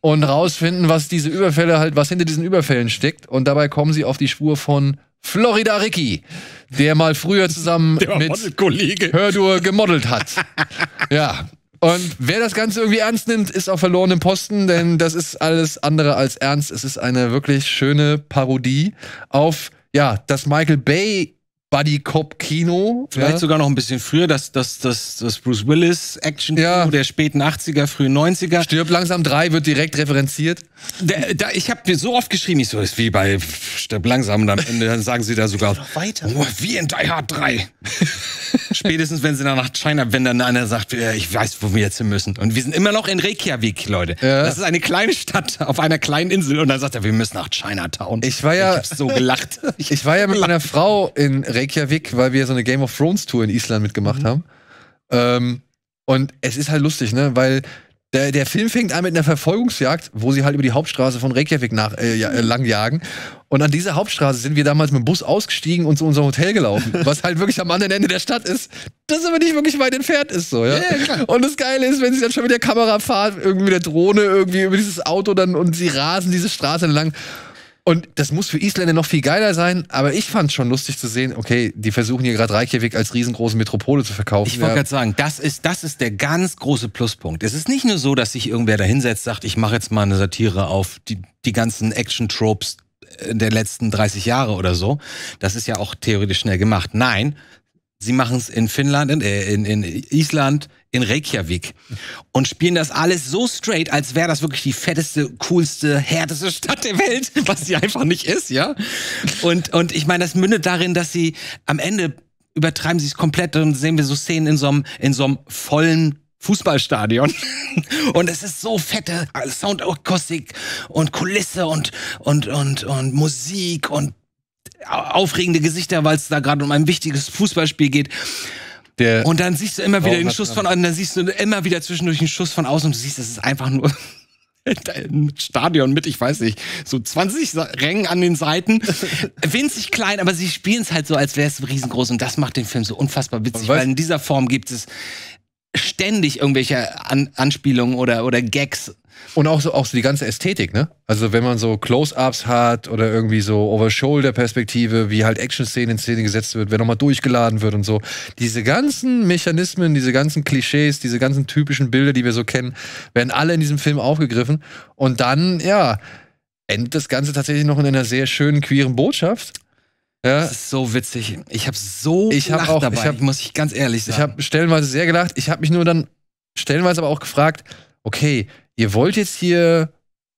und rausfinden, was diese Überfälle halt, was hinter diesen Überfällen steckt. Und dabei kommen sie auf die Spur von Florida Ricky, der mal früher zusammen mit Hördur gemodelt hat. ja. Und wer das Ganze irgendwie ernst nimmt, ist auf verlorenem Posten, denn das ist alles andere als ernst. Es ist eine wirklich schöne Parodie auf, ja, das Michael Bay Buddy Cop Kino. Vielleicht ja. sogar noch ein bisschen früher, das, das, das, das Bruce Willis Action ja. der späten 80er, frühen 90er. Stirb langsam 3 wird direkt referenziert. Der, der, ich habe mir so oft geschrieben, ich so, ist wie bei Stirb langsam und am Ende dann sagen sie da sogar weiter. Oh, wie in Die Hard 3. Spätestens wenn sie dann nach China, wenn dann einer sagt, äh, ich weiß, wo wir jetzt hin müssen. Und wir sind immer noch in Reykjavik, Leute. Ja. Das ist eine kleine Stadt auf einer kleinen Insel und dann sagt er, wir müssen nach Chinatown. Ich war ja ich so gelacht. Ich, ich war ja mit meiner Frau in Reykjavik Reykjavik, weil wir so eine Game of Thrones Tour in Island mitgemacht mhm. haben. Ähm, und es ist halt lustig, ne? Weil der, der Film fängt an mit einer Verfolgungsjagd, wo sie halt über die Hauptstraße von Reykjavik nach, äh, ja, äh, langjagen. Und an dieser Hauptstraße sind wir damals mit dem Bus ausgestiegen und zu unserem Hotel gelaufen, was halt wirklich am anderen Ende der Stadt ist, das aber nicht wirklich weit entfernt ist. So, ja? Yeah, und das Geile ist, wenn sie dann schon mit der Kamera fahren, irgendwie mit der Drohne, irgendwie über dieses Auto dann und sie rasen diese Straße entlang. Und das muss für Isländer noch viel geiler sein, aber ich fand es schon lustig zu sehen, okay, die versuchen hier gerade Reykjavik als riesengroße Metropole zu verkaufen. Ich wollte gerade sagen, das ist, das ist der ganz große Pluspunkt. Es ist nicht nur so, dass sich irgendwer da hinsetzt, sagt, ich mache jetzt mal eine Satire auf die, die ganzen Action-Tropes der letzten 30 Jahre oder so. Das ist ja auch theoretisch schnell gemacht. Nein, sie machen es in Finnland, in, äh, in, in Island, in Reykjavik und spielen das alles so straight, als wäre das wirklich die fetteste, coolste, härteste Stadt der Welt, was sie einfach nicht ist, ja. Und, und ich meine, das mündet darin, dass sie am Ende übertreiben sie es komplett und sehen wir so Szenen in so einem, in so einem vollen Fußballstadion. Und es ist so fette äh, Soundakustik und Kulisse und, und, und, und Musik und aufregende Gesichter, weil es da gerade um ein wichtiges Fußballspiel geht. Der und dann siehst du immer wieder den Schuss von außen, dann siehst du immer wieder zwischendurch einen Schuss von außen und du siehst, das ist einfach nur ein Stadion mit, ich weiß nicht, so 20 Rängen an den Seiten. Winzig klein, aber sie spielen es halt so, als wäre es riesengroß und das macht den Film so unfassbar witzig, weil in dieser Form gibt es ständig irgendwelche an Anspielungen oder, oder Gags und auch so, auch so die ganze Ästhetik, ne? Also wenn man so Close-Ups hat oder irgendwie so Over-Shoulder-Perspektive, wie halt Action-Szenen in Szene gesetzt wird, wer nochmal durchgeladen wird und so. Diese ganzen Mechanismen, diese ganzen Klischees, diese ganzen typischen Bilder, die wir so kennen, werden alle in diesem Film aufgegriffen. Und dann, ja, endet das Ganze tatsächlich noch in einer sehr schönen queeren Botschaft. Ja. Das ist so witzig. Ich habe so ich gelacht hab auch, dabei, ich hab, muss ich ganz ehrlich sagen. Ich habe stellenweise sehr gelacht. Ich habe mich nur dann stellenweise aber auch gefragt, okay, ihr wollt jetzt hier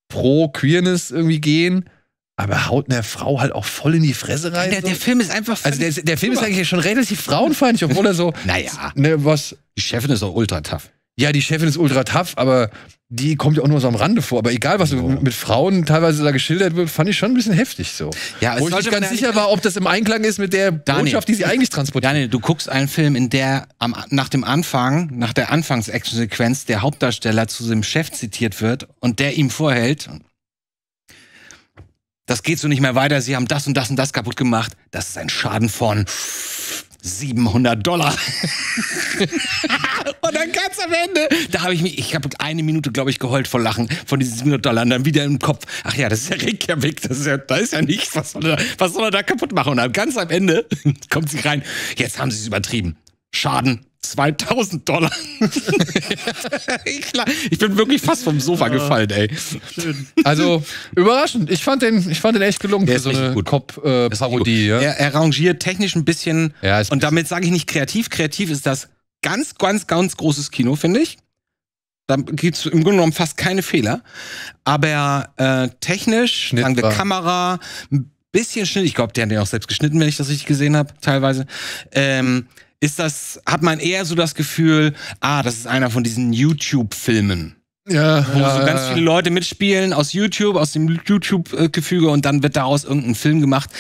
pro Queerness irgendwie gehen, aber haut einer Frau halt auch voll in die Fresse rein. Der, so. der Film ist einfach. Also der, der Film ist eigentlich schon relativ frauenfeindlich, obwohl er so. naja. Ne, was. Die Chefin ist auch ultra tough ja, die Chefin ist ultra tough, aber die kommt ja auch nur so am Rande vor. Aber egal, was oh. mit Frauen teilweise da geschildert wird, fand ich schon ein bisschen heftig so. Ja, Wo ich nicht ganz sicher war, ob das im Einklang ist mit der Daniel, Botschaft, die sie eigentlich transportiert. Daniel, du guckst einen Film, in der am, nach dem Anfang, nach der Anfangs-Action-Sequenz der Hauptdarsteller zu seinem Chef zitiert wird und der ihm vorhält, das geht so nicht mehr weiter, sie haben das und das und das kaputt gemacht. Das ist ein Schaden von 700 Dollar. und dann ganz am Ende, da habe ich mich, ich habe eine Minute, glaube ich, geheult vor Lachen von diesen 700 Dollar und dann wieder im Kopf, ach ja, das ist ja Reykjavik, das ist ja, da ist ja nichts, was soll, er, was soll er da kaputt machen? Und dann ganz am Ende kommt sie rein, jetzt haben sie es übertrieben. Schaden 2000 Dollar. ich bin wirklich fast vom Sofa gefallen, ey. Schön. Also, überraschend. Ich fand den, ich fand den echt gelungen. Der ist so eine gut. Cop, äh, Parodie. Ja? Er, er rangiert technisch ein bisschen. Ja, und bisschen damit sage ich nicht kreativ. Kreativ ist das ganz, ganz, ganz großes Kino, finde ich. Da gibt es im Grunde genommen fast keine Fehler. Aber äh, technisch, sagen wir Kamera, ein bisschen Schnitt. Ich glaube, der hat den auch selbst geschnitten, wenn ich das richtig gesehen habe, teilweise. Ähm, ist das, hat man eher so das Gefühl, ah, das ist einer von diesen YouTube-Filmen. Ja, wo ja, so ganz viele Leute mitspielen aus YouTube, aus dem YouTube-Gefüge und dann wird daraus irgendein Film gemacht.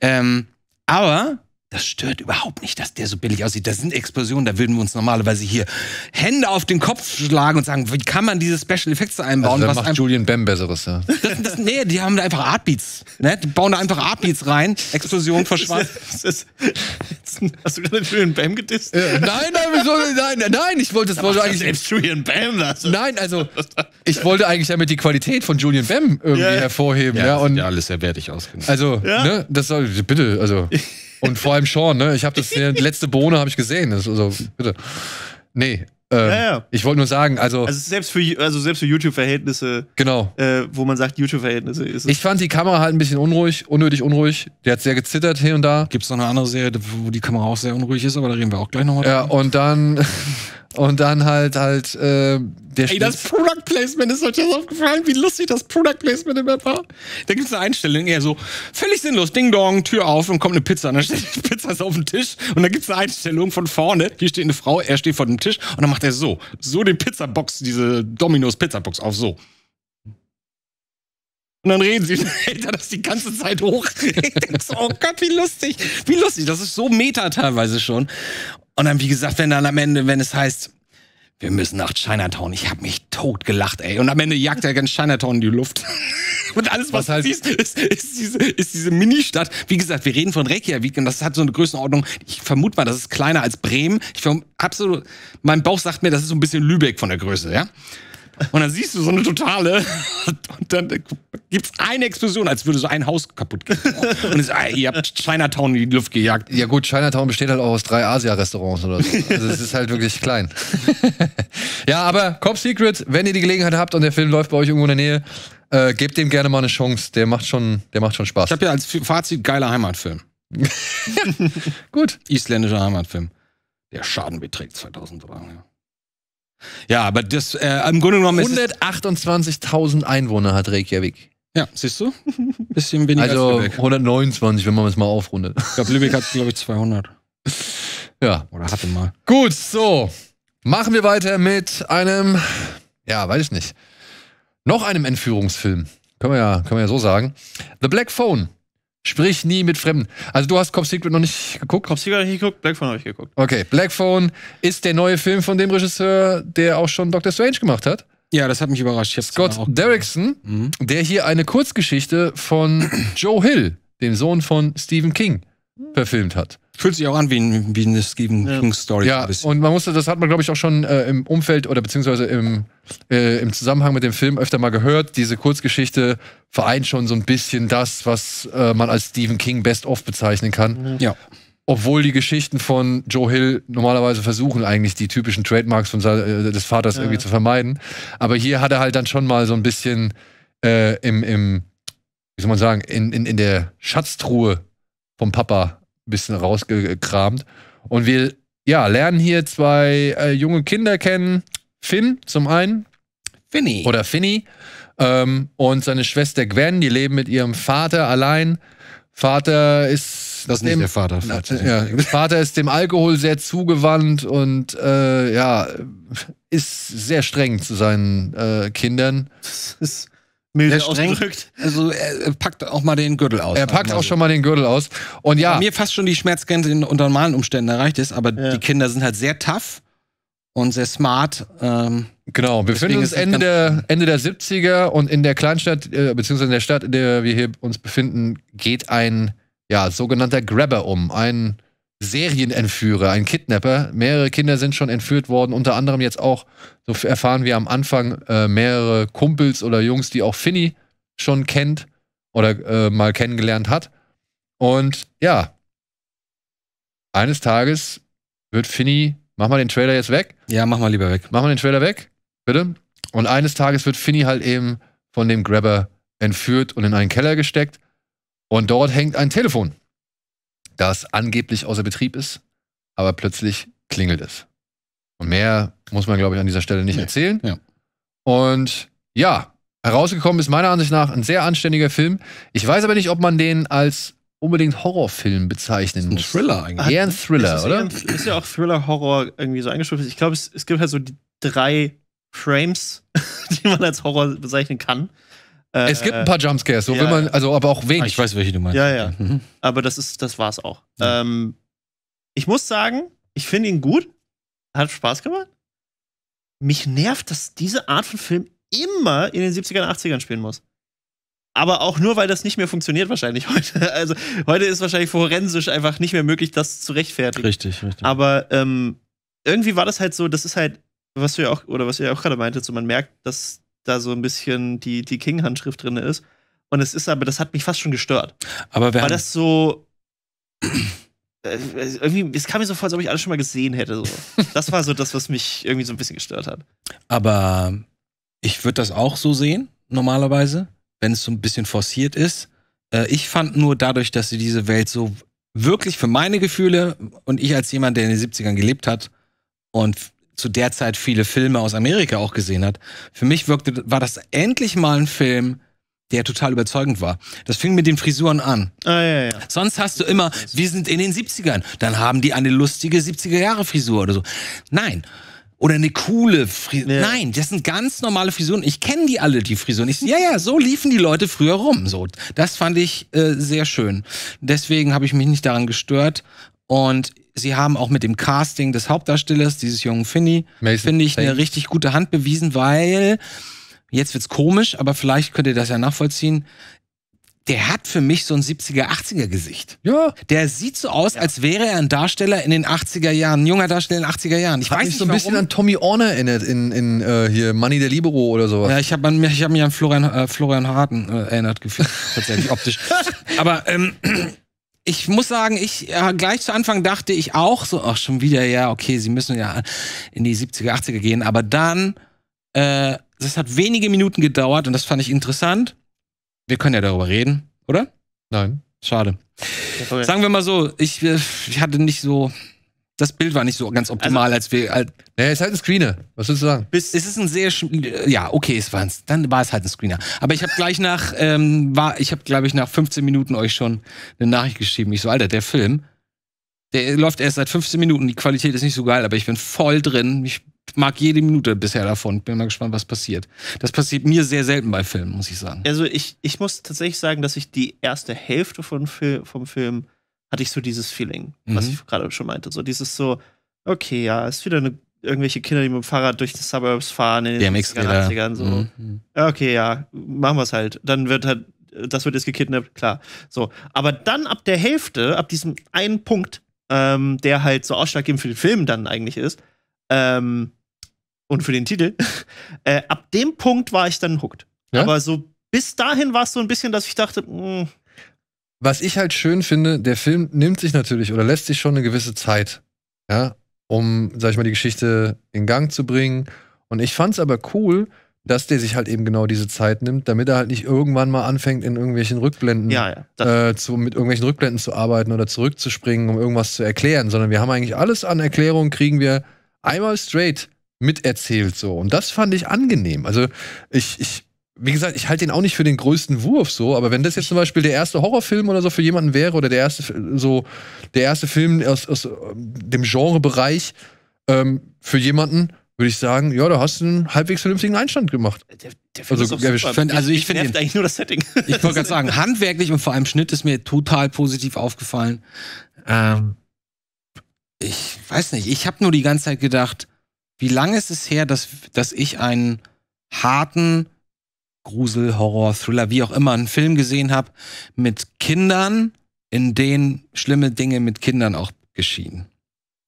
Ähm, aber das stört überhaupt nicht, dass der so billig aussieht. Das sind Explosionen, da würden wir uns normalerweise hier Hände auf den Kopf schlagen und sagen, wie kann man diese Special Effects einbauen? Also dann macht einem, Julian Bam besseres, ja. Das, das, nee, die haben da einfach Artbeats. Ne? Die bauen da einfach Artbeats rein, Explosion verschwindet. Hast du gerade Julian Bam gedisst? Ja. Nein, nein, wieso, nein, nein, ich wollte das da wollte eigentlich selbst Julian Bam lassen. Nein, also ich wollte eigentlich damit die Qualität von Julian Bam irgendwie yeah. hervorheben, ja, ja und ja alles sehr wertig ausgenommen. Also, ja. ne, das soll bitte, also Und vor allem Sean, ne? Ich habe das die letzte Bohne habe ich gesehen. Das, also bitte. Nee. Ähm, ja, ja. Ich wollte nur sagen, also. Also selbst für, also für YouTube-Verhältnisse. Genau. Äh, wo man sagt, YouTube-Verhältnisse ist. es. Ich fand die Kamera halt ein bisschen unruhig, unnötig unruhig. Der hat sehr gezittert hier und da. Gibt es noch eine andere Serie, wo die Kamera auch sehr unruhig ist, aber da reden wir auch gleich nochmal. drüber. Ja, und dann. Und dann halt halt äh, der Ey, das Product Placement ist euch das aufgefallen, wie lustig das Product Placement im App war. Da gibt es eine Einstellung, eher so völlig sinnlos, Ding Dong, Tür auf und kommt eine Pizza. Und dann steht die Pizza ist auf dem Tisch und dann gibt es eine Einstellung von vorne. Hier steht eine Frau, er steht vor dem Tisch und dann macht er so, so die Pizzabox, diese Domino's Pizzabox auf so. Und dann reden sie, hält er das die ganze Zeit hoch. Ich denk so, oh Gott, wie lustig. Wie lustig. Das ist so meta teilweise schon. Und dann, wie gesagt, wenn dann am Ende, wenn es heißt, wir müssen nach Chinatown. Ich habe mich tot gelacht, ey. Und am Ende jagt er ganz Chinatown in die Luft. und alles, was, was heißt? siehst, ist, ist, diese, ist diese Ministadt. Wie gesagt, wir reden von Reykjavik und das hat so eine Größenordnung. Ich vermute mal, das ist kleiner als Bremen. Ich absolut, mein Bauch sagt mir, das ist so ein bisschen Lübeck von der Größe, ja. Und dann siehst du so eine totale und dann gibt es eine Explosion, als würde so ein Haus kaputt gehen. Und es, ah, ihr habt Chinatown in die Luft gejagt. Ja gut, Chinatown besteht halt auch aus drei Asia-Restaurants oder so. Also es ist halt wirklich klein. ja, aber Cop Secret, wenn ihr die Gelegenheit habt und der Film läuft bei euch irgendwo in der Nähe, äh, gebt dem gerne mal eine Chance. Der macht schon, der macht schon Spaß. Ich habe ja als Fazit geiler Heimatfilm. gut. Isländischer Heimatfilm. Der Schaden beträgt 2000 Dollar. Ja, aber das äh, im Grunde genommen ist 128.000 Einwohner hat Reykjavik. Ja, siehst du? Bisschen weniger also als Lübeck. 129, wenn man es mal aufrundet. Ich glaube, Lübeck hat, glaube ich, 200. Ja. Oder hatte mal. Gut, so. Machen wir weiter mit einem, ja, weiß ich nicht, noch einem Entführungsfilm. Können wir ja, können wir ja so sagen. The Black Phone. Sprich nie mit Fremden. Also du hast Cop Secret noch nicht geguckt? Cop Secret habe ich nicht geguckt, Black Phone habe ich geguckt. Okay, Black Phone ist der neue Film von dem Regisseur, der auch schon Doctor Strange gemacht hat. Ja, das hat mich überrascht. Scott Derrickson, mhm. der hier eine Kurzgeschichte von Joe Hill, dem Sohn von Stephen King, verfilmt hat. Fühlt sich auch an wie, wie eine Stephen ja. King Story. Ja, und man musste, das hat man, glaube ich, auch schon äh, im Umfeld oder beziehungsweise im, äh, im Zusammenhang mit dem Film öfter mal gehört. Diese Kurzgeschichte vereint schon so ein bisschen das, was äh, man als Stephen King best of bezeichnen kann. Ja. Obwohl die Geschichten von Joe Hill normalerweise versuchen, eigentlich die typischen Trademarks von, äh, des Vaters ja. irgendwie zu vermeiden. Aber hier hat er halt dann schon mal so ein bisschen äh, im, im, wie soll man sagen, in, in, in der Schatztruhe vom Papa bisschen rausgekramt. Und wir ja, lernen hier zwei äh, junge Kinder kennen. Finn zum einen. Finny. Oder Finny. Ähm, und seine Schwester Gwen, die leben mit ihrem Vater allein. Vater ist. Das ist dem, nicht der Vater. Vater, ja, Vater ist dem Alkohol sehr zugewandt und äh, ja, ist sehr streng zu seinen äh, Kindern. Das ist milde Sehr ausgedrückt. Also er packt auch mal den Gürtel aus. Er packt auch also. schon mal den Gürtel aus. Und ja. Bei mir fast schon die Schmerzgrenze in, unter normalen Umständen erreicht ist, aber ja. die Kinder sind halt sehr tough und sehr smart. Ähm, genau, wir befinden uns Ende der, Ende der 70er und in der Kleinstadt, äh, beziehungsweise in der Stadt, in der wir hier uns befinden, geht ein ja, sogenannter Grabber um. Ein Serienentführer, ein Kidnapper. Mehrere Kinder sind schon entführt worden, unter anderem jetzt auch, so erfahren wir am Anfang, äh, mehrere Kumpels oder Jungs, die auch Finny schon kennt oder äh, mal kennengelernt hat. Und ja, eines Tages wird Finny, mach mal den Trailer jetzt weg. Ja, mach mal lieber weg. Mach mal den Trailer weg, bitte. Und eines Tages wird Finny halt eben von dem Grabber entführt und in einen Keller gesteckt. Und dort hängt ein Telefon das angeblich außer Betrieb ist, aber plötzlich klingelt es. Und mehr muss man, glaube ich, an dieser Stelle nicht nee. erzählen. Ja. Und ja, herausgekommen ist meiner Ansicht nach ein sehr anständiger Film. Ich weiß aber nicht, ob man den als unbedingt Horrorfilm bezeichnen muss. Ein Thriller eigentlich. Eher ein Thriller, ist oder? Ein, ist ja auch Thriller-Horror irgendwie so eingestuft. Ich glaube, es, es gibt halt so die drei Frames, die man als Horror bezeichnen kann. Äh, es gibt äh, ein paar Jumpscares, so ja, will man, also aber auch wenig. ich weiß, welche du meinst. Ja, ja. Mhm. mhm. Aber das ist, das war's auch. Ja. Ähm, ich muss sagen, ich finde ihn gut. Hat Spaß gemacht. Mich nervt, dass diese Art von Film immer in den 70ern, 80ern spielen muss. Aber auch nur, weil das nicht mehr funktioniert wahrscheinlich heute. Also heute ist wahrscheinlich forensisch einfach nicht mehr möglich, das zu rechtfertigen. Richtig, richtig. Aber ähm, irgendwie war das halt so, das ist halt, was du ja auch, oder was ihr ja auch gerade meintet, so man merkt, dass da so ein bisschen die, die King-Handschrift drin ist. Und es ist aber, das hat mich fast schon gestört. Aber wer. War das so. Äh, irgendwie, es kam mir so vor, als ob ich alles schon mal gesehen hätte. So. Das war so das, was mich irgendwie so ein bisschen gestört hat. Aber ich würde das auch so sehen, normalerweise, wenn es so ein bisschen forciert ist. Äh, ich fand nur dadurch, dass sie diese Welt so wirklich für meine Gefühle und ich als jemand, der in den 70ern gelebt hat und zu der Zeit viele Filme aus Amerika auch gesehen hat. Für mich wirkte, war das endlich mal ein Film, der total überzeugend war. Das fing mit den Frisuren an. Ah, ja, ja. Sonst hast du immer, wir sind in den 70ern, dann haben die eine lustige 70er-Jahre-Frisur oder so. Nein. Oder eine coole Frisur. Ja. Nein, das sind ganz normale Frisuren. Ich kenne die alle, die Frisuren. Ich, ja, ja, so liefen die Leute früher rum. So, das fand ich äh, sehr schön. Deswegen habe ich mich nicht daran gestört. Und Sie haben auch mit dem Casting des Hauptdarstellers, dieses jungen Finney, finde ich, eine richtig gute Hand bewiesen, weil jetzt wird's komisch, aber vielleicht könnt ihr das ja nachvollziehen. Der hat für mich so ein 70er, 80er Gesicht. Ja. Der sieht so aus, ja. als wäre er ein Darsteller in den 80er Jahren, ein junger Darsteller in den 80er Jahren. Ich hat weiß mich nicht, so ein warum. bisschen an Tommy Orner erinnert in, in, in äh, hier Money der Libero oder sowas. Ja, ich habe hab mich an Florian, äh, Florian Harten äh, erinnert gefühlt, tatsächlich optisch. aber ähm, ich muss sagen, ich äh, gleich zu Anfang dachte ich auch so, ach schon wieder, ja, okay, sie müssen ja in die 70er, 80er gehen, aber dann, äh, das hat wenige Minuten gedauert und das fand ich interessant. Wir können ja darüber reden, oder? Nein. Schade. Sagen wir mal so, ich, äh, ich hatte nicht so, das Bild war nicht so ganz also optimal, also, als wir. Als halt- naja, ist halt ein Screener. Was willst du sagen? Bis, es ist ein sehr. Ja, okay, es war ein, dann war es halt ein Screener. Aber ich habe gleich nach. Ähm, war, ich habe, glaube ich, nach 15 Minuten euch schon eine Nachricht geschrieben. Ich so, Alter, der Film, der läuft erst seit 15 Minuten. Die Qualität ist nicht so geil, aber ich bin voll drin. Ich mag jede Minute bisher davon. Bin mal gespannt, was passiert. Das passiert mir sehr selten bei Filmen, muss ich sagen. Also, ich, ich muss tatsächlich sagen, dass ich die erste Hälfte von Fil vom Film hatte ich so dieses Feeling, mhm. was ich gerade schon meinte. So dieses so, okay, ja, ist wieder eine, irgendwelche Kinder, die mit dem Fahrrad durch die Suburbs fahren in den 80ern. So. Mhm. Okay, ja, machen wir es halt. Dann wird halt, das wird jetzt gekidnappt, klar. So. Aber dann ab der Hälfte, ab diesem einen Punkt, ähm, der halt so ausschlaggebend für den Film dann eigentlich ist, ähm, und für den Titel, äh, ab dem Punkt war ich dann hooked. Ja? Aber so bis dahin war es so ein bisschen, dass ich dachte, mh, mm, was ich halt schön finde, der Film nimmt sich natürlich oder lässt sich schon eine gewisse Zeit, ja, um, sag ich mal, die Geschichte in Gang zu bringen. Und ich fand's aber cool, dass der sich halt eben genau diese Zeit nimmt, damit er halt nicht irgendwann mal anfängt, in irgendwelchen Rückblenden ja, ja, äh, zu, mit irgendwelchen Rückblenden zu arbeiten oder zurückzuspringen, um irgendwas zu erklären, sondern wir haben eigentlich alles an Erklärungen, kriegen wir einmal straight miterzählt so. Und das fand ich angenehm. Also ich, ich wie gesagt, ich halte den auch nicht für den größten Wurf so, aber wenn das jetzt zum Beispiel der erste Horrorfilm oder so für jemanden wäre oder der erste so der erste Film aus, aus äh, dem Genrebereich ähm, für jemanden, würde ich sagen, ja, da hast du einen halbwegs vernünftigen Einstand gemacht. Der, der also, find, also, ich finde eigentlich nur das Setting. Ich wollte gerade sagen, handwerklich und vor allem Schnitt ist mir total positiv aufgefallen. Ähm, ich weiß nicht, ich habe nur die ganze Zeit gedacht, wie lange ist es her, dass, dass ich einen harten Grusel, Horror, Thriller, wie auch immer, einen Film gesehen habe mit Kindern, in denen schlimme Dinge mit Kindern auch geschehen.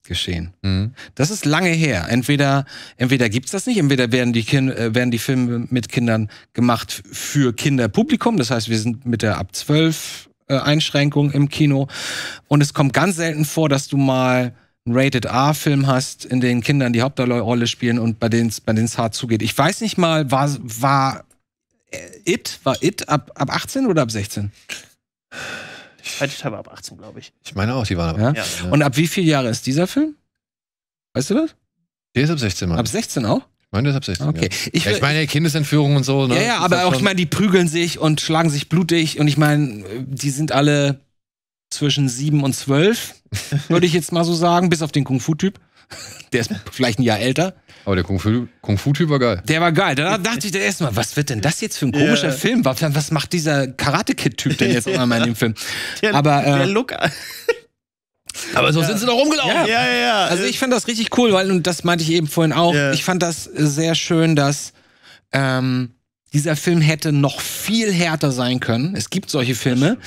Geschehen. Mhm. Das ist lange her. Entweder, entweder gibt es das nicht, entweder werden die, kind, äh, werden die Filme mit Kindern gemacht für Kinderpublikum. Das heißt, wir sind mit der ab 12 äh, Einschränkung im Kino. Und es kommt ganz selten vor, dass du mal einen Rated R-Film hast, in dem Kindern die Hauptrolle spielen und bei denen es bei hart zugeht. Ich weiß nicht mal, war, war äh, it, war It ab, ab 18 oder ab 16? Die zweite Teil war ab 18, glaube ich. Ich meine auch, die waren ab 18. Ja? Ja. Und ab wie viel Jahre ist dieser Film? Weißt du das? Der ist ab 16, Mann. Ab 16 auch? Ich meine, deshalb 16. Okay. Ja. Ich, ja, ich, meine, Kindesentführung und so. Ne? Ja, ja, aber halt auch, ich meine, die prügeln sich und schlagen sich blutig. Und ich meine, die sind alle zwischen 7 und 12, würde ich jetzt mal so sagen, bis auf den Kung-Fu-Typ. Der ist vielleicht ein Jahr älter. Aber der Kung-Fu-Typ Kung war geil. Der war geil. Da dachte ich dann erstmal, was wird denn das jetzt für ein komischer yeah. Film? Was macht dieser Karate-Kid-Typ denn jetzt einmal in dem Film? Der, aber, äh, der Look. aber so ja. sind sie doch rumgelaufen. Ja, ja, ja. Also ich fand das richtig cool, weil, und das meinte ich eben vorhin auch, yeah. ich fand das sehr schön, dass ähm, dieser Film hätte noch viel härter sein können. Es gibt solche Filme.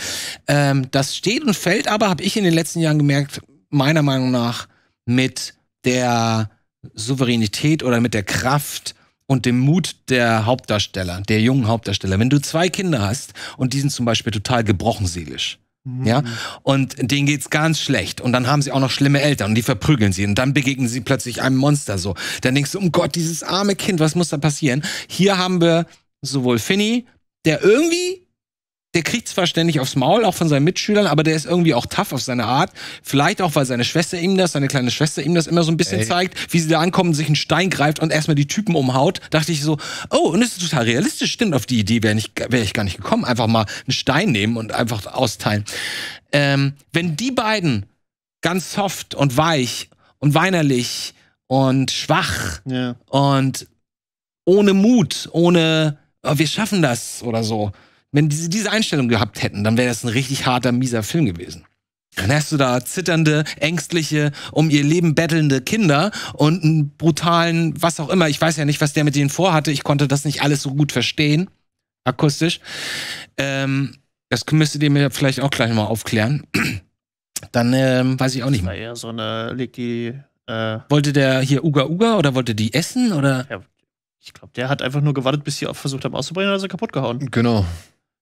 Ähm, das steht und fällt aber, habe ich in den letzten Jahren gemerkt, meiner Meinung nach, mit der Souveränität oder mit der Kraft und dem Mut der Hauptdarsteller, der jungen Hauptdarsteller. Wenn du zwei Kinder hast und die sind zum Beispiel total gebrochen seelisch, mhm. ja, und denen geht's ganz schlecht und dann haben sie auch noch schlimme Eltern und die verprügeln sie und dann begegnen sie plötzlich einem Monster so. Dann denkst du, um Gott, dieses arme Kind, was muss da passieren? Hier haben wir sowohl Finny, der irgendwie der kriegt zwar ständig aufs Maul, auch von seinen Mitschülern, aber der ist irgendwie auch tough auf seine Art. Vielleicht auch, weil seine Schwester ihm das, seine kleine Schwester ihm das immer so ein bisschen Ey. zeigt, wie sie da ankommen, sich einen Stein greift und erstmal die Typen umhaut. Dachte ich so, oh, und das ist total realistisch. Stimmt, auf die Idee wäre wär ich gar nicht gekommen. Einfach mal einen Stein nehmen und einfach austeilen. Ähm, wenn die beiden ganz soft und weich und weinerlich und schwach ja. und ohne Mut, ohne, oh, wir schaffen das oder so wenn diese, diese Einstellung gehabt hätten, dann wäre das ein richtig harter, mieser Film gewesen. Dann hast du da zitternde, ängstliche, um ihr Leben bettelnde Kinder und einen brutalen, was auch immer. Ich weiß ja nicht, was der mit denen vorhatte. Ich konnte das nicht alles so gut verstehen, akustisch. Ähm, das müsstet ihr mir vielleicht auch gleich mal aufklären. Dann ähm, weiß ich auch nicht mehr. Eher so eine, legt die. Äh wollte der hier Uga Uga oder wollte die essen oder? Ja, ich glaube, der hat einfach nur gewartet, bis sie versucht haben auszubringen und hat sie kaputt gehauen. Genau.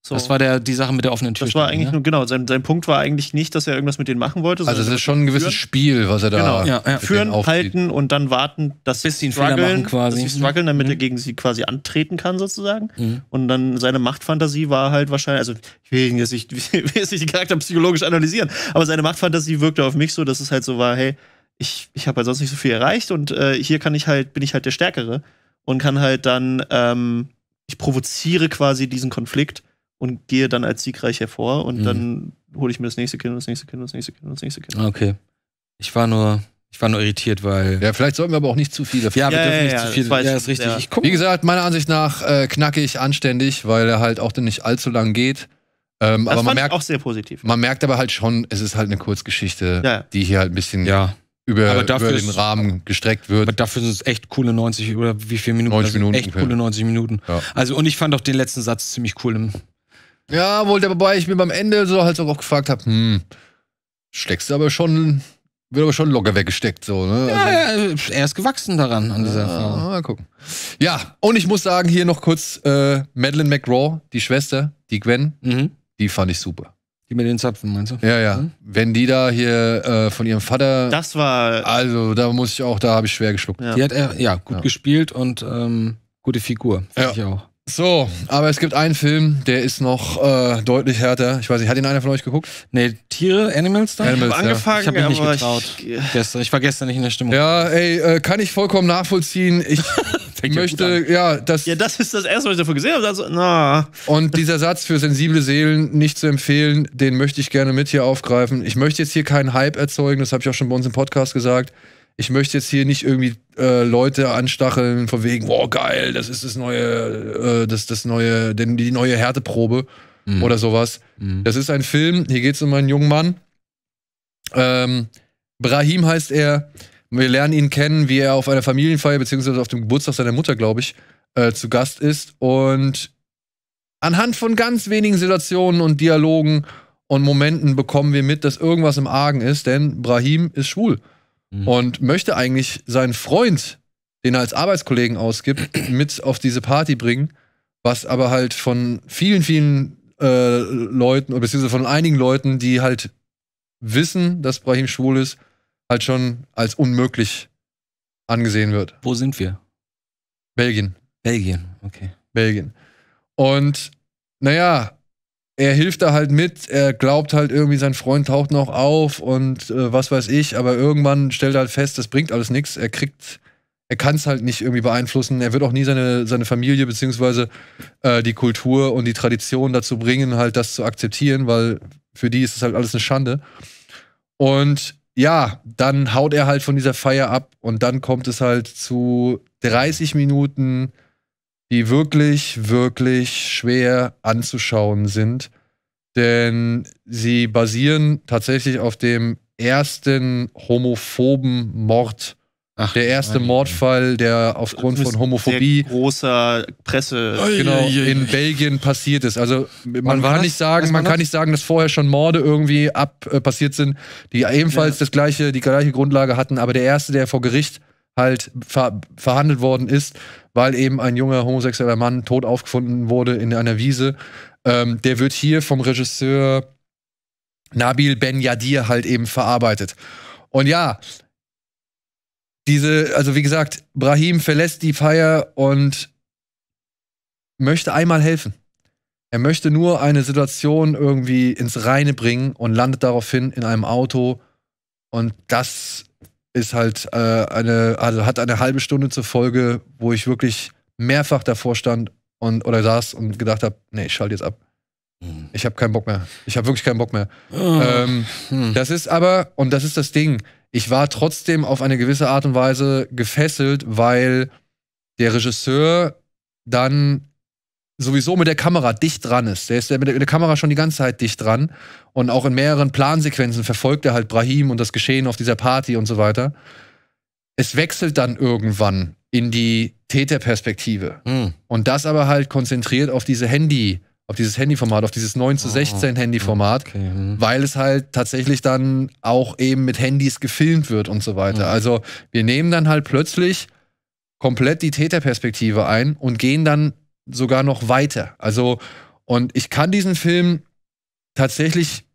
So. Das war der, die Sache mit der offenen Tür. Das war eigentlich ja? Ne? nur, genau, sein, sein Punkt war eigentlich nicht, dass er irgendwas mit denen machen wollte. Also es ist schon ein gewisses führen. Spiel, was er da genau. ja, ja. führen, halten und dann warten, dass Bis sie strugglen, machen quasi. Dass sie strugglen, damit mhm. er gegen sie quasi antreten kann sozusagen. Mhm. Und dann seine Machtfantasie war halt wahrscheinlich, also ich will jetzt nicht, will jetzt nicht den Charakter psychologisch analysieren, aber seine Machtfantasie wirkte auf mich so, dass es halt so war, hey, ich, ich habe halt sonst nicht so viel erreicht und äh, hier kann ich halt, bin ich halt der Stärkere und kann halt dann, ähm, ich provoziere quasi diesen Konflikt und gehe dann als siegreich hervor und mhm. dann hole ich mir das nächste Kind und das nächste Kind und das nächste Kind und das nächste Kind. Okay. Ich war nur ich war nur irritiert, weil. Ja, vielleicht sollten wir aber auch nicht zu viele. Ja, wir ja, dürfen ja, nicht ja, zu viele. Ja, ist richtig. Ich Wie gesagt, meiner Ansicht nach äh, knackig, anständig, weil er halt auch dann nicht allzu lang geht. Ähm, das aber man merkt auch sehr positiv. Man merkt aber halt schon, es ist halt eine Kurzgeschichte, die hier halt ein bisschen über, über den ist, Rahmen gestreckt wird. Aber dafür sind es echt coole 90 oder wie viele Minuten? 90 Minuten. Echt okay. coole 90 Minuten. Also und ich fand auch den letzten Satz ziemlich cool im, ja, wohl, wobei ich mir beim Ende so halt so auch gefragt habe, hm, steckst du aber schon, wird aber schon locker weggesteckt, so, ne? Ja, also, ja, er ist gewachsen daran, an dieser Frau. Mal gucken. Ja, und ich muss sagen, hier noch kurz, äh, Madeleine McGraw, die Schwester, die Gwen, mhm. die fand ich super. Die mit den Zapfen, meinst du? Ja, ja. Mhm. Wenn die da hier äh, von ihrem Vater. Das war. Also, da muss ich auch, da habe ich schwer geschluckt. Ja. Die hat, er, ja, gut ja. gespielt und ähm, gute Figur. Ja. Ich auch. So, aber es gibt einen Film, der ist noch äh, deutlich härter. Ich weiß nicht, hat ihn einer von euch geguckt? Nee, Tiere, Animals da? Animals, ich habe angefangen, ich hab mich nicht getraut. Ich, gestern. ich war gestern nicht in der Stimmung. Ja, ey, äh, kann ich vollkommen nachvollziehen. Ich möchte, ja, ja, das. Ja, das ist das erste, was ich davon gesehen habe. Also, na. Und dieser Satz für sensible Seelen nicht zu empfehlen, den möchte ich gerne mit hier aufgreifen. Ich möchte jetzt hier keinen Hype erzeugen, das habe ich auch schon bei uns im Podcast gesagt ich möchte jetzt hier nicht irgendwie äh, Leute anstacheln von wegen, boah, geil, das ist das neue, äh, das, das neue, denn die neue Härteprobe mhm. oder sowas. Mhm. Das ist ein Film, hier geht es um einen jungen Mann. Ähm, Brahim heißt er. Wir lernen ihn kennen, wie er auf einer Familienfeier, beziehungsweise auf dem Geburtstag seiner Mutter, glaube ich, äh, zu Gast ist. Und anhand von ganz wenigen Situationen und Dialogen und Momenten bekommen wir mit, dass irgendwas im Argen ist, denn Brahim ist schwul. Mhm. und möchte eigentlich seinen Freund, den er als Arbeitskollegen ausgibt, mit auf diese Party bringen, was aber halt von vielen, vielen äh, Leuten, beziehungsweise von einigen Leuten, die halt wissen, dass Brahim schwul ist, halt schon als unmöglich angesehen wird. Wo sind wir? Belgien. Belgien, okay. Belgien. Und naja, er hilft da halt mit, er glaubt halt irgendwie, sein Freund taucht noch auf und äh, was weiß ich, aber irgendwann stellt er halt fest, das bringt alles nichts, er kriegt, er kann es halt nicht irgendwie beeinflussen, er wird auch nie seine, seine Familie beziehungsweise äh, die Kultur und die Tradition dazu bringen, halt das zu akzeptieren, weil für die ist es halt alles eine Schande. Und ja, dann haut er halt von dieser Feier ab und dann kommt es halt zu 30 Minuten die wirklich, wirklich schwer anzuschauen sind, denn sie basieren tatsächlich auf dem ersten homophoben Mord. Ach, der erste nein, Mordfall, der aufgrund von Homophobie großer Presse genau, in Belgien passiert ist. Also man kann das? nicht sagen, man kann das? nicht sagen, dass vorher schon Morde irgendwie ab äh, passiert sind, die ebenfalls ja. das gleiche, die gleiche Grundlage hatten, aber der erste, der vor Gericht halt ver verhandelt worden ist, weil eben ein junger homosexueller Mann tot aufgefunden wurde in einer Wiese. Ähm, der wird hier vom Regisseur Nabil Ben Yadir halt eben verarbeitet. Und ja, diese, also wie gesagt, Brahim verlässt die Feier und möchte einmal helfen. Er möchte nur eine Situation irgendwie ins Reine bringen und landet daraufhin in einem Auto. Und das ist halt äh, eine, also hat eine halbe Stunde zur Folge, wo ich wirklich mehrfach davor stand und oder saß und gedacht habe, nee, ich schalte jetzt ab. Hm. Ich habe keinen Bock mehr. Ich habe wirklich keinen Bock mehr. Oh. Ähm, hm. Das ist aber, und das ist das Ding, ich war trotzdem auf eine gewisse Art und Weise gefesselt, weil der Regisseur dann sowieso mit der Kamera dicht dran ist. Der ist mit der, mit der Kamera schon die ganze Zeit dicht dran. Und auch in mehreren Plansequenzen verfolgt er halt Brahim und das Geschehen auf dieser Party und so weiter. Es wechselt dann irgendwann in die Täterperspektive. Mhm. Und das aber halt konzentriert auf diese Handy, auf dieses Handyformat, auf dieses 9 zu 16 oh, ah, Handyformat, okay. mhm. weil es halt tatsächlich dann auch eben mit Handys gefilmt wird und so weiter. Mhm. Also wir nehmen dann halt plötzlich komplett die Täterperspektive ein und gehen dann sogar noch weiter. Also, und ich kann diesen Film tatsächlich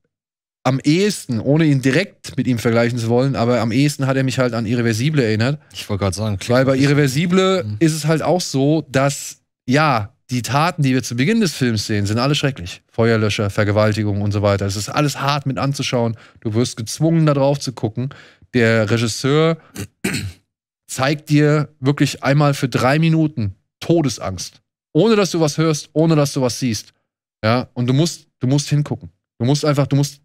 am ehesten, ohne ihn direkt mit ihm vergleichen zu wollen, aber am ehesten hat er mich halt an Irreversible erinnert. Ich wollte gerade sagen, klar. Weil bei Irreversible mhm. ist es halt auch so, dass, ja, die Taten, die wir zu Beginn des Films sehen, sind alle schrecklich. Feuerlöscher, Vergewaltigung und so weiter. Es ist alles hart mit anzuschauen. Du wirst gezwungen, da drauf zu gucken. Der Regisseur zeigt dir wirklich einmal für drei Minuten Todesangst ohne dass du was hörst, ohne dass du was siehst. Ja, und du musst, du musst hingucken. Du musst einfach, du musst,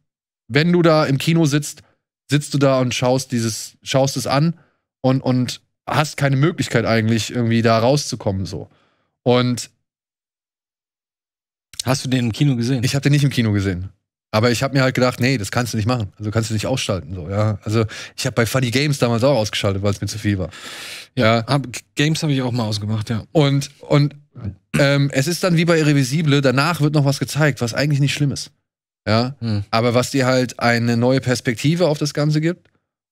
wenn du da im Kino sitzt, sitzt du da und schaust dieses, schaust es an und, und hast keine Möglichkeit eigentlich irgendwie da rauszukommen so. Und hast du den im Kino gesehen? Ich habe den nicht im Kino gesehen. Aber ich habe mir halt gedacht, nee, das kannst du nicht machen. Also kannst du nicht ausschalten. So, ja. Also ich habe bei Funny Games damals auch ausgeschaltet, weil es mir zu viel war. Ja, ja. Hab, Games habe ich auch mal ausgemacht, ja. Und, und ähm, es ist dann wie bei Irrevisible, danach wird noch was gezeigt, was eigentlich nicht schlimm ist. Ja. Hm. Aber was dir halt eine neue Perspektive auf das Ganze gibt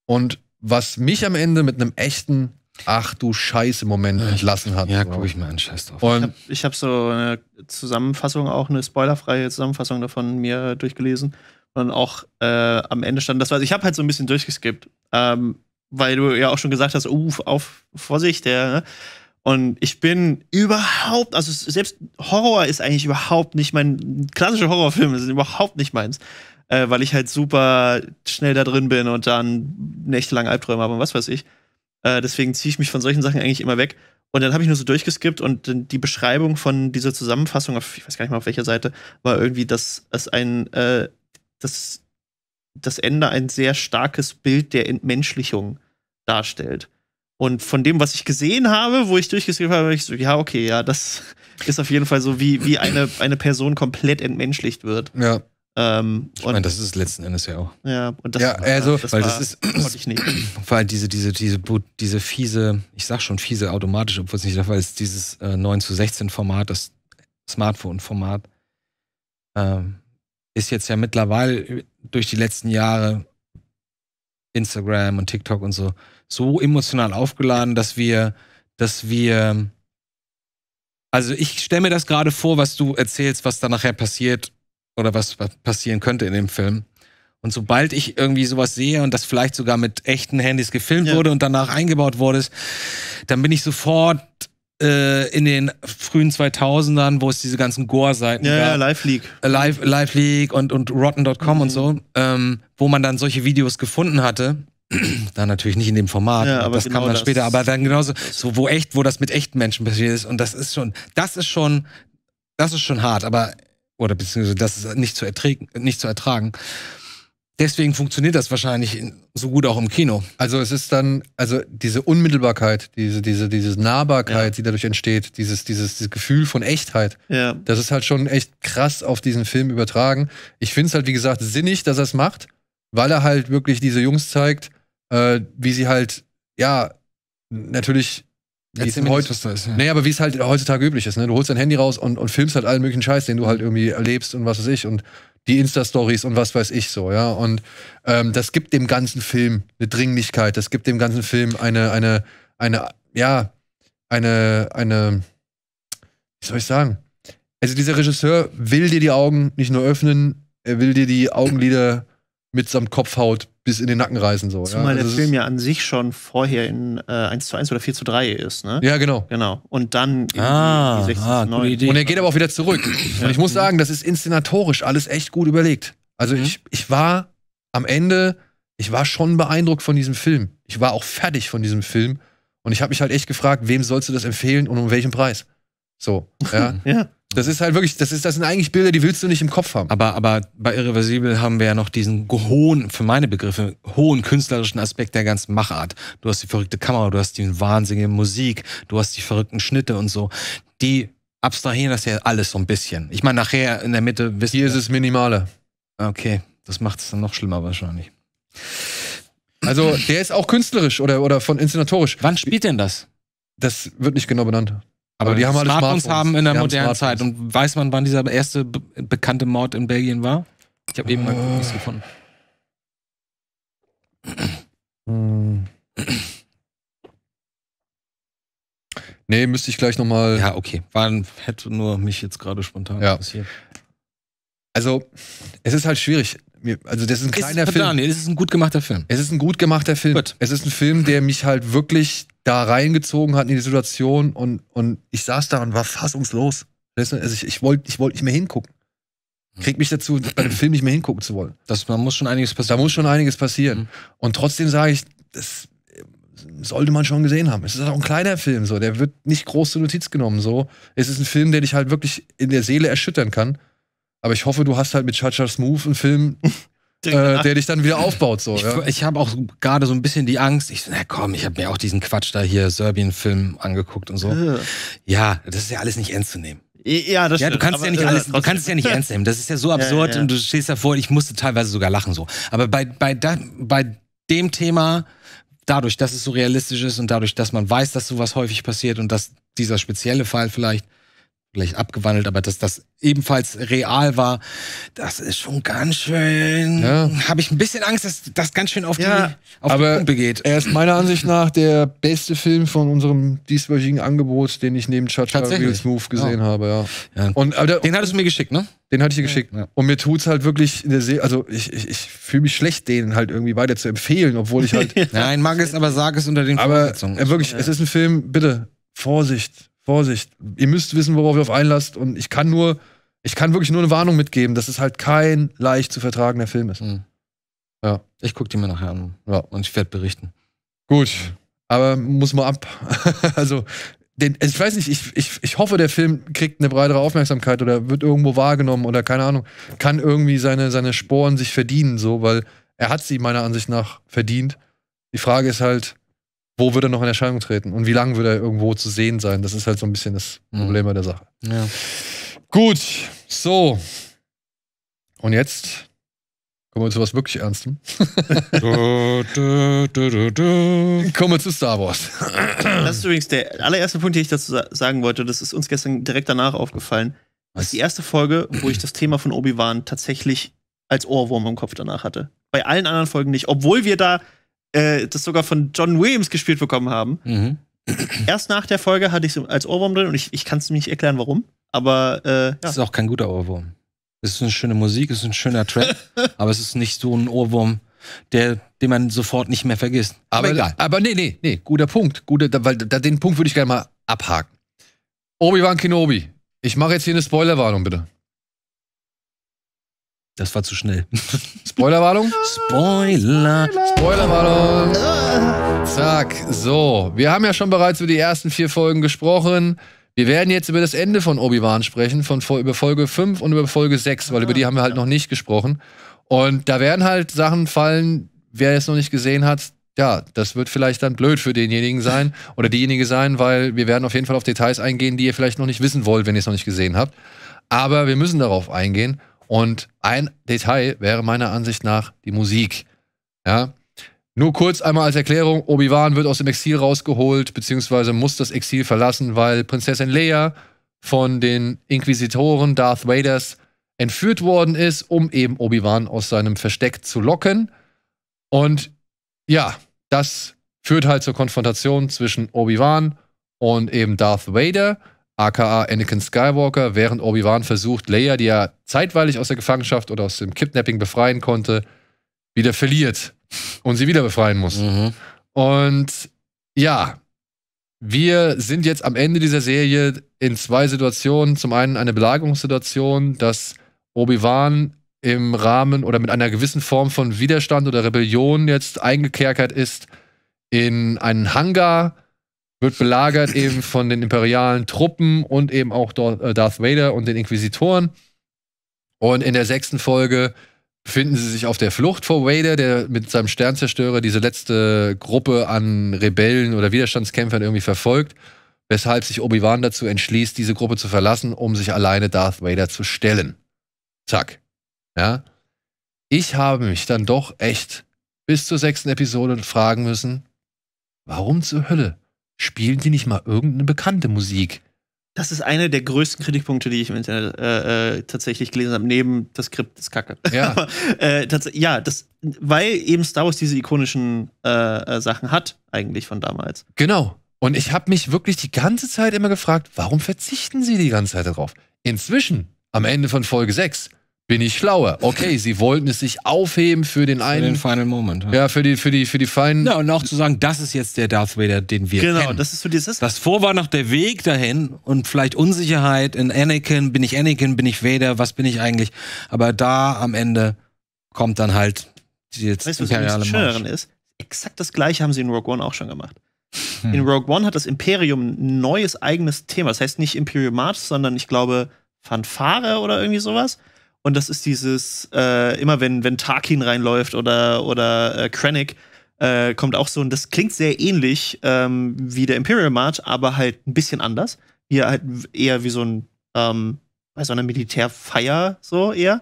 und was mich am Ende mit einem echten ach du Scheiße Moment entlassen hat. Ja, guck ich mal an, scheiß drauf. Und ich habe hab so eine Zusammenfassung, auch eine spoilerfreie Zusammenfassung davon mir durchgelesen. Und auch äh, am Ende stand das, was also ich habe halt so ein bisschen durchgeskippt, ähm, weil du ja auch schon gesagt hast, uh, auf Vorsicht, der. Ne? Und ich bin überhaupt, also selbst Horror ist eigentlich überhaupt nicht mein, klassische Horrorfilme sind überhaupt nicht meins, äh, weil ich halt super schnell da drin bin und dann nächtelang Albträume habe und was weiß ich. Äh, deswegen ziehe ich mich von solchen Sachen eigentlich immer weg. Und dann habe ich nur so durchgeskippt und die Beschreibung von dieser Zusammenfassung, auf, ich weiß gar nicht mal auf welcher Seite, war irgendwie, dass es ein, äh, dass das Ende ein sehr starkes Bild der Entmenschlichung darstellt. Und von dem, was ich gesehen habe, wo ich durchgeskippt habe, ich so, ja, okay, ja, das ist auf jeden Fall so, wie, wie eine, eine Person komplett entmenschlicht wird. Ja. Ähm, ich meine, das ist letzten Endes ja auch. Ja, und das, ja, also, das weil war, das ist, ich nicht. weil diese, diese, diese, diese fiese, ich sag schon fiese automatisch, obwohl es nicht der Fall ist, dieses äh, 9 zu 16 Format, das Smartphone-Format, ähm, ist jetzt ja mittlerweile durch die letzten Jahre Instagram und TikTok und so so emotional aufgeladen, dass wir, dass wir, also ich stelle mir das gerade vor, was du erzählst, was da nachher passiert oder was, was passieren könnte in dem Film. Und sobald ich irgendwie sowas sehe und das vielleicht sogar mit echten Handys gefilmt ja. wurde und danach eingebaut wurde, dann bin ich sofort äh, in den frühen 2000ern, wo es diese ganzen Gore-Seiten ja, gab. Ja, Live League. Live, Live League und, und Rotten.com mhm. und so, ähm, wo man dann solche Videos gefunden hatte. dann natürlich nicht in dem Format, ja, aber das genau kam dann das später, aber dann genauso, so wo echt, wo das mit echten Menschen passiert ist. Und das ist schon, das ist schon, das ist schon hart, aber oder beziehungsweise das ist nicht zu, erträgen, nicht zu ertragen. Deswegen funktioniert das wahrscheinlich so gut auch im Kino. Also es ist dann, also diese Unmittelbarkeit, diese, diese, diese Nahbarkeit, ja. die dadurch entsteht, dieses, dieses, dieses Gefühl von Echtheit, ja. das ist halt schon echt krass auf diesen Film übertragen. Ich finde es halt, wie gesagt, sinnig, dass er es macht, weil er halt wirklich diese Jungs zeigt, äh, wie sie halt, ja, natürlich Jetzt im heute, was da Ja. Nee, aber wie es halt heutzutage üblich ist. Ne? Du holst dein Handy raus und, und filmst halt allen möglichen Scheiß, den du halt irgendwie erlebst und was weiß ich. Und die Insta-Stories und was weiß ich so, ja. Und ähm, das gibt dem ganzen Film eine Dringlichkeit. Das gibt dem ganzen Film eine, eine, eine, ja, eine, eine, wie soll ich sagen? Also dieser Regisseur will dir die Augen nicht nur öffnen, er will dir die Augenlider mitsamt Kopfhaut bis in den Nacken reißen. So, Zumal ja? also der Film ja an sich schon vorher in äh, 1 zu 1 oder 4 zu 3 ist, ne? Ja, genau. Genau. Und dann ah, die 16 ah, zu 9. Idee. Und er geht aber auch wieder zurück. ja. Und ich muss sagen, das ist inszenatorisch alles echt gut überlegt. Also mhm. ich, ich war am Ende, ich war schon beeindruckt von diesem Film. Ich war auch fertig von diesem Film. Und ich habe mich halt echt gefragt, wem sollst du das empfehlen und um welchen Preis? So, ja. ja. Das ist halt wirklich, das, ist, das sind eigentlich Bilder, die willst du nicht im Kopf haben. Aber, aber bei Irreversibel haben wir ja noch diesen hohen, für meine Begriffe, hohen künstlerischen Aspekt der ganzen Machart. Du hast die verrückte Kamera, du hast die wahnsinnige Musik, du hast die verrückten Schnitte und so. Die abstrahieren das ja alles so ein bisschen. Ich meine, nachher in der Mitte wissen Hier ist es minimaler. Okay, das macht es dann noch schlimmer wahrscheinlich. Also, der ist auch künstlerisch oder, oder von inszenatorisch. Wann spielt denn das? Das wird nicht genau benannt. Aber die haben alle Smartphones. Smartphones haben in der die modernen Zeit. Und weiß man, wann dieser erste be bekannte Mord in Belgien war? Ich habe eben mal äh. nichts gefunden. Hm. nee, müsste ich gleich nochmal. Ja, okay. Wann hätte nur mich jetzt gerade spontan ja. interessiert. Also, es ist halt schwierig mir, also das ist ein kleiner ist, Film. Daniel, es ist ein gut gemachter Film. Es ist ein gut gemachter Film. Gut. Es ist ein Film, der mich halt wirklich da reingezogen hat in die Situation und, und ich saß da und war fassungslos. Also ich, ich wollte ich wollt nicht mehr hingucken. Krieg mich dazu, bei dem Film nicht mehr hingucken zu wollen. Das, man muss schon einiges passieren. Da muss schon einiges passieren. Mhm. Und trotzdem sage ich, das äh, sollte man schon gesehen haben. Es ist auch ein kleiner Film, so. Der wird nicht groß zur Notiz genommen, so. Es ist ein Film, der dich halt wirklich in der Seele erschüttern kann. Aber ich hoffe, du hast halt mit Chacha Smooth einen Film, äh, ne? der dich dann wieder aufbaut. So, ich, ja. ich habe auch gerade so ein bisschen die Angst. Ich, so, na komm, ich habe mir auch diesen Quatsch da hier, Serbien-Film angeguckt und so. Äh. Ja, das ist ja alles nicht ernst zu nehmen. Ja, das ja, stimmt. du kannst aber, ja nicht alles, du kannst es ja nicht ernst nehmen. Das ist ja so absurd ja, ja, ja. und du stehst davor, ich musste teilweise sogar lachen so. Aber bei, bei, da, bei dem Thema, dadurch, dass es so realistisch ist und dadurch, dass man weiß, dass sowas häufig passiert und dass dieser spezielle Fall vielleicht gleich abgewandelt, aber dass das ebenfalls real war, das ist schon ganz schön. Ja. Habe ich ein bisschen Angst, dass das ganz schön auf ja, die auf aber den Pumpe geht. Er ist meiner Ansicht nach der beste Film von unserem dieswöchigen Angebot, den ich neben Chacha Real Smooth gesehen ja. habe. Ja. Und, aber, den hattest du mir geschickt, ne? Den hatte ich dir geschickt. Und mir tut's halt wirklich, in der Seele, also ich, ich, ich fühle mich schlecht, den halt irgendwie weiter zu empfehlen, obwohl ich halt. Nein, mag es, aber sag es unter den aber Voraussetzungen. Wirklich, es ist ein Film, bitte Vorsicht Vorsicht, ihr müsst wissen, worauf ihr auf einlasst. Und ich kann nur, ich kann wirklich nur eine Warnung mitgeben, dass es halt kein leicht zu vertragender Film ist. Mhm. Ja. Ich gucke die mir nachher an. Ja. Und ich werde berichten. Gut. Aber muss mal ab. also, den, also ich weiß nicht, ich, ich, ich hoffe, der Film kriegt eine breitere Aufmerksamkeit oder wird irgendwo wahrgenommen oder keine Ahnung, kann irgendwie seine, seine Sporen sich verdienen, so, weil er hat sie meiner Ansicht nach verdient. Die Frage ist halt, wo würde er noch in Erscheinung treten und wie lange würde er irgendwo zu sehen sein? Das ist halt so ein bisschen das mhm. Problem bei der Sache. Ja. Gut, so. Und jetzt kommen wir zu was wirklich Ernstem. kommen wir zu Star Wars. das ist übrigens der allererste Punkt, den ich dazu sagen wollte. Das ist uns gestern direkt danach aufgefallen. Das ist die erste Folge, wo ich das Thema von Obi-Wan tatsächlich als Ohrwurm im Kopf danach hatte. Bei allen anderen Folgen nicht, obwohl wir da äh, das sogar von John Williams gespielt bekommen haben. Mhm. Erst nach der Folge hatte ich es als Ohrwurm drin und ich, ich kann es nicht erklären, warum. Aber äh, ja. Das ist auch kein guter Ohrwurm. Es ist eine schöne Musik, es ist ein schöner Track, aber es ist nicht so ein Ohrwurm, der, den man sofort nicht mehr vergisst. Aber, aber egal. Aber nee, nee, nee, guter Punkt. Guter, da, weil da, den Punkt würde ich gerne mal abhaken. Obi-Wan Kenobi. Ich mache jetzt hier eine Spoilerwarnung, bitte. Das war zu schnell. Spoilerwarnung? Spoiler. Spoilerwarnung. Spoiler Zack. So, wir haben ja schon bereits über die ersten vier Folgen gesprochen. Wir werden jetzt über das Ende von Obi-Wan sprechen, von, über Folge 5 und über Folge 6, weil über die haben wir halt noch nicht gesprochen. Und da werden halt Sachen fallen, wer es noch nicht gesehen hat, ja, das wird vielleicht dann blöd für denjenigen sein oder diejenige sein, weil wir werden auf jeden Fall auf Details eingehen, die ihr vielleicht noch nicht wissen wollt, wenn ihr es noch nicht gesehen habt. Aber wir müssen darauf eingehen. Und ein Detail wäre meiner Ansicht nach die Musik. Ja. Nur kurz einmal als Erklärung: Obi-Wan wird aus dem Exil rausgeholt, beziehungsweise muss das Exil verlassen, weil Prinzessin Leia von den Inquisitoren Darth Vaders entführt worden ist, um eben Obi-Wan aus seinem Versteck zu locken. Und ja, das führt halt zur Konfrontation zwischen Obi-Wan und eben Darth Vader aka Anakin Skywalker, während Obi-Wan versucht, Leia, die er zeitweilig aus der Gefangenschaft oder aus dem Kidnapping befreien konnte, wieder verliert und sie wieder befreien muss. Mhm. Und ja, wir sind jetzt am Ende dieser Serie in zwei Situationen. Zum einen eine Belagerungssituation, dass Obi-Wan im Rahmen oder mit einer gewissen Form von Widerstand oder Rebellion jetzt eingekerkert ist in einen Hangar, wird belagert eben von den imperialen Truppen und eben auch äh, Darth Vader und den Inquisitoren. Und in der sechsten Folge finden sie sich auf der Flucht vor Vader, der mit seinem Sternzerstörer diese letzte Gruppe an Rebellen oder Widerstandskämpfern irgendwie verfolgt, weshalb sich Obi-Wan dazu entschließt, diese Gruppe zu verlassen, um sich alleine Darth Vader zu stellen. Zack. Ja. Ich habe mich dann doch echt bis zur sechsten Episode fragen müssen, warum zur Hölle spielen die nicht mal irgendeine bekannte Musik? Das ist einer der größten Kritikpunkte, die ich im Internet äh, äh, tatsächlich gelesen habe, neben das Skript ist Kacke. Ja, äh, ja das, weil eben Star Wars diese ikonischen äh, äh, Sachen hat, eigentlich von damals. Genau. Und ich habe mich wirklich die ganze Zeit immer gefragt, warum verzichten sie die ganze Zeit darauf? Inzwischen, am Ende von Folge 6, bin ich schlauer. Okay, sie wollten es sich aufheben für den einen. Für den Final Moment. Ja, ja für die, für die, für die feinen. Ja, und auch zu sagen, das ist jetzt der Darth Vader, den wir genau, kennen. Genau, das ist so dieses. Das vor war noch der Weg dahin und vielleicht Unsicherheit in Anakin, bin ich Anakin, bin ich Vader, was bin ich eigentlich? Aber da am Ende kommt dann halt die jetzt weißt, imperiale was Marsch. ist? Exakt das gleiche haben sie in Rogue One auch schon gemacht. Hm. In Rogue One hat das Imperium ein neues eigenes Thema. Das heißt nicht Imperium March, sondern ich glaube Fanfare oder irgendwie sowas. Und das ist dieses, äh, immer wenn, wenn Tarkin reinläuft oder, oder äh, Krennic, äh, kommt auch so, und das klingt sehr ähnlich ähm, wie der Imperial March, aber halt ein bisschen anders. Hier halt eher wie so ein, ähm, bei so einer Militärfeier, so eher.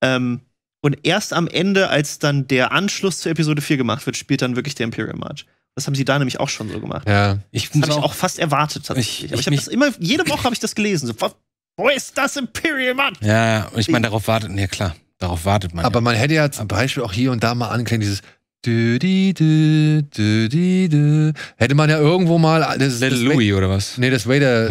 Ähm, und erst am Ende, als dann der Anschluss zu Episode 4 gemacht wird, spielt dann wirklich der Imperial March. Das haben sie da nämlich auch schon so gemacht. Ja, ich das habe ich auch fast erwartet tatsächlich. Ich, ich, aber ich habe das immer, jede Woche habe ich das gelesen. So, wo ist das Imperial, Mann? Ja, ich meine, darauf wartet, man, ja klar, darauf wartet man. Aber ja. man hätte ja zum Beispiel auch hier und da mal anklingen, dieses dü, di, dü, dü, di, dü. Hätte man ja irgendwo mal. Das, Little das Louis oder was? Nee, das Vader.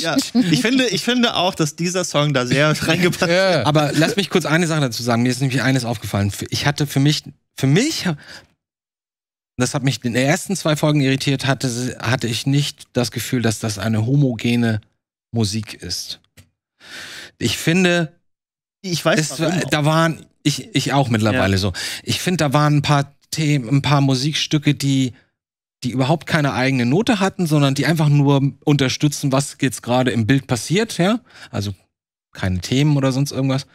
ja, ich, finde, ich finde auch, dass dieser Song da sehr reingepasst hat. Aber lass mich kurz eine Sache dazu sagen. Mir ist nämlich eines aufgefallen. Ich hatte für mich, für mich das hat mich in den ersten zwei Folgen irritiert, hatte, hatte ich nicht das Gefühl, dass das eine homogene Musik ist. Ich finde, ich weiß, es, da waren, ich, ich auch mittlerweile ja. so. Ich finde, da waren ein paar Themen, ein paar Musikstücke, die, die überhaupt keine eigene Note hatten, sondern die einfach nur unterstützen, was jetzt gerade im Bild passiert, ja. Also keine Themen oder sonst irgendwas.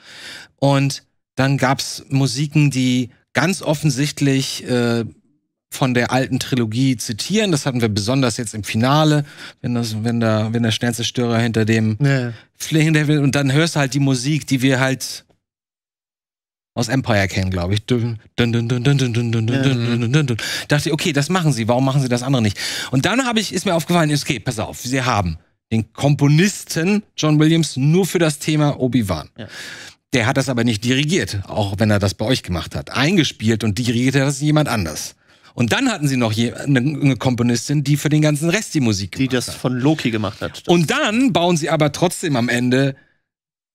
Und dann gab's Musiken, die ganz offensichtlich äh, von der alten Trilogie zitieren. Das hatten wir besonders jetzt im Finale, wenn, das, wenn, der, wenn der Sternzerstörer hinter dem nee. Fling der will. Und dann hörst du halt die Musik, die wir halt aus Empire kennen, glaube ich. Dachte ich, okay, das machen sie. Warum machen sie das andere nicht? Und dann habe ich, ist mir aufgefallen, okay, pass auf, sie haben den Komponisten John Williams nur für das Thema Obi-Wan. Ja. Der hat das aber nicht dirigiert, auch wenn er das bei euch gemacht hat. Eingespielt und dirigiert hat das jemand anders. Und dann hatten sie noch eine Komponistin, die für den ganzen Rest die Musik gemacht hat. Die das von Loki gemacht hat. Und dann bauen sie aber trotzdem am Ende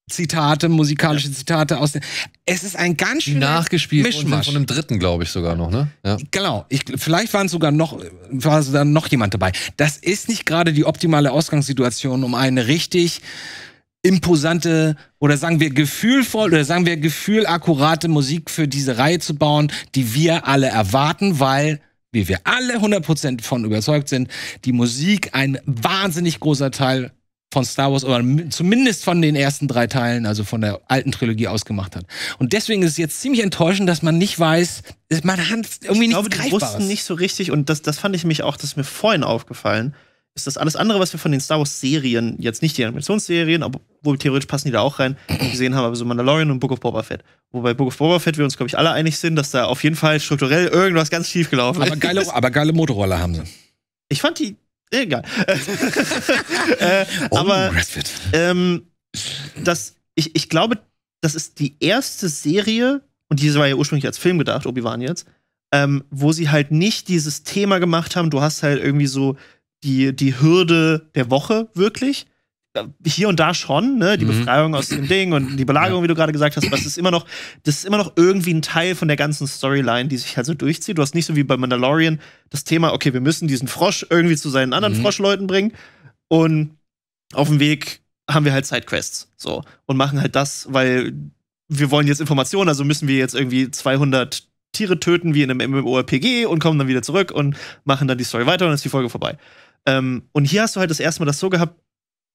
Zitate, musikalische ja. Zitate aus. Es ist ein ganz schön nachgespielt Mischmasch. von einem dritten, glaube ich sogar noch, ne? Ja. Genau. Ich, vielleicht waren sogar noch war sogar noch jemand dabei. Das ist nicht gerade die optimale Ausgangssituation, um eine richtig imposante oder sagen wir gefühlvoll oder sagen wir gefühlakkurate Musik für diese Reihe zu bauen, die wir alle erwarten, weil wie wir alle 100% von überzeugt sind, die Musik ein wahnsinnig großer Teil von Star Wars oder zumindest von den ersten drei Teilen, also von der alten Trilogie ausgemacht hat. Und deswegen ist es jetzt ziemlich enttäuschend, dass man nicht weiß, man hat irgendwie nicht Ich glaube, die wussten nicht so richtig und das, das fand ich mich auch, das ist mir vorhin aufgefallen, ist das alles andere, was wir von den Star Wars-Serien, jetzt nicht die Animationsserien, obwohl theoretisch passen die da auch rein, gesehen haben, aber so Mandalorian und Book of Boba Fett. Wobei Book of Boba Fett wir uns, glaube ich, alle einig sind, dass da auf jeden Fall strukturell irgendwas ganz schief gelaufen ist. Geile, aber geile Motorroller haben sie. Ich fand die. Eh, egal. äh, oh, aber ähm, das, ich, ich glaube, das ist die erste Serie, und diese war ja ursprünglich als Film gedacht, Obi-Wan jetzt, ähm, wo sie halt nicht dieses Thema gemacht haben, du hast halt irgendwie so die, die Hürde der Woche wirklich. Äh, hier und da schon, ne? Die mhm. Befreiung aus dem Ding und die Belagerung, wie du gerade gesagt hast, aber es ist immer noch, das ist immer noch irgendwie ein Teil von der ganzen Storyline, die sich halt so durchzieht. Du hast nicht so wie bei Mandalorian das Thema, okay, wir müssen diesen Frosch irgendwie zu seinen anderen mhm. Froschleuten bringen und auf dem Weg haben wir halt Sidequests so und machen halt das, weil wir wollen jetzt Informationen, also müssen wir jetzt irgendwie 200 Tiere töten wie in einem MMORPG und kommen dann wieder zurück und machen dann die Story weiter und ist die Folge vorbei. Ähm, und hier hast du halt das erste Mal das so gehabt,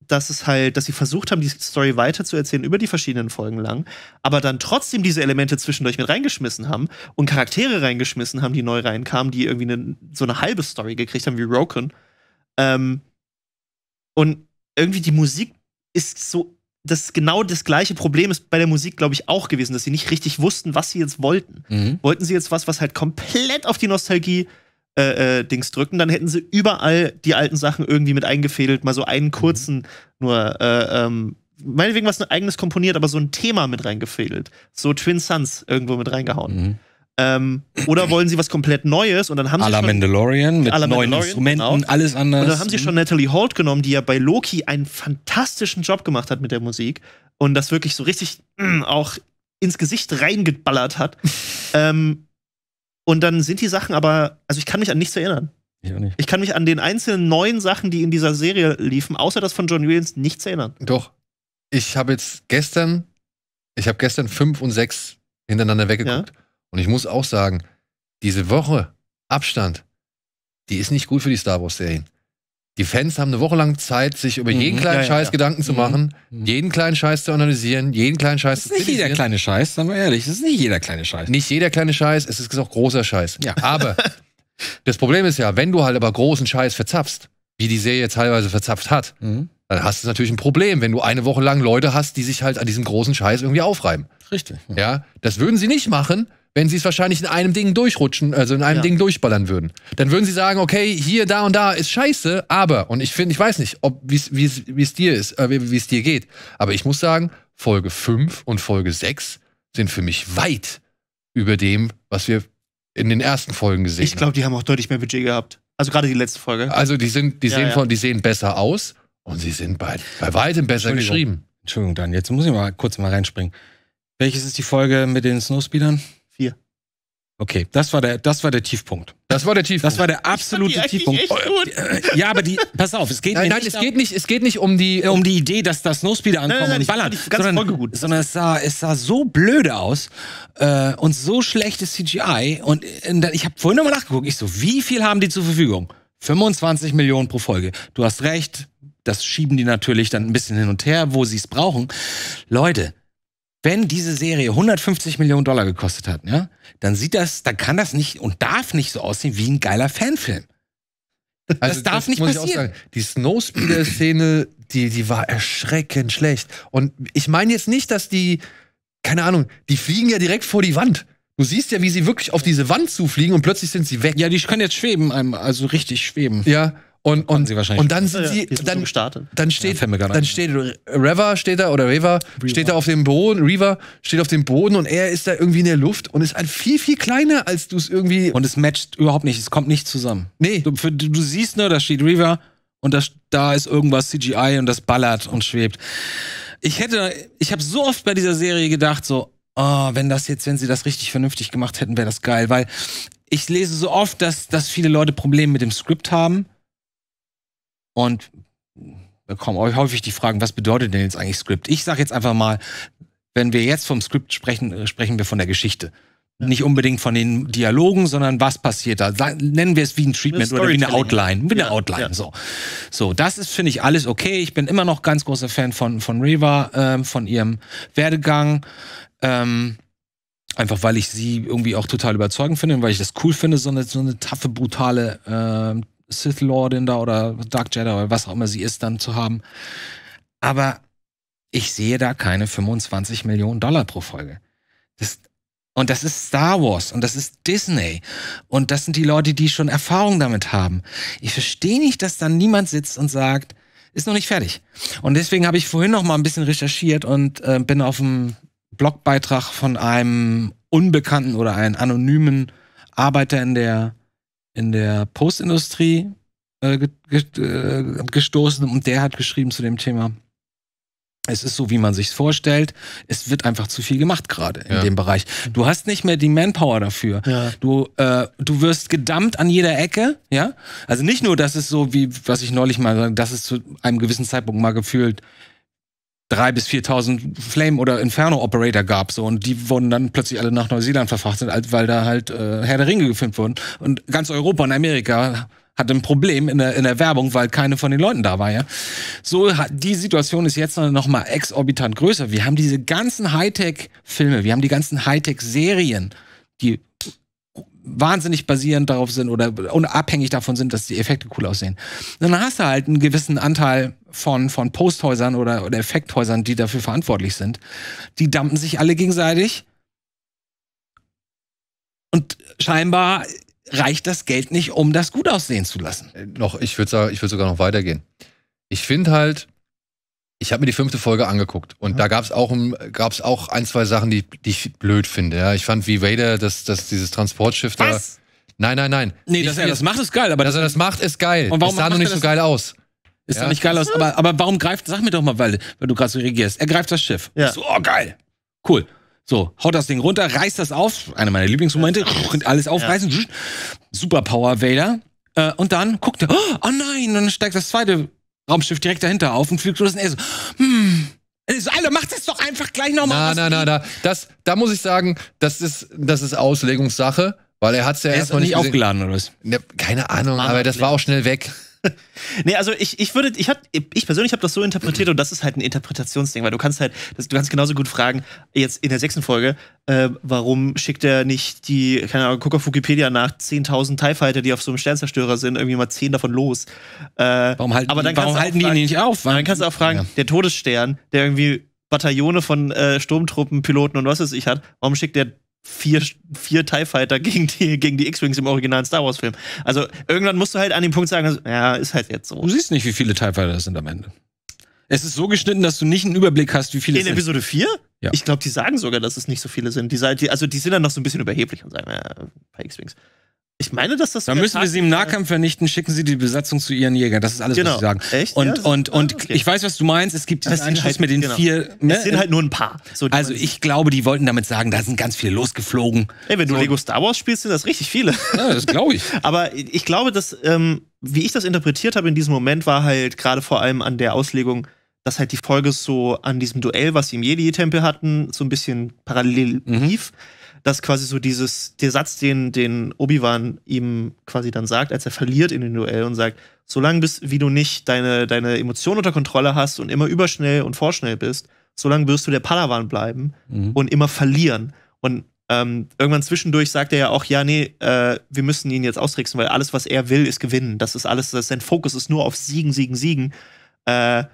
dass es halt, dass sie versucht haben, die Story weiterzuerzählen über die verschiedenen Folgen lang, aber dann trotzdem diese Elemente zwischendurch mit reingeschmissen haben und Charaktere reingeschmissen haben, die neu reinkamen, die irgendwie eine, so eine halbe Story gekriegt haben wie Roken. Ähm, und irgendwie die Musik ist so, das genau das gleiche Problem ist bei der Musik, glaube ich, auch gewesen, dass sie nicht richtig wussten, was sie jetzt wollten. Mhm. Wollten sie jetzt was, was halt komplett auf die Nostalgie äh, äh, Dings drücken, dann hätten sie überall die alten Sachen irgendwie mit eingefädelt, mal so einen mhm. kurzen mhm. nur, äh, ähm, meinetwegen was eigenes komponiert, aber so ein Thema mit reingefädelt. So Twin Suns irgendwo mit reingehauen. Mhm. Ähm, oder wollen sie was komplett Neues und dann haben sie. A la Mandalorian mit neuen Instrumenten, genau. alles anders. Und dann haben sie mhm. schon Natalie Holt genommen, die ja bei Loki einen fantastischen Job gemacht hat mit der Musik und das wirklich so richtig mh, mm, auch ins Gesicht reingeballert hat. ähm, und dann sind die Sachen aber, also ich kann mich an nichts erinnern. Ich, auch nicht. ich kann mich an den einzelnen neuen Sachen, die in dieser Serie liefen, außer das von John Williams, nichts erinnern. Doch. Ich habe jetzt gestern, ich habe gestern fünf und sechs hintereinander weggeguckt. Ja? Und ich muss auch sagen, diese Woche Abstand, die ist nicht gut für die Star Wars-Serien. Die Fans haben eine Woche lang Zeit, sich über jeden mhm. kleinen ja, Scheiß ja, Gedanken zu mhm. machen, mhm. jeden kleinen Scheiß zu analysieren, jeden kleinen Scheiß zu Das ist zu nicht jeder kleine Scheiß, sagen wir ehrlich. Das ist nicht jeder kleine Scheiß. Nicht jeder kleine Scheiß, es ist auch großer Scheiß. Ja. Aber das Problem ist ja, wenn du halt aber großen Scheiß verzapfst, wie die Serie teilweise verzapft hat, mhm. dann hast du natürlich ein Problem, wenn du eine Woche lang Leute hast, die sich halt an diesem großen Scheiß irgendwie aufreiben. Richtig. Ja, das würden sie nicht machen, wenn sie es wahrscheinlich in einem Ding durchrutschen, also in einem ja. Ding durchballern würden. Dann würden sie sagen, okay, hier, da und da ist scheiße, aber, und ich finde, ich weiß nicht, wie es dir ist, äh, wie es dir geht, aber ich muss sagen, Folge 5 und Folge 6 sind für mich weit über dem, was wir in den ersten Folgen gesehen haben. Ich glaube, die haben auch deutlich mehr Budget gehabt. Also gerade die letzte Folge. Also die sind, die ja, sehen ja. von, die sehen besser aus und sie sind bei, bei weitem besser geschrieben. Entschuldigung, dann jetzt muss ich mal kurz mal reinspringen. Welches ist die Folge mit den Snowspeedern? Okay, das war der, das war der Tiefpunkt. Das war der Tiefpunkt. Das war der absolute Tiefpunkt. Äh, ja, aber die, pass auf, es geht nein, nein, nicht, es geht nicht, es geht nicht um die, äh, um die Idee, dass da Snowspeeder ankommen nein, nein, und ballern, sondern, sondern es sah, es sah so blöde aus äh, und so schlechtes CGI und, äh, und ich habe vorhin nochmal nachgeguckt. Ich so, wie viel haben die zur Verfügung? 25 Millionen pro Folge. Du hast recht, das schieben die natürlich dann ein bisschen hin und her, wo sie es brauchen. Leute, wenn diese Serie 150 Millionen Dollar gekostet hat, ja, dann sieht das, dann kann das nicht und darf nicht so aussehen wie ein geiler Fanfilm. Das, also darf das nicht muss passieren. Ich auch sagen, die Snowspeeder-Szene, die, die war erschreckend schlecht. Und ich meine jetzt nicht, dass die, keine Ahnung, die fliegen ja direkt vor die Wand. Du siehst ja, wie sie wirklich auf diese Wand zufliegen und plötzlich sind sie weg. Ja, die können jetzt schweben, ähm, also richtig schweben. Ja, und, und, und dann sind sie, dann, dann steht, dann steht Reva steht da oder Reva steht da auf dem Boden, Reva steht auf dem Boden und er ist da irgendwie in der Luft und ist halt viel, viel kleiner, als du es irgendwie. Und es matcht überhaupt nicht, es kommt nicht zusammen. Nee. Du, für, du siehst, ne, da steht Reva und das, da ist irgendwas CGI und das ballert und schwebt. Ich hätte, ich habe so oft bei dieser Serie gedacht, so, oh, wenn das jetzt, wenn sie das richtig vernünftig gemacht hätten, wäre das geil, weil ich lese so oft, dass, dass viele Leute Probleme mit dem Skript haben und da kommen euch häufig die Fragen, was bedeutet denn jetzt eigentlich Script? Ich sage jetzt einfach mal, wenn wir jetzt vom Script sprechen, äh, sprechen wir von der Geschichte. Ja. Nicht unbedingt von den Dialogen, sondern was passiert da. Nennen wir es wie ein Treatment oder wie eine Outline. Wie eine Outline. Ja. So. so, das ist, finde ich, alles okay. Ich bin immer noch ganz großer Fan von, von Reva, ähm, von ihrem Werdegang. Ähm, einfach weil ich sie irgendwie auch total überzeugend finde und weil ich das cool finde, so eine, so eine taffe, brutale äh, Sith Lordin da oder Dark Jedi oder was auch immer sie ist, dann zu haben. Aber ich sehe da keine 25 Millionen Dollar pro Folge. Das, und das ist Star Wars und das ist Disney. Und das sind die Leute, die schon Erfahrung damit haben. Ich verstehe nicht, dass dann niemand sitzt und sagt, ist noch nicht fertig. Und deswegen habe ich vorhin noch mal ein bisschen recherchiert und äh, bin auf einem Blogbeitrag von einem unbekannten oder einem anonymen Arbeiter in der in der Postindustrie äh, äh, gestoßen und der hat geschrieben zu dem Thema. Es ist so, wie man sich vorstellt. Es wird einfach zu viel gemacht gerade in ja. dem Bereich. Du hast nicht mehr die Manpower dafür. Ja. Du, äh, du wirst gedammt an jeder Ecke. Ja, also nicht nur, dass es so wie, was ich neulich mal, dass es zu einem gewissen Zeitpunkt mal gefühlt drei bis 4.000 Flame- oder Inferno-Operator gab. So, und die wurden dann plötzlich alle nach Neuseeland verfrachtet, weil da halt äh, Herr der Ringe gefilmt wurden. Und ganz Europa und Amerika hatte ein Problem in der, in der Werbung, weil keine von den Leuten da war, ja. So, die Situation ist jetzt noch mal exorbitant größer. Wir haben diese ganzen Hightech-Filme, wir haben die ganzen Hightech-Serien, die wahnsinnig basierend darauf sind oder unabhängig davon sind, dass die Effekte cool aussehen. dann hast du halt einen gewissen Anteil von, von Posthäusern oder, oder Effekthäusern, die dafür verantwortlich sind. Die dumpen sich alle gegenseitig. Und scheinbar reicht das Geld nicht, um das gut aussehen zu lassen. Äh, noch, ich würde ich würde sogar noch weitergehen. Ich finde halt, ich habe mir die fünfte Folge angeguckt und ja. da gab es auch, gab's auch ein, zwei Sachen, die, die ich blöd finde. Ja, ich fand, wie Vader das, das, dieses Transportschiff da. Was? Nein, nein, nein. Nee, ich, dass er das macht, ist geil. Aber dass er das macht, ist geil. Und warum es sah noch nicht so geil aus. Ist ja. nicht geil aus. Aber, aber warum greift, sag mir doch mal, weil, weil du gerade so reagierst. Er greift das Schiff. Ja. So, oh, geil. Cool. So, haut das Ding runter, reißt das auf. Einer meiner Lieblingsmomente. Ja. Alles aufreißen. Super Power Vader. Äh, und dann guckt er, oh, oh nein, dann steigt das zweite Raumschiff direkt dahinter auf und fliegt los und er so, hm. Alter, mach das doch einfach gleich nochmal. Nein, nein, nein, na. da muss ich sagen, das ist, das ist Auslegungssache, weil er hat es ja er erstmal nicht gesehen. aufgeladen oder was? Ne, keine Ahnung, aber das war auch schnell weg. nee, also ich, ich würde, ich, hab, ich persönlich habe das so interpretiert und das ist halt ein Interpretationsding, weil du kannst halt, du kannst genauso gut fragen, jetzt in der sechsten Folge, äh, warum schickt er nicht die, keine Ahnung, guck auf Wikipedia nach 10.000 TIE Fighter, die auf so einem Sternzerstörer sind, irgendwie mal 10 davon los. Äh, warum halten, aber dann warum halten fragen, die nicht auf? Weil Dann kannst du auch fragen, ja. der Todesstern, der irgendwie Bataillone von äh, Sturmtruppen, Piloten und was weiß ich hat, warum schickt der vier, vier TIE Fighter gegen die, gegen die X-Wings im originalen Star Wars-Film. Also irgendwann musst du halt an dem Punkt sagen, also, ja, ist halt jetzt so. Du siehst nicht, wie viele TIE Fighter das sind am Ende. Es ist so geschnitten, dass du nicht einen Überblick hast, wie viele In es sind. In Episode 4? Ja. Ich glaube, die sagen sogar, dass es nicht so viele sind. Die, also die sind dann noch so ein bisschen überheblich und sagen, ja, bei X-Wings. Ich meine, dass das. Dann müssen wir sie im äh, Nahkampf vernichten, schicken sie die Besatzung zu ihren Jägern. Das ist alles, genau. was sie sagen. Echt? Und, ja, und, und ah, okay. ich weiß, was du meinst. Es gibt diesen einen halt, mit den genau. vier. Ne? Es sind halt nur ein paar. So, also, ich glaube, die wollten damit sagen, da sind ganz viele losgeflogen. Ey, wenn so. du Lego Star Wars spielst, sind das richtig viele. Ja, das glaube ich. Aber ich glaube, dass, ähm, wie ich das interpretiert habe in diesem Moment, war halt gerade vor allem an der Auslegung, dass halt die Folge so an diesem Duell, was sie im Jedi-Tempel hatten, so ein bisschen parallel mhm. lief. Mhm dass quasi so dieses, der Satz, den, den Obi-Wan ihm quasi dann sagt, als er verliert in dem Duell und sagt, solange bist, wie du nicht deine, deine Emotionen unter Kontrolle hast und immer überschnell und vorschnell bist, solange wirst du der Padawan bleiben mhm. und immer verlieren. Und ähm, irgendwann zwischendurch sagt er ja auch, ja, nee, äh, wir müssen ihn jetzt austricksen, weil alles, was er will, ist gewinnen. Das ist alles, das, sein Fokus ist nur auf Siegen, Siegen, Siegen. Äh,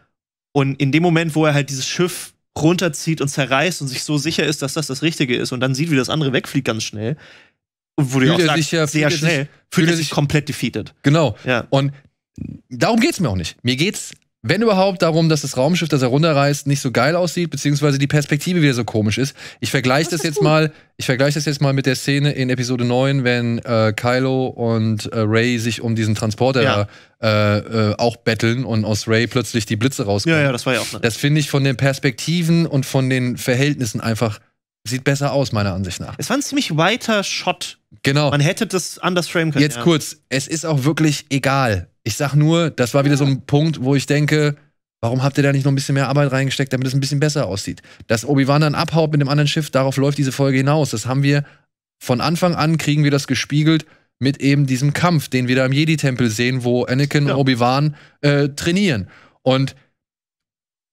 und in dem Moment, wo er halt dieses Schiff runterzieht und zerreißt und sich so sicher ist, dass das das Richtige ist und dann sieht, wie das andere wegfliegt ganz schnell. Und wo du auch sagst, ja, sehr schnell, sich, fühlt er sich, komplett defeated. Genau. Ja. Und darum geht's mir auch nicht. Mir geht's wenn überhaupt, darum, dass das Raumschiff, das er runterreißt, nicht so geil aussieht, beziehungsweise die Perspektive wieder so komisch ist. Ich vergleiche das, das, jetzt gut. mal, ich vergleiche das jetzt mal mit der Szene in Episode 9, wenn äh, Kylo und äh, Ray sich um diesen Transporter ja. äh, äh auch betteln und aus Ray plötzlich die Blitze rauskommen. Ja, ja, das war ja auch. Ne? Das finde ich von den Perspektiven und von den Verhältnissen einfach sieht besser aus, meiner Ansicht nach. Es war ein ziemlich weiter Shot. Genau. Man hätte das anders framen können. Jetzt ja. kurz, es ist auch wirklich egal, ich sag nur, das war wieder so ein Punkt, wo ich denke, warum habt ihr da nicht noch ein bisschen mehr Arbeit reingesteckt, damit es ein bisschen besser aussieht? Dass Obi-Wan dann abhaut mit dem anderen Schiff, darauf läuft diese Folge hinaus. Das haben wir von Anfang an, kriegen wir das gespiegelt mit eben diesem Kampf, den wir da im Jedi-Tempel sehen, wo Anakin ja. und Obi-Wan äh, trainieren. Und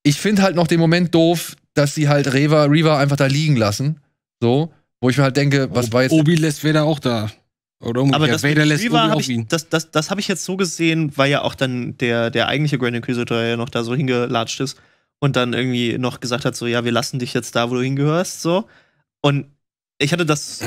ich finde halt noch den Moment doof, dass sie halt Reva, Reva einfach da liegen lassen. So, wo ich mir halt denke, was Ob war jetzt. Obi lässt Vader auch da. Oder aber das Vader lässt war, hab ich, das, das, das habe ich jetzt so gesehen, weil ja auch dann der, der eigentliche Grand Inquisitor ja noch da so hingelatscht ist und dann irgendwie noch gesagt hat, so, ja, wir lassen dich jetzt da, wo du hingehörst, so. Und ich hatte das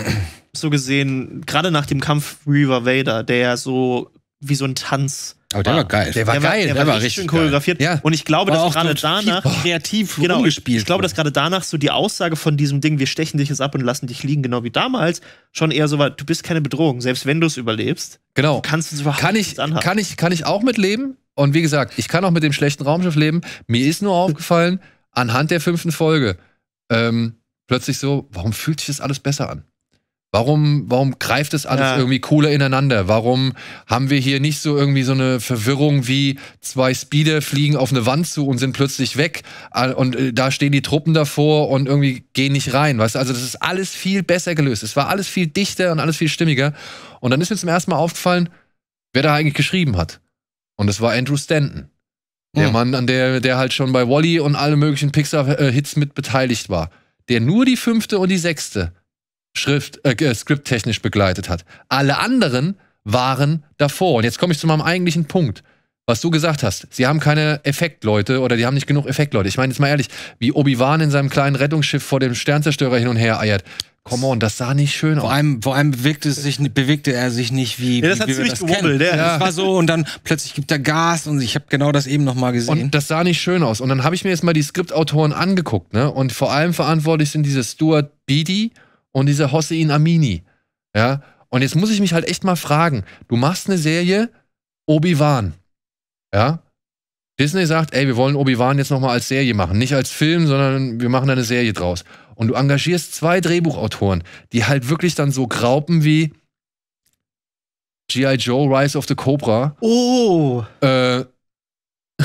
so gesehen, gerade nach dem Kampf Reaver Vader, der ja so wie so ein Tanz. Aber der war, war geil. Der war, der war geil, der, der war, war richtig schön choreografiert. Ja. Und ich glaube, dass gerade so danach boah, kreativ genau, rumgespielt. Ich glaube, dass gerade danach so die Aussage von diesem Ding, wir stechen dich jetzt ab und lassen dich liegen, genau wie damals, schon eher so war, du bist keine Bedrohung, selbst wenn du es überlebst. Genau. Kannst du es überhaupt kann ich, anhaben. Kann ich, kann ich auch mitleben. Und wie gesagt, ich kann auch mit dem schlechten Raumschiff leben. Mir ist nur aufgefallen, anhand der fünften Folge, ähm, plötzlich so, warum fühlt sich das alles besser an? Warum, warum greift das alles ja. irgendwie cooler ineinander? Warum haben wir hier nicht so irgendwie so eine Verwirrung wie zwei Speeder fliegen auf eine Wand zu und sind plötzlich weg und äh, da stehen die Truppen davor und irgendwie gehen nicht rein, weißt du? Also das ist alles viel besser gelöst. Es war alles viel dichter und alles viel stimmiger. Und dann ist mir zum ersten Mal aufgefallen, wer da eigentlich geschrieben hat. Und das war Andrew Stanton. Der hm. Mann, an der, der halt schon bei Wally und alle möglichen Pixar-Hits mit beteiligt war. Der nur die fünfte und die sechste Schrift, äh, skripttechnisch begleitet hat. Alle anderen waren davor. Und jetzt komme ich zu meinem eigentlichen Punkt, was du gesagt hast. Sie haben keine Effektleute oder die haben nicht genug Effektleute. Ich meine jetzt mal ehrlich, wie Obi-Wan in seinem kleinen Rettungsschiff vor dem Sternzerstörer hin und her eiert. Come on, das sah nicht schön vor aus. Allem, vor allem bewegte, sich, bewegte, er sich nicht wie. Ja, das wie hat ziemlich gewummelt, ja. Das war so und dann plötzlich gibt er Gas und ich habe genau das eben nochmal gesehen. Und das sah nicht schön aus. Und dann habe ich mir jetzt mal die Skriptautoren angeguckt, ne? Und vor allem verantwortlich sind diese Stuart Beatty und dieser Hossein Amini. Ja, und jetzt muss ich mich halt echt mal fragen, du machst eine Serie Obi-Wan. Ja? Disney sagt, ey, wir wollen Obi-Wan jetzt nochmal als Serie machen. Nicht als Film, sondern wir machen da eine Serie draus. Und du engagierst zwei Drehbuchautoren, die halt wirklich dann so graupen wie G.I. Joe, Rise of the Cobra. Oh! Äh.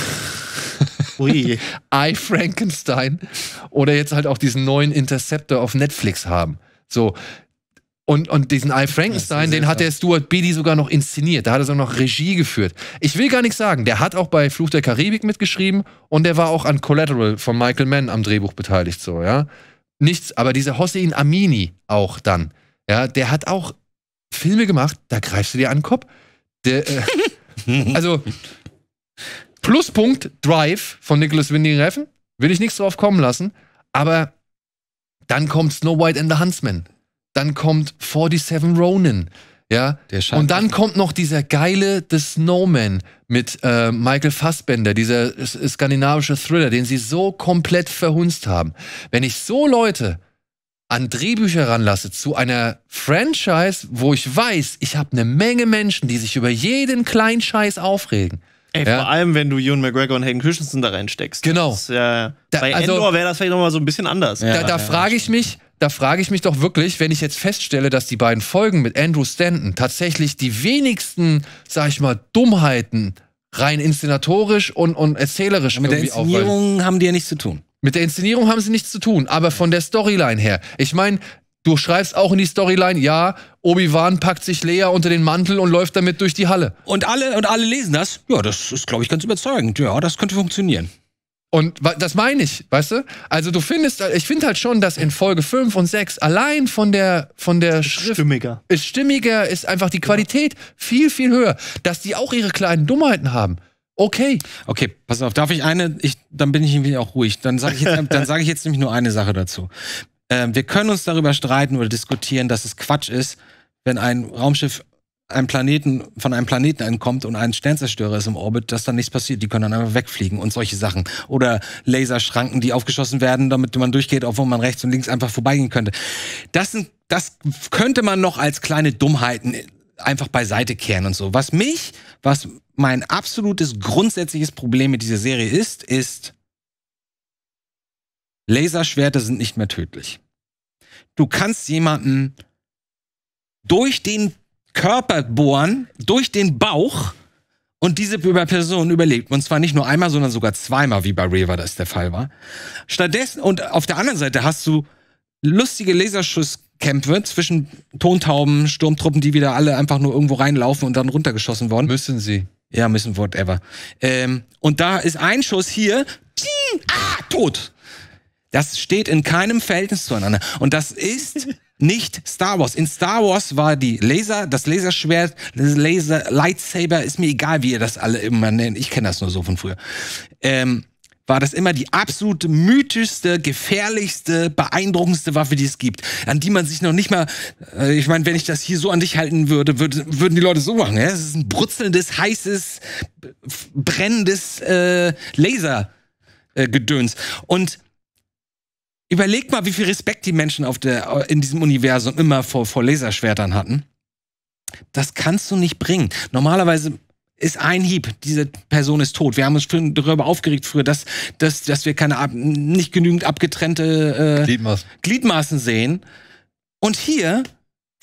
Ui. I Frankenstein. Oder jetzt halt auch diesen neuen Interceptor auf Netflix haben. So. Und, und diesen I. Frankenstein, den hat der Stuart Beatty sogar noch inszeniert. Da hat er sogar noch Regie geführt. Ich will gar nichts sagen. Der hat auch bei Fluch der Karibik mitgeschrieben und der war auch an Collateral von Michael Mann am Drehbuch beteiligt, so, ja. Nichts, aber dieser Hossein Amini auch dann, ja, der hat auch Filme gemacht, da greifst du dir an den Kopf. Der, äh, also, Pluspunkt Drive von Nicholas Winding Reffen, will ich nichts drauf kommen lassen, aber dann kommt Snow White and the Huntsman. Dann kommt 47 Ronin. Ja. Und dann kommt noch dieser geile The Snowman mit äh, Michael Fassbender, dieser skandinavische Thriller, den sie so komplett verhunzt haben. Wenn ich so Leute an Drehbücher ranlasse zu einer Franchise, wo ich weiß, ich habe eine Menge Menschen, die sich über jeden kleinen Scheiß aufregen, Ey, ja. vor allem, wenn du Ewan McGregor und Hayden Christensen da reinsteckst. Genau. Ist, äh, da, bei also, Endor wäre das vielleicht nochmal so ein bisschen anders. Ja, da, da frage ich mich, da frage ich mich doch wirklich, wenn ich jetzt feststelle, dass die beiden Folgen mit Andrew Stanton tatsächlich die wenigsten, sag ich mal, Dummheiten rein inszenatorisch und, und erzählerisch und mit irgendwie der Inszenierung aufweisen. haben die ja nichts zu tun. Mit der Inszenierung haben sie nichts zu tun, aber von der Storyline her. Ich meine, Du schreibst auch in die Storyline, ja, Obi-Wan packt sich Leia unter den Mantel und läuft damit durch die Halle. Und alle, und alle lesen das? Ja, das ist, glaube ich, ganz überzeugend. Ja, das könnte funktionieren. Und das meine ich, weißt du? Also du findest, ich finde halt schon, dass in Folge 5 und 6 allein von der, von der ist Schrift. Stimmiger. Ist stimmiger, ist einfach die Qualität viel, viel höher. Dass die auch ihre kleinen Dummheiten haben. Okay. Okay, pass auf, darf ich eine, ich, dann bin ich irgendwie auch ruhig. Dann sage ich, jetzt, dann sag ich jetzt nämlich nur eine Sache dazu. Ähm, wir können uns darüber streiten oder diskutieren, dass es Quatsch ist, wenn ein Raumschiff einem Planeten, von einem Planeten ankommt und ein Sternzerstörer ist im Orbit, dass dann nichts passiert. Die können dann einfach wegfliegen und solche Sachen. Oder Laserschranken, die aufgeschossen werden, damit man durchgeht, obwohl man rechts und links einfach vorbeigehen könnte. Das, sind, das könnte man noch als kleine Dummheiten einfach beiseite kehren und so. Was mich, was mein absolutes grundsätzliches Problem mit dieser Serie ist, ist, Laserschwerte sind nicht mehr tödlich. Du kannst jemanden durch den Körper bohren, durch den Bauch und diese Person überlebt. Und zwar nicht nur einmal, sondern sogar zweimal, wie bei Reva das der Fall war. Stattdessen, und auf der anderen Seite hast du lustige Laserschusskämpfe zwischen Tontauben, Sturmtruppen, die wieder alle einfach nur irgendwo reinlaufen und dann runtergeschossen worden. Müssen sie. Ja, müssen, whatever. Ähm, und da ist ein Schuss hier, ah, tot. Das steht in keinem Verhältnis zueinander. Und das ist nicht Star Wars. In Star Wars war die Laser, das Laserschwert, das Laser, Lightsaber, ist mir egal, wie ihr das alle immer nennt. Ich kenne das nur so von früher. Ähm, war das immer die absolut mythischste, gefährlichste, beeindruckendste Waffe, die es gibt, an die man sich noch nicht mal, äh, ich meine, wenn ich das hier so an dich halten würde, würd, würden die Leute so machen. Es ja? ist ein brutzelndes, heißes, brennendes äh, Lasergedöns. Äh, Und Überleg mal, wie viel Respekt die Menschen auf der, in diesem Universum immer vor, vor Laserschwertern hatten. Das kannst du nicht bringen. Normalerweise ist ein Hieb, diese Person ist tot. Wir haben uns schon darüber aufgeregt früher, dass, dass, dass wir keine nicht genügend abgetrennte äh, Gliedmaßen. Gliedmaßen sehen. Und hier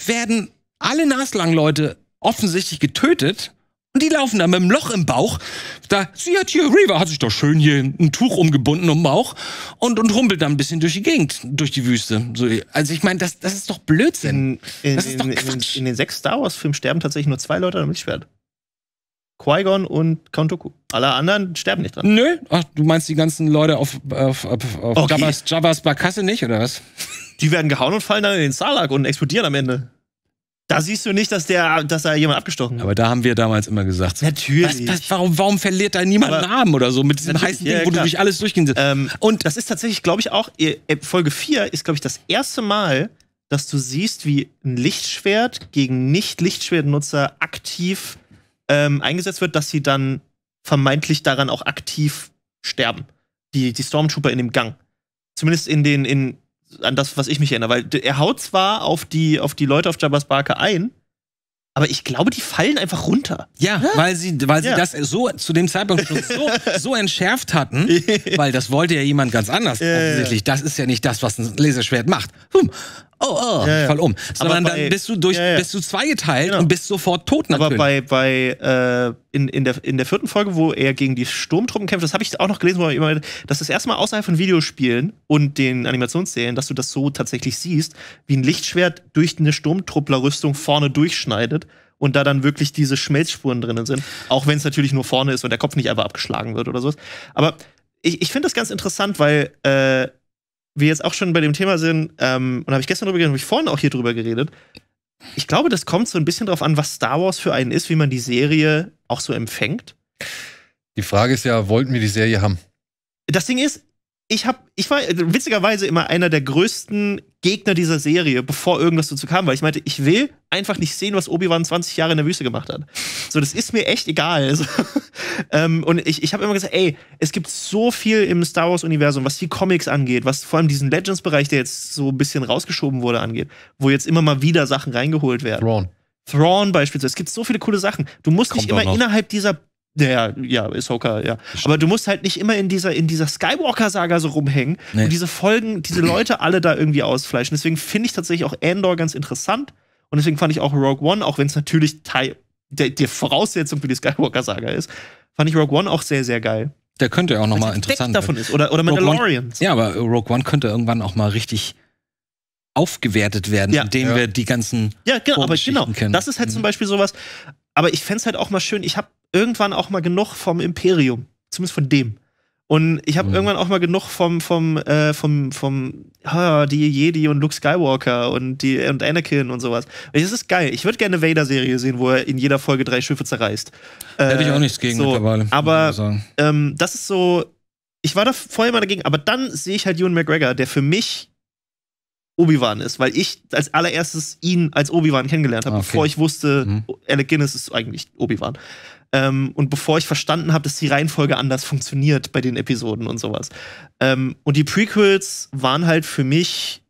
werden alle naslang Leute offensichtlich getötet und die laufen da mit einem Loch im Bauch. Da, sie hat hier, Reva hat sich doch schön hier ein Tuch umgebunden um den Bauch und, und rumpelt dann ein bisschen durch die Gegend, durch die Wüste. So, also ich meine, das, das ist doch Blödsinn. In, in, das ist doch in, Quatsch. In, den sechs Star Wars-Filmen sterben tatsächlich nur zwei Leute an einem Milchschwert. Qui-Gon und Count Dooku. Alle anderen sterben nicht dran. Nö. Ach, du meinst die ganzen Leute auf, auf, auf, auf okay. Jabba's, Jabba's Barkasse nicht, oder was? Die werden gehauen und fallen dann in den Sarlacc und explodieren am Ende. Da siehst du nicht, dass, der, dass da jemand abgestochen hat. Aber da haben wir damals immer gesagt. Natürlich. Was, was, warum, warum verliert da niemand Aber Namen oder so mit diesem heißen Ding, ja, wo du durch alles durchgehen ähm, Und das ist tatsächlich, glaube ich, auch, äh, Folge 4 ist, glaube ich, das erste Mal, dass du siehst, wie ein Lichtschwert gegen Nicht-Lichtschwertnutzer aktiv ähm, eingesetzt wird, dass sie dann vermeintlich daran auch aktiv sterben. Die, die Stormtrooper in dem Gang. Zumindest in den, in, an das, was ich mich erinnere, weil er haut zwar auf die, auf die Leute auf Jabba's Barke ein, aber ich glaube, die fallen einfach runter. Ja, ja. weil sie, weil sie das so zu dem Zeitpunkt schon so, so entschärft hatten, weil das wollte ja jemand ganz anders offensichtlich. Das ist ja nicht das, was ein Laserschwert macht. Hm oh, oh, ja, ja. fall um. Sondern bei, dann bist du durch, ja, bist du zweigeteilt genau. und bist sofort tot natürlich. Aber bei, bei äh, in, in, der, in der vierten Folge, wo er gegen die Sturmtruppen kämpft, das habe ich auch noch gelesen, wo er immer, dass das erstmal außerhalb von Videospielen und den Animationsszenen, dass du das so tatsächlich siehst, wie ein Lichtschwert durch eine Sturmtrupplerrüstung vorne durchschneidet und da dann wirklich diese Schmelzspuren drinnen sind. Auch wenn es natürlich nur vorne ist und der Kopf nicht einfach abgeschlagen wird oder sowas. Aber ich, ich finde das ganz interessant, weil äh, wir jetzt auch schon bei dem Thema sind, ähm, und habe ich gestern drüber geredet, habe ich vorhin auch hier drüber geredet, ich glaube, das kommt so ein bisschen drauf an, was Star Wars für einen ist, wie man die Serie auch so empfängt. Die Frage ist ja, wollten wir die Serie haben? Das Ding ist, ich habe, ich war witzigerweise immer einer der größten Gegner dieser Serie, bevor irgendwas dazu kam, weil ich meinte, ich will einfach nicht sehen, was Obi-Wan 20 Jahre in der Wüste gemacht hat. So, das ist mir echt egal. So. Also, ähm, und ich, ich habe immer gesagt, ey, es gibt so viel im Star Wars-Universum, was die Comics angeht, was vor allem diesen Legends-Bereich, der jetzt so ein bisschen rausgeschoben wurde, angeht, wo jetzt immer mal wieder Sachen reingeholt werden. Thrawn. Thrawn beispielsweise. Es gibt so viele coole Sachen. Du musst Kommt nicht immer innerhalb dieser ja, ja, Ahsoka, ja. Aber du musst halt nicht immer in dieser, in dieser Skywalker-Saga so rumhängen nee. und diese Folgen, diese Leute alle da irgendwie ausfleischen. Deswegen finde ich tatsächlich auch Andor ganz interessant. Und deswegen fand ich auch Rogue One, auch wenn es natürlich Teil der, der, Voraussetzung für die Skywalker-Saga ist, fand ich Rogue One auch sehr, sehr geil. Der könnte ja auch nochmal interessant davon ist. Oder, oder Mandalorian. ja, aber Rogue One könnte irgendwann auch mal richtig aufgewertet werden, ja. indem ja. wir die ganzen. Ja, genau, aber genau. Kennen. Das ist halt mhm. zum Beispiel sowas, aber ich fände es halt auch mal schön, ich habe irgendwann auch mal genug vom Imperium, zumindest von dem. Und ich habe mhm. irgendwann auch mal genug vom, vom, äh, vom, vom, ah, die Jedi und Luke Skywalker und die und Anakin und sowas. Das ist geil. Ich würde gerne eine Vader-Serie sehen, wo er in jeder Folge drei Schiffe zerreißt. Äh, Hätte ich auch äh, nichts gegen so, mittlerweile. Aber ähm, das ist so. Ich war da vorher mal dagegen, aber dann sehe ich halt Ewan McGregor, der für mich Obi-Wan ist, weil ich als allererstes ihn als Obi-Wan kennengelernt habe, ah, okay. bevor ich wusste, mhm. Alec Guinness ist eigentlich Obi-Wan. Ähm, und bevor ich verstanden habe, dass die Reihenfolge anders funktioniert bei den Episoden und sowas. Ähm, und die Prequels waren halt für mich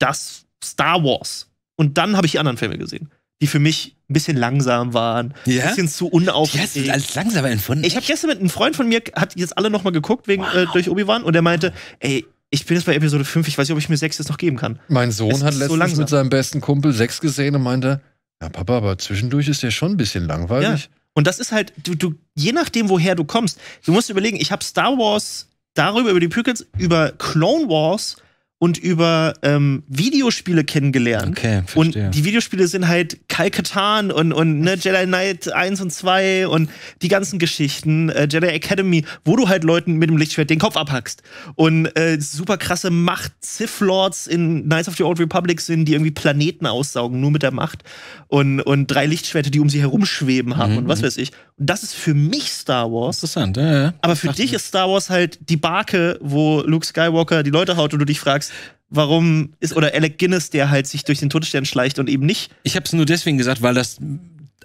das Star Wars. Und dann habe ich die anderen Filme gesehen, die für mich ein bisschen langsam waren, yeah? ein bisschen zu unaufregend. Die hast du als langsamer empfunden? Ich habe gestern mit einem Freund von mir, hat jetzt alle nochmal geguckt wegen wow. äh, durch Obi-Wan und der meinte, ey, ich bin jetzt bei Episode 5, ich weiß nicht, ob ich mir 6 jetzt noch geben kann. Mein Sohn es hat letztens so mit seinem besten Kumpel 6 gesehen und meinte, ja Papa, aber zwischendurch ist der schon ein bisschen langweilig. Ja. Und das ist halt, du, du, je nachdem, woher du kommst, du musst überlegen, ich habe Star Wars darüber, über die Prequels, über Clone Wars und über ähm, Videospiele kennengelernt. Okay, verstehe. Und die Videospiele sind halt Kalkatan und, und ne, Jedi Knight 1 und 2 und die ganzen Geschichten, äh, Jedi Academy, wo du halt Leuten mit dem Lichtschwert den Kopf abhackst. Und äh, super krasse Macht, Sith-Lords in Knights of the Old Republic sind, die irgendwie Planeten aussaugen, nur mit der Macht. Und, und drei Lichtschwerter, die um sie herumschweben haben mhm. und was weiß ich. Und das ist für mich Star Wars. Interessant, ja, ja. Aber für dich ist Star Wars halt die Barke, wo Luke Skywalker die Leute haut und du dich fragst, warum ist, oder Alec Guinness, der halt sich durch den Todesstern schleicht und eben nicht. Ich habe es nur deswegen gesagt, weil das,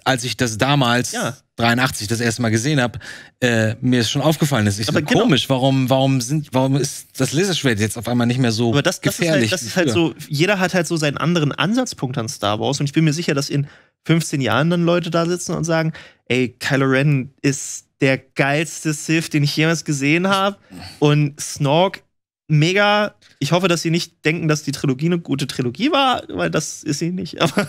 als ich das damals, ja. 83, das erste Mal gesehen habe, äh, mir ist schon aufgefallen ist. Ich aber so, genau. komisch, warum, warum, sind, warum ist das Laserschwert jetzt auf einmal nicht mehr so aber das, das gefährlich? Ist halt, das ist halt so, jeder hat halt so seinen anderen Ansatzpunkt an Star Wars und ich bin mir sicher, dass in 15 Jahren dann Leute da sitzen und sagen, ey, Kylo Ren ist der geilste Sith, den ich jemals gesehen habe und Snork mega ich hoffe, dass sie nicht denken, dass die Trilogie eine gute Trilogie war, weil das ist sie nicht. Aber,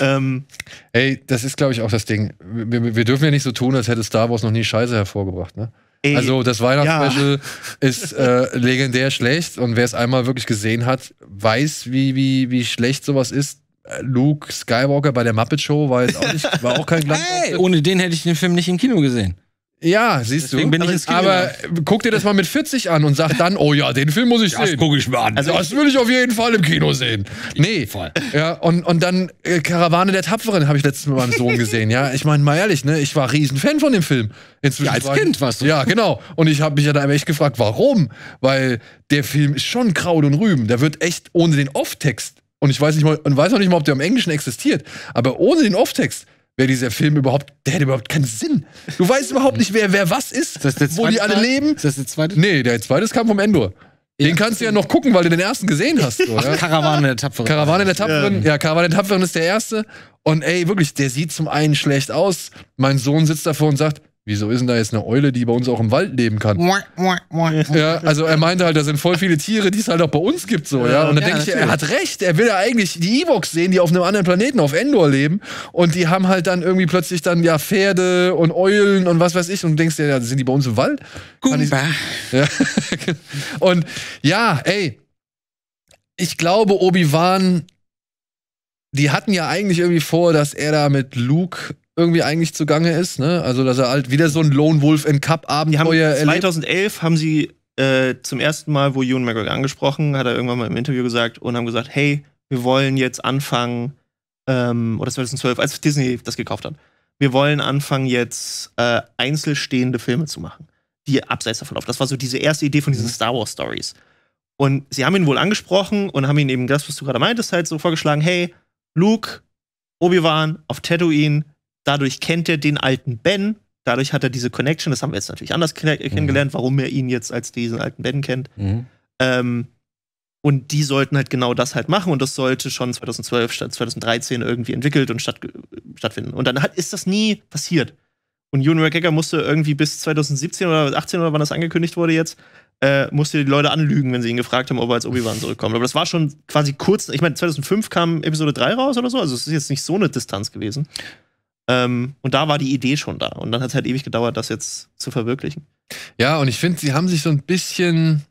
ähm, Ey, das ist, glaube ich, auch das Ding. Wir, wir, dürfen ja nicht so tun, als hätte Star Wars noch nie Scheiße hervorgebracht, ne? Ey, also das Weihnachtsspecial ja. ist äh, legendär schlecht und wer es einmal wirklich gesehen hat, weiß, wie, wie, wie schlecht sowas ist. Luke Skywalker bei der Muppet Show war jetzt auch, nicht, war auch kein Glanz. Hey, ohne den hätte ich den Film nicht im Kino gesehen. Ja, siehst Deswegen du. Bin ich ins Kino aber äh, guck dir das mal mit 40 an und sag dann, oh ja, den Film muss ich das sehen. Das gucke ich mir an. Also das will ich auf jeden Fall im Kino sehen. Nee. Fall. Ja, und, und dann äh, Karawane der Tapferen habe ich letztens mit meinem Sohn gesehen. Ja, ich meine mal ehrlich, ne, ich war riesen Fan von dem Film. Inzwischen ja, als war, Kind warst du. Ja, genau. Und ich habe mich ja da echt gefragt, warum? Weil der Film ist schon Kraut und Rüben. Der wird echt ohne den Off-Text und ich weiß nicht mal und weiß noch nicht mal, ob der im Englischen existiert, aber ohne den Off-Text wäre dieser Film überhaupt, der hätte überhaupt keinen Sinn. Du weißt überhaupt nicht, wer, wer was ist, ist das wo die alle Teil? leben. Ist das der zweite? Nee, der zweite kam vom Endor. Den ja. kannst du ja noch gucken, weil du den ersten gesehen hast. So, Ach, Karawane der Tapferen. Karawane der Tapferen, ähm. ja, Karawane der Tapferen ist der erste. Und ey, wirklich, der sieht zum einen schlecht aus. Mein Sohn sitzt davor und sagt, wieso ist denn da jetzt eine Eule, die bei uns auch im Wald leben kann? ja, also er meinte halt, da sind voll viele Tiere, die es halt auch bei uns gibt, so, ja. Und dann ja, denke ich, er hat recht, er will ja eigentlich die Evox sehen, die auf einem anderen Planeten, auf Endor leben. Und die haben halt dann irgendwie plötzlich dann ja Pferde und Eulen und was weiß ich. Und du denkst dir, ja, sind die bei uns im Wald? Gumba. Ja. und ja, ey, ich glaube, Obi-Wan die hatten ja eigentlich irgendwie vor, dass er da mit Luke irgendwie eigentlich zugange ist. Ne? Also, dass er halt wieder so ein Lone Wolf in cup Abend erlebt. 2011 haben sie äh, zum ersten Mal, wo Ewan McGregor angesprochen, hat er irgendwann mal im Interview gesagt und haben gesagt, hey, wir wollen jetzt anfangen, ähm, oder 2012, als Disney das gekauft hat, wir wollen anfangen jetzt äh, einzelstehende Filme zu machen, die abseits davon laufen. Das war so diese erste Idee von diesen mhm. Star Wars Stories. Und sie haben ihn wohl angesprochen und haben ihn eben das, was du gerade meintest, halt so vorgeschlagen, hey, Luke, Obi-Wan auf Tatooine, Dadurch kennt er den alten Ben. Dadurch hat er diese Connection. Das haben wir jetzt natürlich anders mhm. kennengelernt, mhm. warum er ihn jetzt als diesen alten Ben kennt. Mhm. Ähm, und die sollten halt genau das halt machen. Und das sollte schon 2012, 2013 irgendwie entwickelt und statt, stattfinden. Und dann hat, ist das nie passiert. Und Junior Gagger musste irgendwie bis 2017 oder 2018 oder wann das angekündigt wurde jetzt, äh, musste die Leute anlügen, wenn sie ihn gefragt haben, ob er als Obi-Wan zurückkommt. Aber das war schon quasi kurz, ich meine, 2005 kam Episode 3 raus oder so, also es ist jetzt nicht so eine Distanz gewesen. Ähm, und da war die Idee schon da. Und dann hat es halt ewig gedauert, das jetzt zu verwirklichen. Ja, und ich finde, sie haben sich so ein bisschen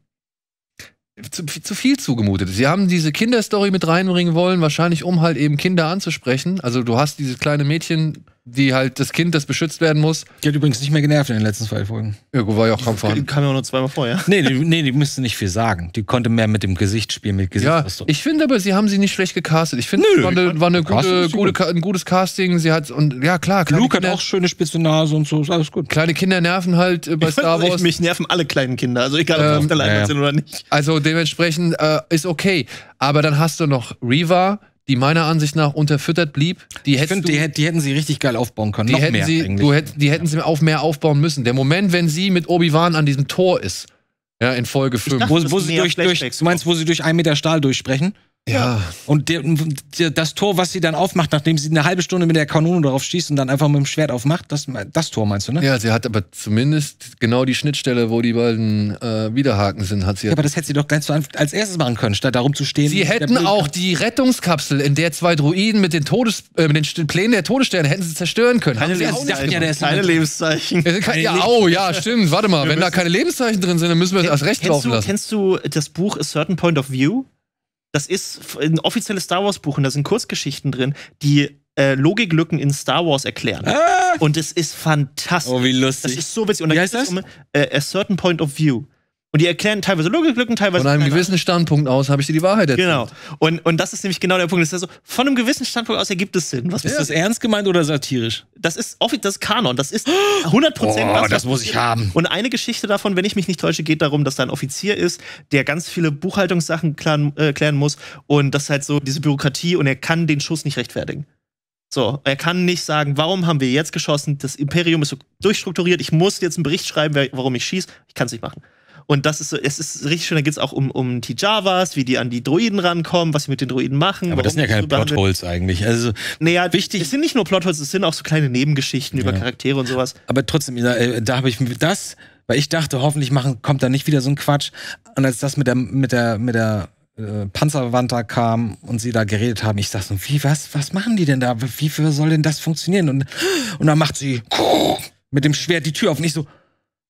zu, zu, viel zugemutet. Sie haben diese Kinderstory mit reinbringen wollen, wahrscheinlich um halt eben Kinder anzusprechen. Also du hast dieses kleine Mädchen, die halt das Kind, das beschützt werden muss. Die hat übrigens nicht mehr genervt in den letzten zwei Folgen. Ja, war ja auch kaum Die Kam ja auch nur zweimal vor, ja. Nee, die, nee, die müsste nicht viel sagen. Die konnte mehr mit dem Gesicht spielen, mit Gesichtsrüstung. Ja, ich finde aber, sie haben sie nicht schlecht gecastet. Ich finde, es war, eine, war eine gute, gute, gut. ein gutes Casting. Sie hat, und ja, klar. Luke Kinder, hat auch schöne spitze Nase und so, ist alles gut. Kleine Kinder nerven halt äh, bei ich Star Wars. Echt, mich nerven alle kleinen Kinder, also egal, ob sie ähm, auf der Leinwand ja. sind oder nicht. Also dementsprechend äh, ist okay. Aber dann hast du noch Reva, die meiner Ansicht nach unterfüttert blieb. Die ich finde, die, die, hätten sie richtig geil aufbauen können. Die Noch hätten, sie, hätt, die hätten ja. sie auf mehr aufbauen müssen. Der Moment, wenn sie mit Obi-Wan an diesem Tor ist, ja, in Folge 5. wo, wo sie durch, durch, du meinst, wo sie durch einen Meter Stahl durchsprechen? Ja. Und der, das Tor, was sie dann aufmacht, nachdem sie eine halbe Stunde mit der Kanone drauf schießt und dann einfach mit dem Schwert aufmacht, das, das Tor meinst du, ne? Ja, sie hat aber zumindest genau die Schnittstelle, wo die beiden äh, Widerhaken sind, hat sie. Ja, aber das hätte sie doch ganz so als erstes machen können, statt darum zu stehen. Sie hätten auch die Rettungskapsel, in der zwei Druiden mit den, Todes, äh, mit den Plänen der Todessterne hätten sie zerstören können. Keine, Lebenszeichen. Ja, der ist keine halt- Lebenszeichen. Ja, äh, keine ja, oh, ja, stimmt. Warte mal, wir wenn da keine Lebenszeichen drin sind, dann müssen wir das erst recht laufen du, lassen. Kennst du das Buch A Certain Point of View? Das ist ein offizielles Star Wars Buch und da sind Kurzgeschichten drin, die äh, Logiklücken in Star Wars erklären. Ah! Und es ist fantastisch. Oh, wie lustig. Das ist so witzig. Und wie heißt das? Um, äh, A Certain Point of View. Und die erklären teilweise Logiklücken, teilweise. Von einem keiner. gewissen Standpunkt aus habe ich dir die Wahrheit erzählt. Genau. Und, und das ist nämlich genau der Punkt. Das ist also, von einem gewissen Standpunkt aus ergibt es Sinn. Was ist das ernst gemeint oder satirisch? Das ist offiziell, Kanon. Das ist 100 Prozent. Oh, das muss ich haben. Und eine Geschichte davon, wenn ich mich nicht täusche, geht darum, dass da ein Offizier ist, der ganz viele Buchhaltungssachen klären, äh, klären muss. Und das ist halt so diese Bürokratie und er kann den Schuss nicht rechtfertigen. So, er kann nicht sagen, warum haben wir jetzt geschossen? Das Imperium ist so durchstrukturiert. Ich muss jetzt einen Bericht schreiben, warum ich schieße. Ich kann es nicht machen. Und das ist so, es ist richtig schön, da geht es auch um, um die Javas, wie die an die Droiden rankommen, was sie mit den Droiden machen. Aber das sind ja keine Plotholes eigentlich. Also naja, wichtig. Es sind nicht nur Plotholes, es sind auch so kleine Nebengeschichten ja. über Charaktere und sowas. Aber trotzdem, da, äh, da habe ich das, weil ich dachte, hoffentlich machen, kommt da nicht wieder so ein Quatsch. Und als das mit der, mit der, mit der äh, Panzerwand da kam und sie da geredet haben, ich dachte so, wie, was, was machen die denn da? Wie, wie soll denn das funktionieren? Und, und dann macht sie mit dem Schwert die Tür auf und ich so,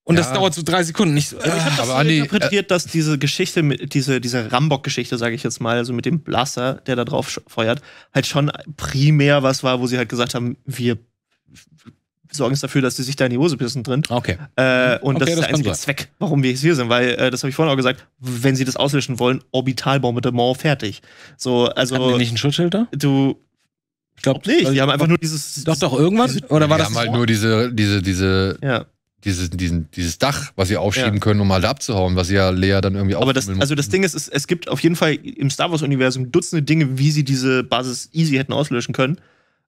und ja. das dauert so drei Sekunden. Ich, so, ich habe das so interpretiert, dass diese Geschichte, diese, diese Rambock-Geschichte, sage ich jetzt mal, also mit dem Blaster, der da drauf feuert, halt schon primär was war, wo sie halt gesagt haben, wir sorgen es dafür, dass sie sich da in die Hose pissen drin. Okay. Äh, und okay, das ist der das einzige Zweck, warum wir jetzt hier sind, weil äh, das habe ich vorhin auch gesagt, wenn sie das auslöschen wollen, Orbitalbombardement fertig. So, also. Haben die nicht einen Schutzschilder? Du. Ich glaube nicht. Die also haben einfach nur dieses. Doch, doch, irgendwas? Oder war die das? Die haben halt nur diese, diese, diese. Ja dieses, diesen, dieses Dach, was sie aufschieben ja. können, um halt abzuhauen, was sie ja Lea dann irgendwie Aber das, also das Ding ist, es, es gibt auf jeden Fall im Star Wars-Universum Dutzende Dinge, wie sie diese Basis easy hätten auslöschen können.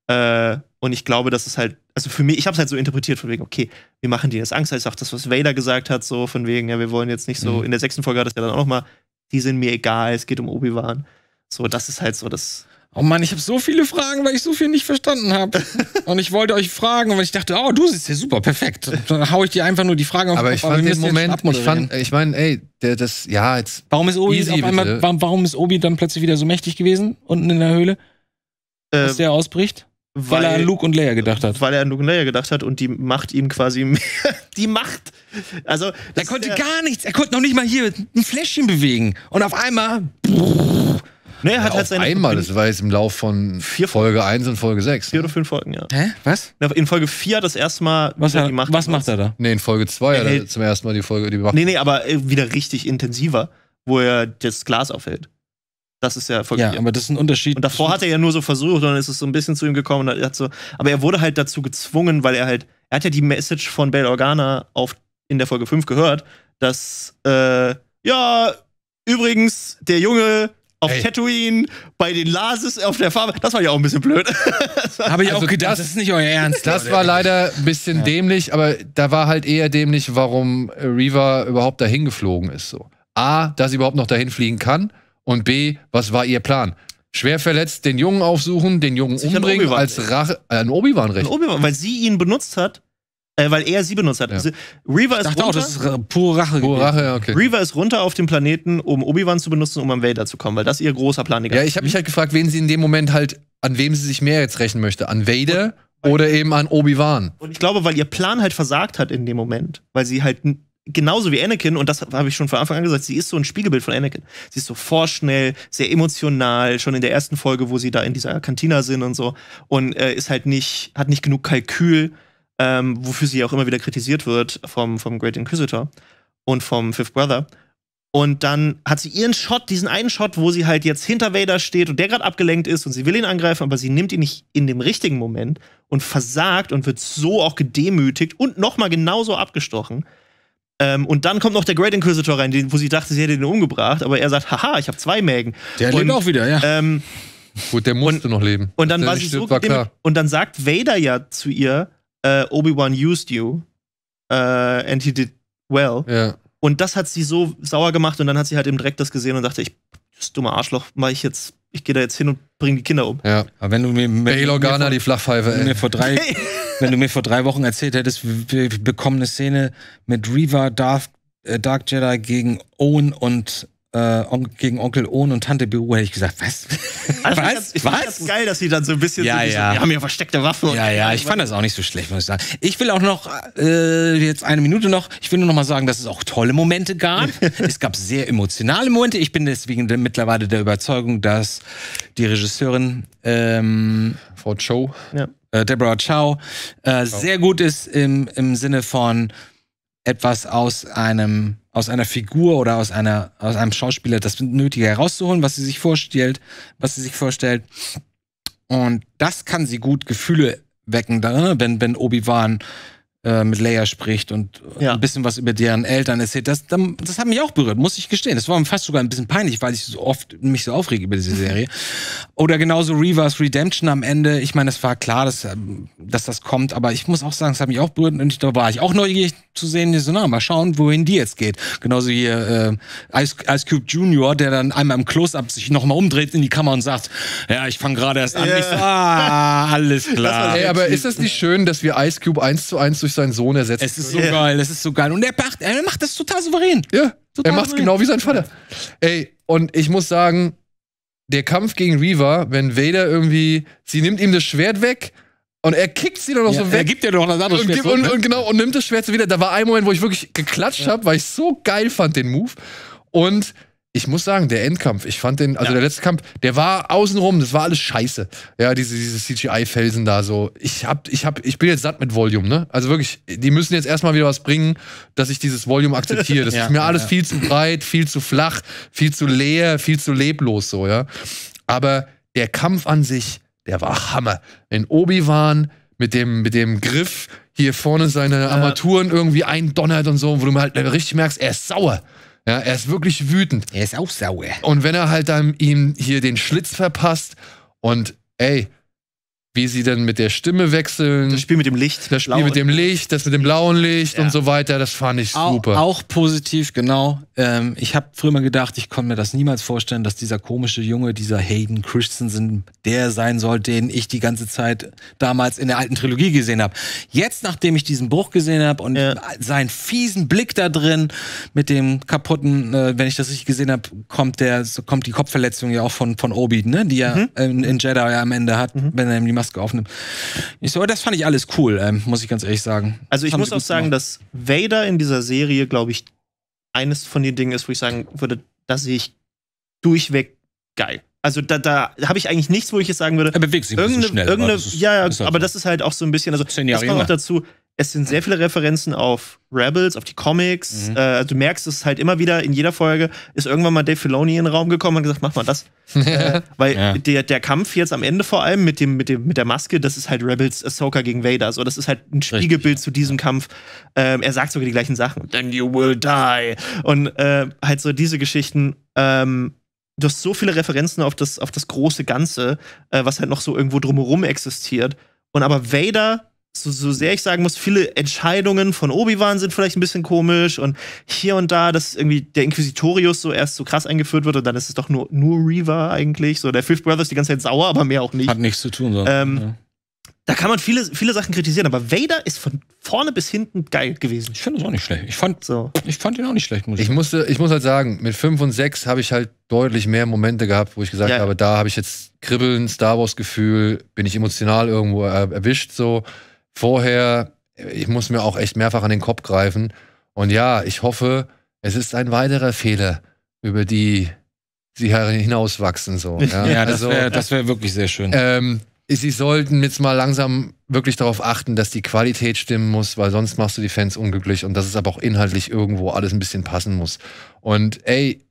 Äh, und ich glaube, das ist halt, also für mich, ich habe es halt so interpretiert, von wegen, okay, wir machen dir jetzt Angst, das ist auch das, was Vader gesagt hat, so von wegen, ja, wir wollen jetzt nicht so, mhm. in der sechsten Folge hat das ja dann auch nochmal, die sind mir egal, es geht um Obi-Wan. So, das ist halt so das. Oh Mann, ich habe so viele Fragen, weil ich so viel nicht verstanden habe. und ich wollte euch fragen, weil ich dachte, oh, du siehst ja super, perfekt. dann hau ich dir einfach nur die Fragen auf. Aber ich fand den Moment, ich fand, ich meine, ey, der, das, ja, jetzt. Warum ist Obi easy, einmal, warum, warum, ist Obi dann plötzlich wieder so mächtig gewesen unten in der Höhle, äh, dass ähm, der ausbricht? Weil, weil, er an Luke und Leia gedacht hat. Weil er an Luke und Leia gedacht hat und die Macht ihm quasi mehr. die Macht. Also er konnte der, gar nichts. Er konnte noch nicht mal hier ein Fläschchen bewegen und auf einmal. Brrr, Nee, er hat ja, halt seine. Einmal, das war jetzt im Lauf von vier Folge, 1 und Folge 6. Vier ne? oder fünf Folgen, ja. Hä? Was? In Folge 4 hat das erste Mal was er, gemacht. Was macht er da? Nee, in Folge 2 hat er zum ersten Mal die Folge, die gemacht. Nee, nee, aber äh, wieder richtig intensiver, wo er das Glas aufhält. Das ist ja Folge Ja, vier. aber das ist ein Unterschied. Und davor hat er ja nur so versucht, und dann ist es so ein bisschen zu ihm gekommen. Und hat so, aber er wurde halt dazu gezwungen, weil er halt, er hat ja die Message von Bell Organa auf, in der Folge 5 gehört, dass, äh, ja, übrigens, der Junge auf Ey. Tatooine, bei den Lases auf der Farbe. Das war ja auch ein bisschen blöd. Habe ich also auch gedacht, das, ist nicht euer Ernst. Das war leider ein bisschen ja. dämlich, aber da war halt eher dämlich, warum Reaver überhaupt dahin geflogen ist. So. A, dass sie überhaupt noch dahin fliegen kann und B, was war ihr Plan? Schwer verletzt, den Jungen aufsuchen, den Jungen umbringen als Rache. Äh, ein Obi-Wan recht. Obi weil sie ihn benutzt hat, äh, weil er sie benutzt hat. Ja. Reaver ist runter. Auch, das ist pure Rache. Pure Rache okay. Reaver ist runter auf dem Planeten, um Obi-Wan zu benutzen, um an Vader zu kommen, weil das ihr großer Plan ist. Ja, ich habe mich halt gefragt, wen sie in dem Moment halt, an wem sie sich mehr jetzt rächen möchte. An Vader und, oder eben an Obi-Wan. Und ich glaube, weil ihr Plan halt versagt hat in dem Moment, weil sie halt genauso wie Anakin, und das habe ich schon von Anfang an gesagt, sie ist so ein Spiegelbild von Anakin. Sie ist so vorschnell, sehr emotional, schon in der ersten Folge, wo sie da in dieser Kantina sind und so, und äh, ist halt nicht, hat nicht genug Kalkül ähm, wofür sie auch immer wieder kritisiert wird vom, vom Great Inquisitor und vom Fifth Brother. Und dann hat sie ihren Shot, diesen einen Shot, wo sie halt jetzt hinter Vader steht und der gerade abgelenkt ist und sie will ihn angreifen, aber sie nimmt ihn nicht in dem richtigen Moment und versagt und wird so auch gedemütigt und nochmal genauso abgestochen. Ähm, und dann kommt noch der Great Inquisitor rein, den, wo sie dachte, sie hätte ihn umgebracht, aber er sagt, haha, ich habe zwei Mägen. Der und, lebt auch wieder, ja. Ähm, Gut, der musste und, noch leben. Und dann, war sie so war und dann sagt Vader ja zu ihr, äh, Obi-Wan used you äh, and he did well. Ja. Und das hat sie so sauer gemacht und dann hat sie halt eben direkt das gesehen und dachte, ich, das dumme Arschloch, mach ich jetzt, ich gehe da jetzt hin und bring die Kinder um. Ja, aber wenn du mir, Bail Organa, die Flachpfeife, ey. Mir vor drei, wenn du mir vor drei Wochen erzählt hättest, wir bekommen eine Szene mit Reva, Darth, äh, Dark Jedi gegen Owen und äh, gegen Onkel Ohn und Tante Beru hätte ich gesagt, was? Also was? Das, ich was? Fand das geil, dass sie dann so ein bisschen ja, so ja. So, wir haben ja versteckte Waffe. Ja, ja, ich fand das auch nicht so schlecht, muss ich sagen. Ich will auch noch, äh, jetzt eine Minute noch, ich will nur noch mal sagen, dass es auch tolle Momente gab. es gab sehr emotionale Momente. Ich bin deswegen mittlerweile der Überzeugung, dass die Regisseurin ähm, Frau Cho, ja. äh, Deborah Chow, äh, Chow, sehr gut ist im, im Sinne von etwas aus einem, aus einer Figur oder aus einer, aus einem Schauspieler das Nötige herauszuholen, was sie sich vorstellt, was sie sich vorstellt. Und das kann sie gut Gefühle wecken, ne? wenn, wenn Obi-Wan äh, mit Leia spricht und ja. ein bisschen was über deren Eltern erzählt. Das, das hat mich auch berührt, muss ich gestehen. Das war mir fast sogar ein bisschen peinlich, weil ich so oft mich so aufrege über diese Serie. Oder genauso Reverse Redemption am Ende. Ich meine, es war klar, dass, ähm, dass das kommt, aber ich muss auch sagen, es hat mich auch berührt und ich, da war ich auch neugierig zu sehen, so, na, mal schauen, wohin die jetzt geht. Genauso hier äh, Ice, Ice Cube Junior, der dann einmal im Close-Up sich nochmal umdreht in die Kammer und sagt, ja, ich fange gerade erst an. Yeah. Ich, ah, alles klar. Ey, aber ist das nicht schön, dass wir Ice Cube eins zu eins durch durch seinen Sohn ersetzt. Es ist so ja. geil, es ist so geil. Und er macht, er macht das total souverän. Ja, total er macht es genau wie sein Vater. Ja. Ey, und ich muss sagen, der Kampf gegen Reaver, wenn Vader irgendwie, sie nimmt ihm das Schwert weg und er kickt sie dann noch ja, so weg. Er gibt ja noch ein anderes Schwert. Und, ne? und, genau, und nimmt das Schwert so wieder. Da war ein Moment, wo ich wirklich geklatscht ja. habe, weil ich so geil fand, den Move. Und ich muss sagen, der Endkampf, ich fand den, also ja. der letzte Kampf, der war außenrum, das war alles scheiße. Ja, diese, diese CGI-Felsen da so. Ich hab, ich hab, ich bin jetzt satt mit Volume, ne? Also wirklich, die müssen jetzt erstmal wieder was bringen, dass ich dieses Volume akzeptiere. Das ja, ist mir alles ja. viel zu breit, viel zu flach, viel zu leer, viel zu leblos so, ja. Aber der Kampf an sich, der war Hammer. In Obi-Wan mit dem, mit dem Griff hier vorne seine Armaturen irgendwie eindonnert und so, wo du halt richtig merkst, er ist sauer. Ja, er ist wirklich wütend. Er ist auch sauer. Und wenn er halt dann ihm hier den Schlitz verpasst und ey, wie sie dann mit der Stimme wechseln. Das Spiel mit dem Licht. Das Spiel Blau mit dem Licht, das mit dem blauen Licht ja. und so weiter, das fand ich auch, super. Auch, positiv, genau. Ähm, ich habe früher mal gedacht, ich konnte mir das niemals vorstellen, dass dieser komische Junge, dieser Hayden Christensen, der sein soll, den ich die ganze Zeit damals in der alten Trilogie gesehen habe. Jetzt, nachdem ich diesen Bruch gesehen habe und ja. seinen fiesen Blick da drin mit dem kaputten, äh, wenn ich das richtig gesehen habe, kommt der, kommt die Kopfverletzung ja auch von, von Obi, ne? die er mhm. in, in, Jedi am Ende hat, mhm. wenn er ihm die Maske aufnimmt. Ich so, das fand ich alles cool, ähm, muss ich ganz ehrlich sagen. Also ich muss auch sagen, gemacht. dass Vader in dieser Serie, glaube ich, eines von den Dingen ist, wo ich sagen würde, das sehe ich durchweg geil. Also da, da habe ich eigentlich nichts, wo ich jetzt sagen würde. Er bewegt sich ein schnell. Irgendeine, aber ja, ja, halt aber das ist halt auch so ein bisschen. Also das kommt auch dazu es sind sehr viele Referenzen auf Rebels, auf die Comics. Mhm. Äh, also du merkst es halt immer wieder, in jeder Folge ist irgendwann mal Dave Filoni in den Raum gekommen und gesagt, mach mal das. äh, weil ja. der, der Kampf jetzt am Ende vor allem mit, dem, mit, dem, mit der Maske, das ist halt Rebels Ahsoka gegen Vader. So, das ist halt ein Spiegelbild Richtig, zu diesem Kampf. Ähm, er sagt sogar die gleichen Sachen. Then you will die. Und äh, halt so diese Geschichten. Ähm, du hast so viele Referenzen auf das, auf das große Ganze, äh, was halt noch so irgendwo drumherum existiert. Und aber Vader so, so sehr ich sagen muss, viele Entscheidungen von Obi-Wan sind vielleicht ein bisschen komisch und hier und da, dass irgendwie der Inquisitorius so erst so krass eingeführt wird und dann ist es doch nur, nur Reaver eigentlich. So, der Fifth Brother ist die ganze Zeit sauer, aber mehr auch nicht. Hat nichts zu tun, so. Ähm, ja. Da kann man viele, viele Sachen kritisieren, aber Vader ist von vorne bis hinten geil gewesen. Ich finde das auch nicht schlecht. Ich fand, so. ich fand ihn auch nicht schlecht. Muss ich, ich, musste, ich muss halt sagen, mit 5 und 6 habe ich halt deutlich mehr Momente gehabt, wo ich gesagt ja. habe, da habe ich jetzt kribbeln, Star Wars-Gefühl, bin ich emotional irgendwo erwischt so vorher, ich muss mir auch echt mehrfach an den Kopf greifen. Und ja, ich hoffe, es ist ein weiterer Fehler, über die sie hinauswachsen. So, ja? ja das also, wäre wär wirklich sehr schön. Ähm, sie sollten jetzt mal langsam wirklich darauf achten, dass die Qualität stimmen muss, weil sonst machst du die Fans unglücklich und dass es aber auch inhaltlich irgendwo alles ein bisschen passen muss. Und ey,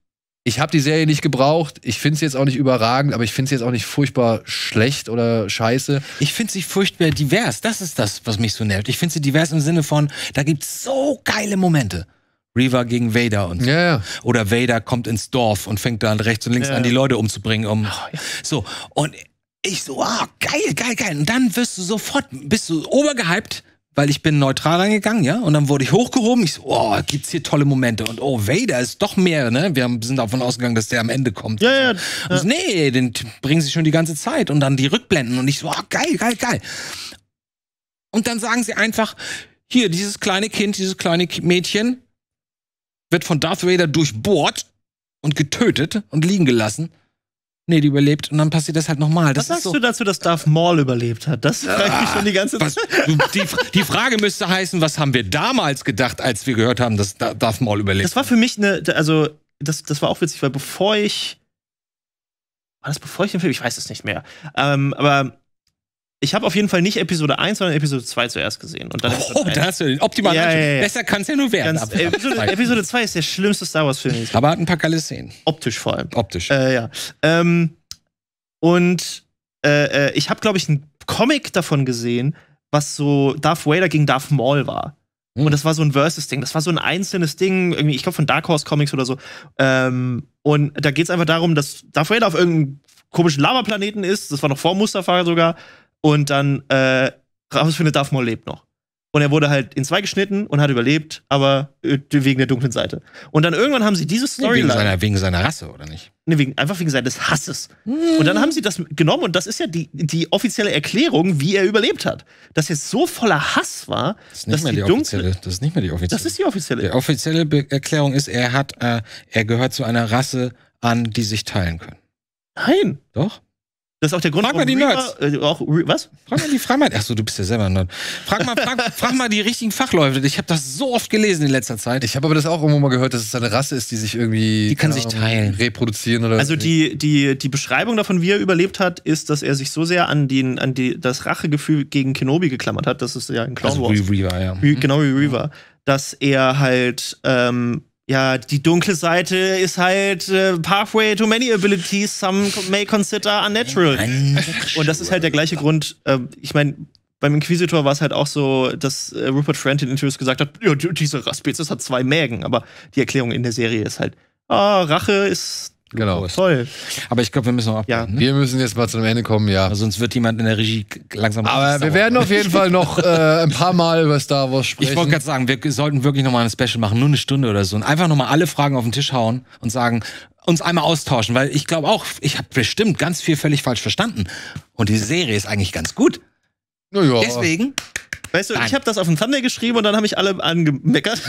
ich habe die Serie nicht gebraucht. Ich finde es jetzt auch nicht überragend, aber ich finde es jetzt auch nicht furchtbar schlecht oder scheiße. Ich finde sie furchtbar divers. Das ist das, was mich so nervt. Ich finde sie divers im Sinne von, da gibt's so geile Momente. Reaver gegen Vader und so. Ja, ja. Oder Vader kommt ins Dorf und fängt dann rechts und links ja, an, die Leute umzubringen. Um oh, So. Und ich so, ah, geil, geil, geil. Und dann wirst du sofort, bist du obergehypt weil ich bin neutral reingegangen, ja, und dann wurde ich hochgehoben. Ich so, oh, gibt's hier tolle Momente. Und oh, Vader ist doch mehr, ne? Wir haben, sind davon ausgegangen, dass der am Ende kommt. Ja, ja. ja. so, nee, den bringen sie schon die ganze Zeit. Und dann die Rückblenden. Und ich so, oh, geil, geil, geil. Und dann sagen sie einfach, hier, dieses kleine Kind, dieses kleine Mädchen wird von Darth Vader durchbohrt und getötet und liegen gelassen. Nee, die überlebt und dann passiert das halt nochmal. Was sagst so du dazu, dass Darth Maul überlebt hat? Das frage ich mich schon die ganze Zeit. die, die, Frage müsste heißen, was haben wir damals gedacht, als wir gehört haben, dass Darth Maul überlebt? Das war für mich eine, also das, das war auch witzig, weil bevor ich war das bevor ich den Film? Ich weiß es nicht mehr. Ähm, aber ich habe auf jeden Fall nicht Episode 1, sondern Episode 2 zuerst gesehen. Und dann oh, da hast du den optimalen ja, ja, ja. Besser kann es ja nur werden. Ganz, ab, äh, Episode, ab Episode 2 ist der schlimmste Star Wars-Film. Aber hat ein paar geile Szenen. Optisch vor allem. Optisch. Äh, ja. Ähm, und äh, äh ich habe, glaube ich, einen Comic davon gesehen, was so Darth Vader gegen Darth Maul war. Mhm. Und das war so ein Versus-Ding. Das war so ein einzelnes Ding, irgendwie, ich glaube, von Dark Horse Comics oder so. Ähm, und da geht es einfach darum, dass Darth Vader auf irgendeinem komischen Lava-Planeten ist. Das war noch vor Mustafa sogar und dann äh, rausfindet, Darth Maul lebt noch. Und er wurde halt in zwei geschnitten und hat überlebt, aber äh, wegen der dunklen Seite. Und dann irgendwann haben sie diese Story. Wegen seiner, wegen seiner Rasse, oder nicht? Nee, wegen, einfach wegen seines Hasses. Mhm. Und dann haben sie das genommen und das ist ja die, die offizielle Erklärung, wie er überlebt hat. Dass er so voller Hass war, das ist nicht dass mehr die, die offizielle. Dunkle, das ist nicht mehr die offizielle. Das ist die offizielle. Die offizielle Be Erklärung ist, er hat, äh, er gehört zu einer Rasse an, die sich teilen können. Nein. Doch? Das ist auch der Grund, frag mal die Nerds. Äh, auch, was? Frag mal die, frag achso, du bist ja selber ein Nerd. Frag mal, frag, frag mal die richtigen Fachleute. Ich habe das so oft gelesen in letzter Zeit. Ich habe aber das auch irgendwo mal gehört, dass es eine Rasse ist, die sich irgendwie. Die kann sich teilen. Reproduzieren oder Also die, die, die Beschreibung davon, wie er überlebt hat, ist, dass er sich so sehr an, den, an die, das Rachegefühl gegen Kenobi geklammert hat. Das ist ja ein Clown also Wars. Reaver, ja. Mhm. Genau, wie Reaver. Dass er halt. Ähm, ja, die dunkle Seite ist halt äh, Pathway to many abilities, some may consider unnatural. Und das ist halt der gleiche Grund, äh, ich meine, beim Inquisitor war es halt auch so, dass äh, Rupert Friend in Interviews gesagt hat, ja, diese Spezies hat zwei Mägen, aber die Erklärung in der Serie ist halt, ah, Rache ist Genau. Oh, toll. Aber ich glaube, wir müssen auch ja. Ne? Wir müssen jetzt mal zum Ende kommen, ja. Also sonst wird jemand in der Regie langsam. Aber wir werden auf jeden Fall noch äh, ein paar Mal über Star Wars sprechen. Ich wollte gerade sagen, wir sollten wirklich nochmal ein Special machen, nur eine Stunde oder so. Und einfach nochmal alle Fragen auf den Tisch hauen und sagen, uns einmal austauschen, weil ich glaube auch, ich habe bestimmt ganz viel völlig falsch verstanden. Und die Serie ist eigentlich ganz gut. Naja. Deswegen Weißt du, Nein. ich habe das auf dem Thumbnail geschrieben und dann haben mich alle angemeckert.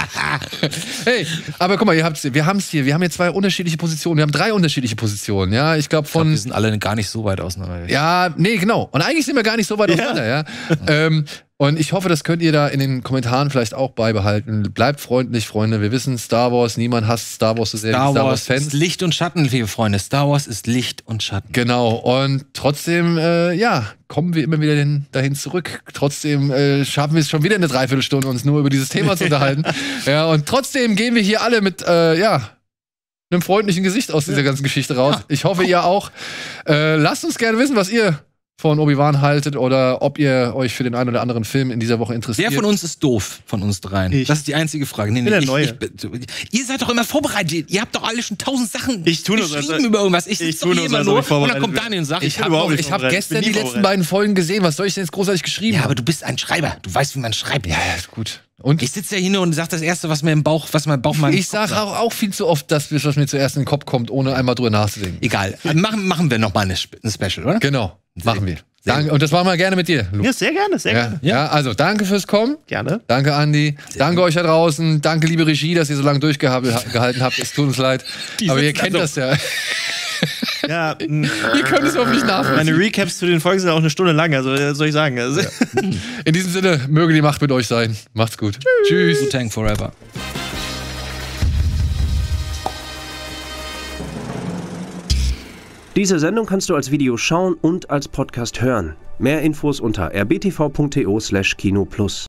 hey, aber guck mal, ihr habt's, wir haben es hier. Wir haben hier zwei unterschiedliche Positionen. Wir haben drei unterschiedliche Positionen. Ja, ich glaube von. Ich glaub, wir sind alle gar nicht so weit auseinander. Ja, nee, genau. Und eigentlich sind wir gar nicht so weit ja. auseinander. Ja. ähm, und ich hoffe, das könnt ihr da in den Kommentaren vielleicht auch beibehalten. Bleibt freundlich, Freunde. Wir wissen Star Wars, niemand hasst Star Wars so sehr Star wie Star Wars, Wars ist Licht und Schatten, liebe Freunde. Star Wars ist Licht und Schatten. Genau. Und trotzdem, äh, ja, kommen wir immer wieder hin, dahin zurück. Trotzdem äh, schaffen wir es schon wieder eine Dreiviertelstunde, uns nur über dieses Thema zu unterhalten. ja, und trotzdem gehen wir hier alle mit, äh, ja, einem freundlichen Gesicht aus dieser ganzen Geschichte raus. Ich hoffe, ihr auch. Äh, lasst uns gerne wissen, was ihr von Obi-Wan haltet oder ob ihr euch für den einen oder anderen Film in dieser Woche interessiert. Wer von uns ist doof von uns dreien? Ich. Das ist die einzige Frage. Nee, nee, ich, ich, ich, ihr seid doch immer vorbereitet. Ihr habt doch alle schon tausend Sachen ich tue nur geschrieben also, über irgendwas. Ich, ich tue nur, immer nur und dann kommt Daniel und sagt, ich, habe hab gestern die letzten beiden Folgen gesehen. Was soll ich denn jetzt großartig geschrieben? Ja, aber du bist ein Schreiber. Du weißt, wie man schreibt. Ja, ja, gut. Und ich sitze ja hier und sage das Erste, was mir im Bauch, was mein Bauch mal. Ich sage auch, auch viel zu oft das, was mir zuerst in den Kopf kommt, ohne einmal drüber nachzudenken. Egal. Machen, machen wir nochmal ein Special, oder? Genau. Sehr machen wir. Danke, und das machen wir gerne mit dir, Luke. Ja, sehr gerne, sehr ja. gerne. Ja, also danke fürs Kommen. Gerne. Danke, Andi. Sehr danke euch da draußen. Danke, liebe Regie, dass ihr so lange durchgehalten habt. Es tut uns leid. Die Aber ihr kennt also. das ja. Ja, Ihr könnt es hoffentlich nachvollziehen. Meine Recaps zu den Folgen sind auch eine Stunde lang, also äh, was soll ich sagen. Also ja. In diesem Sinne, möge die Macht mit euch sein. Macht's gut. Tschüss. Tschüss. Tank forever. Diese Sendung kannst du als Video schauen und als Podcast hören. Mehr Infos unter rbtv.to/kinoplus. slash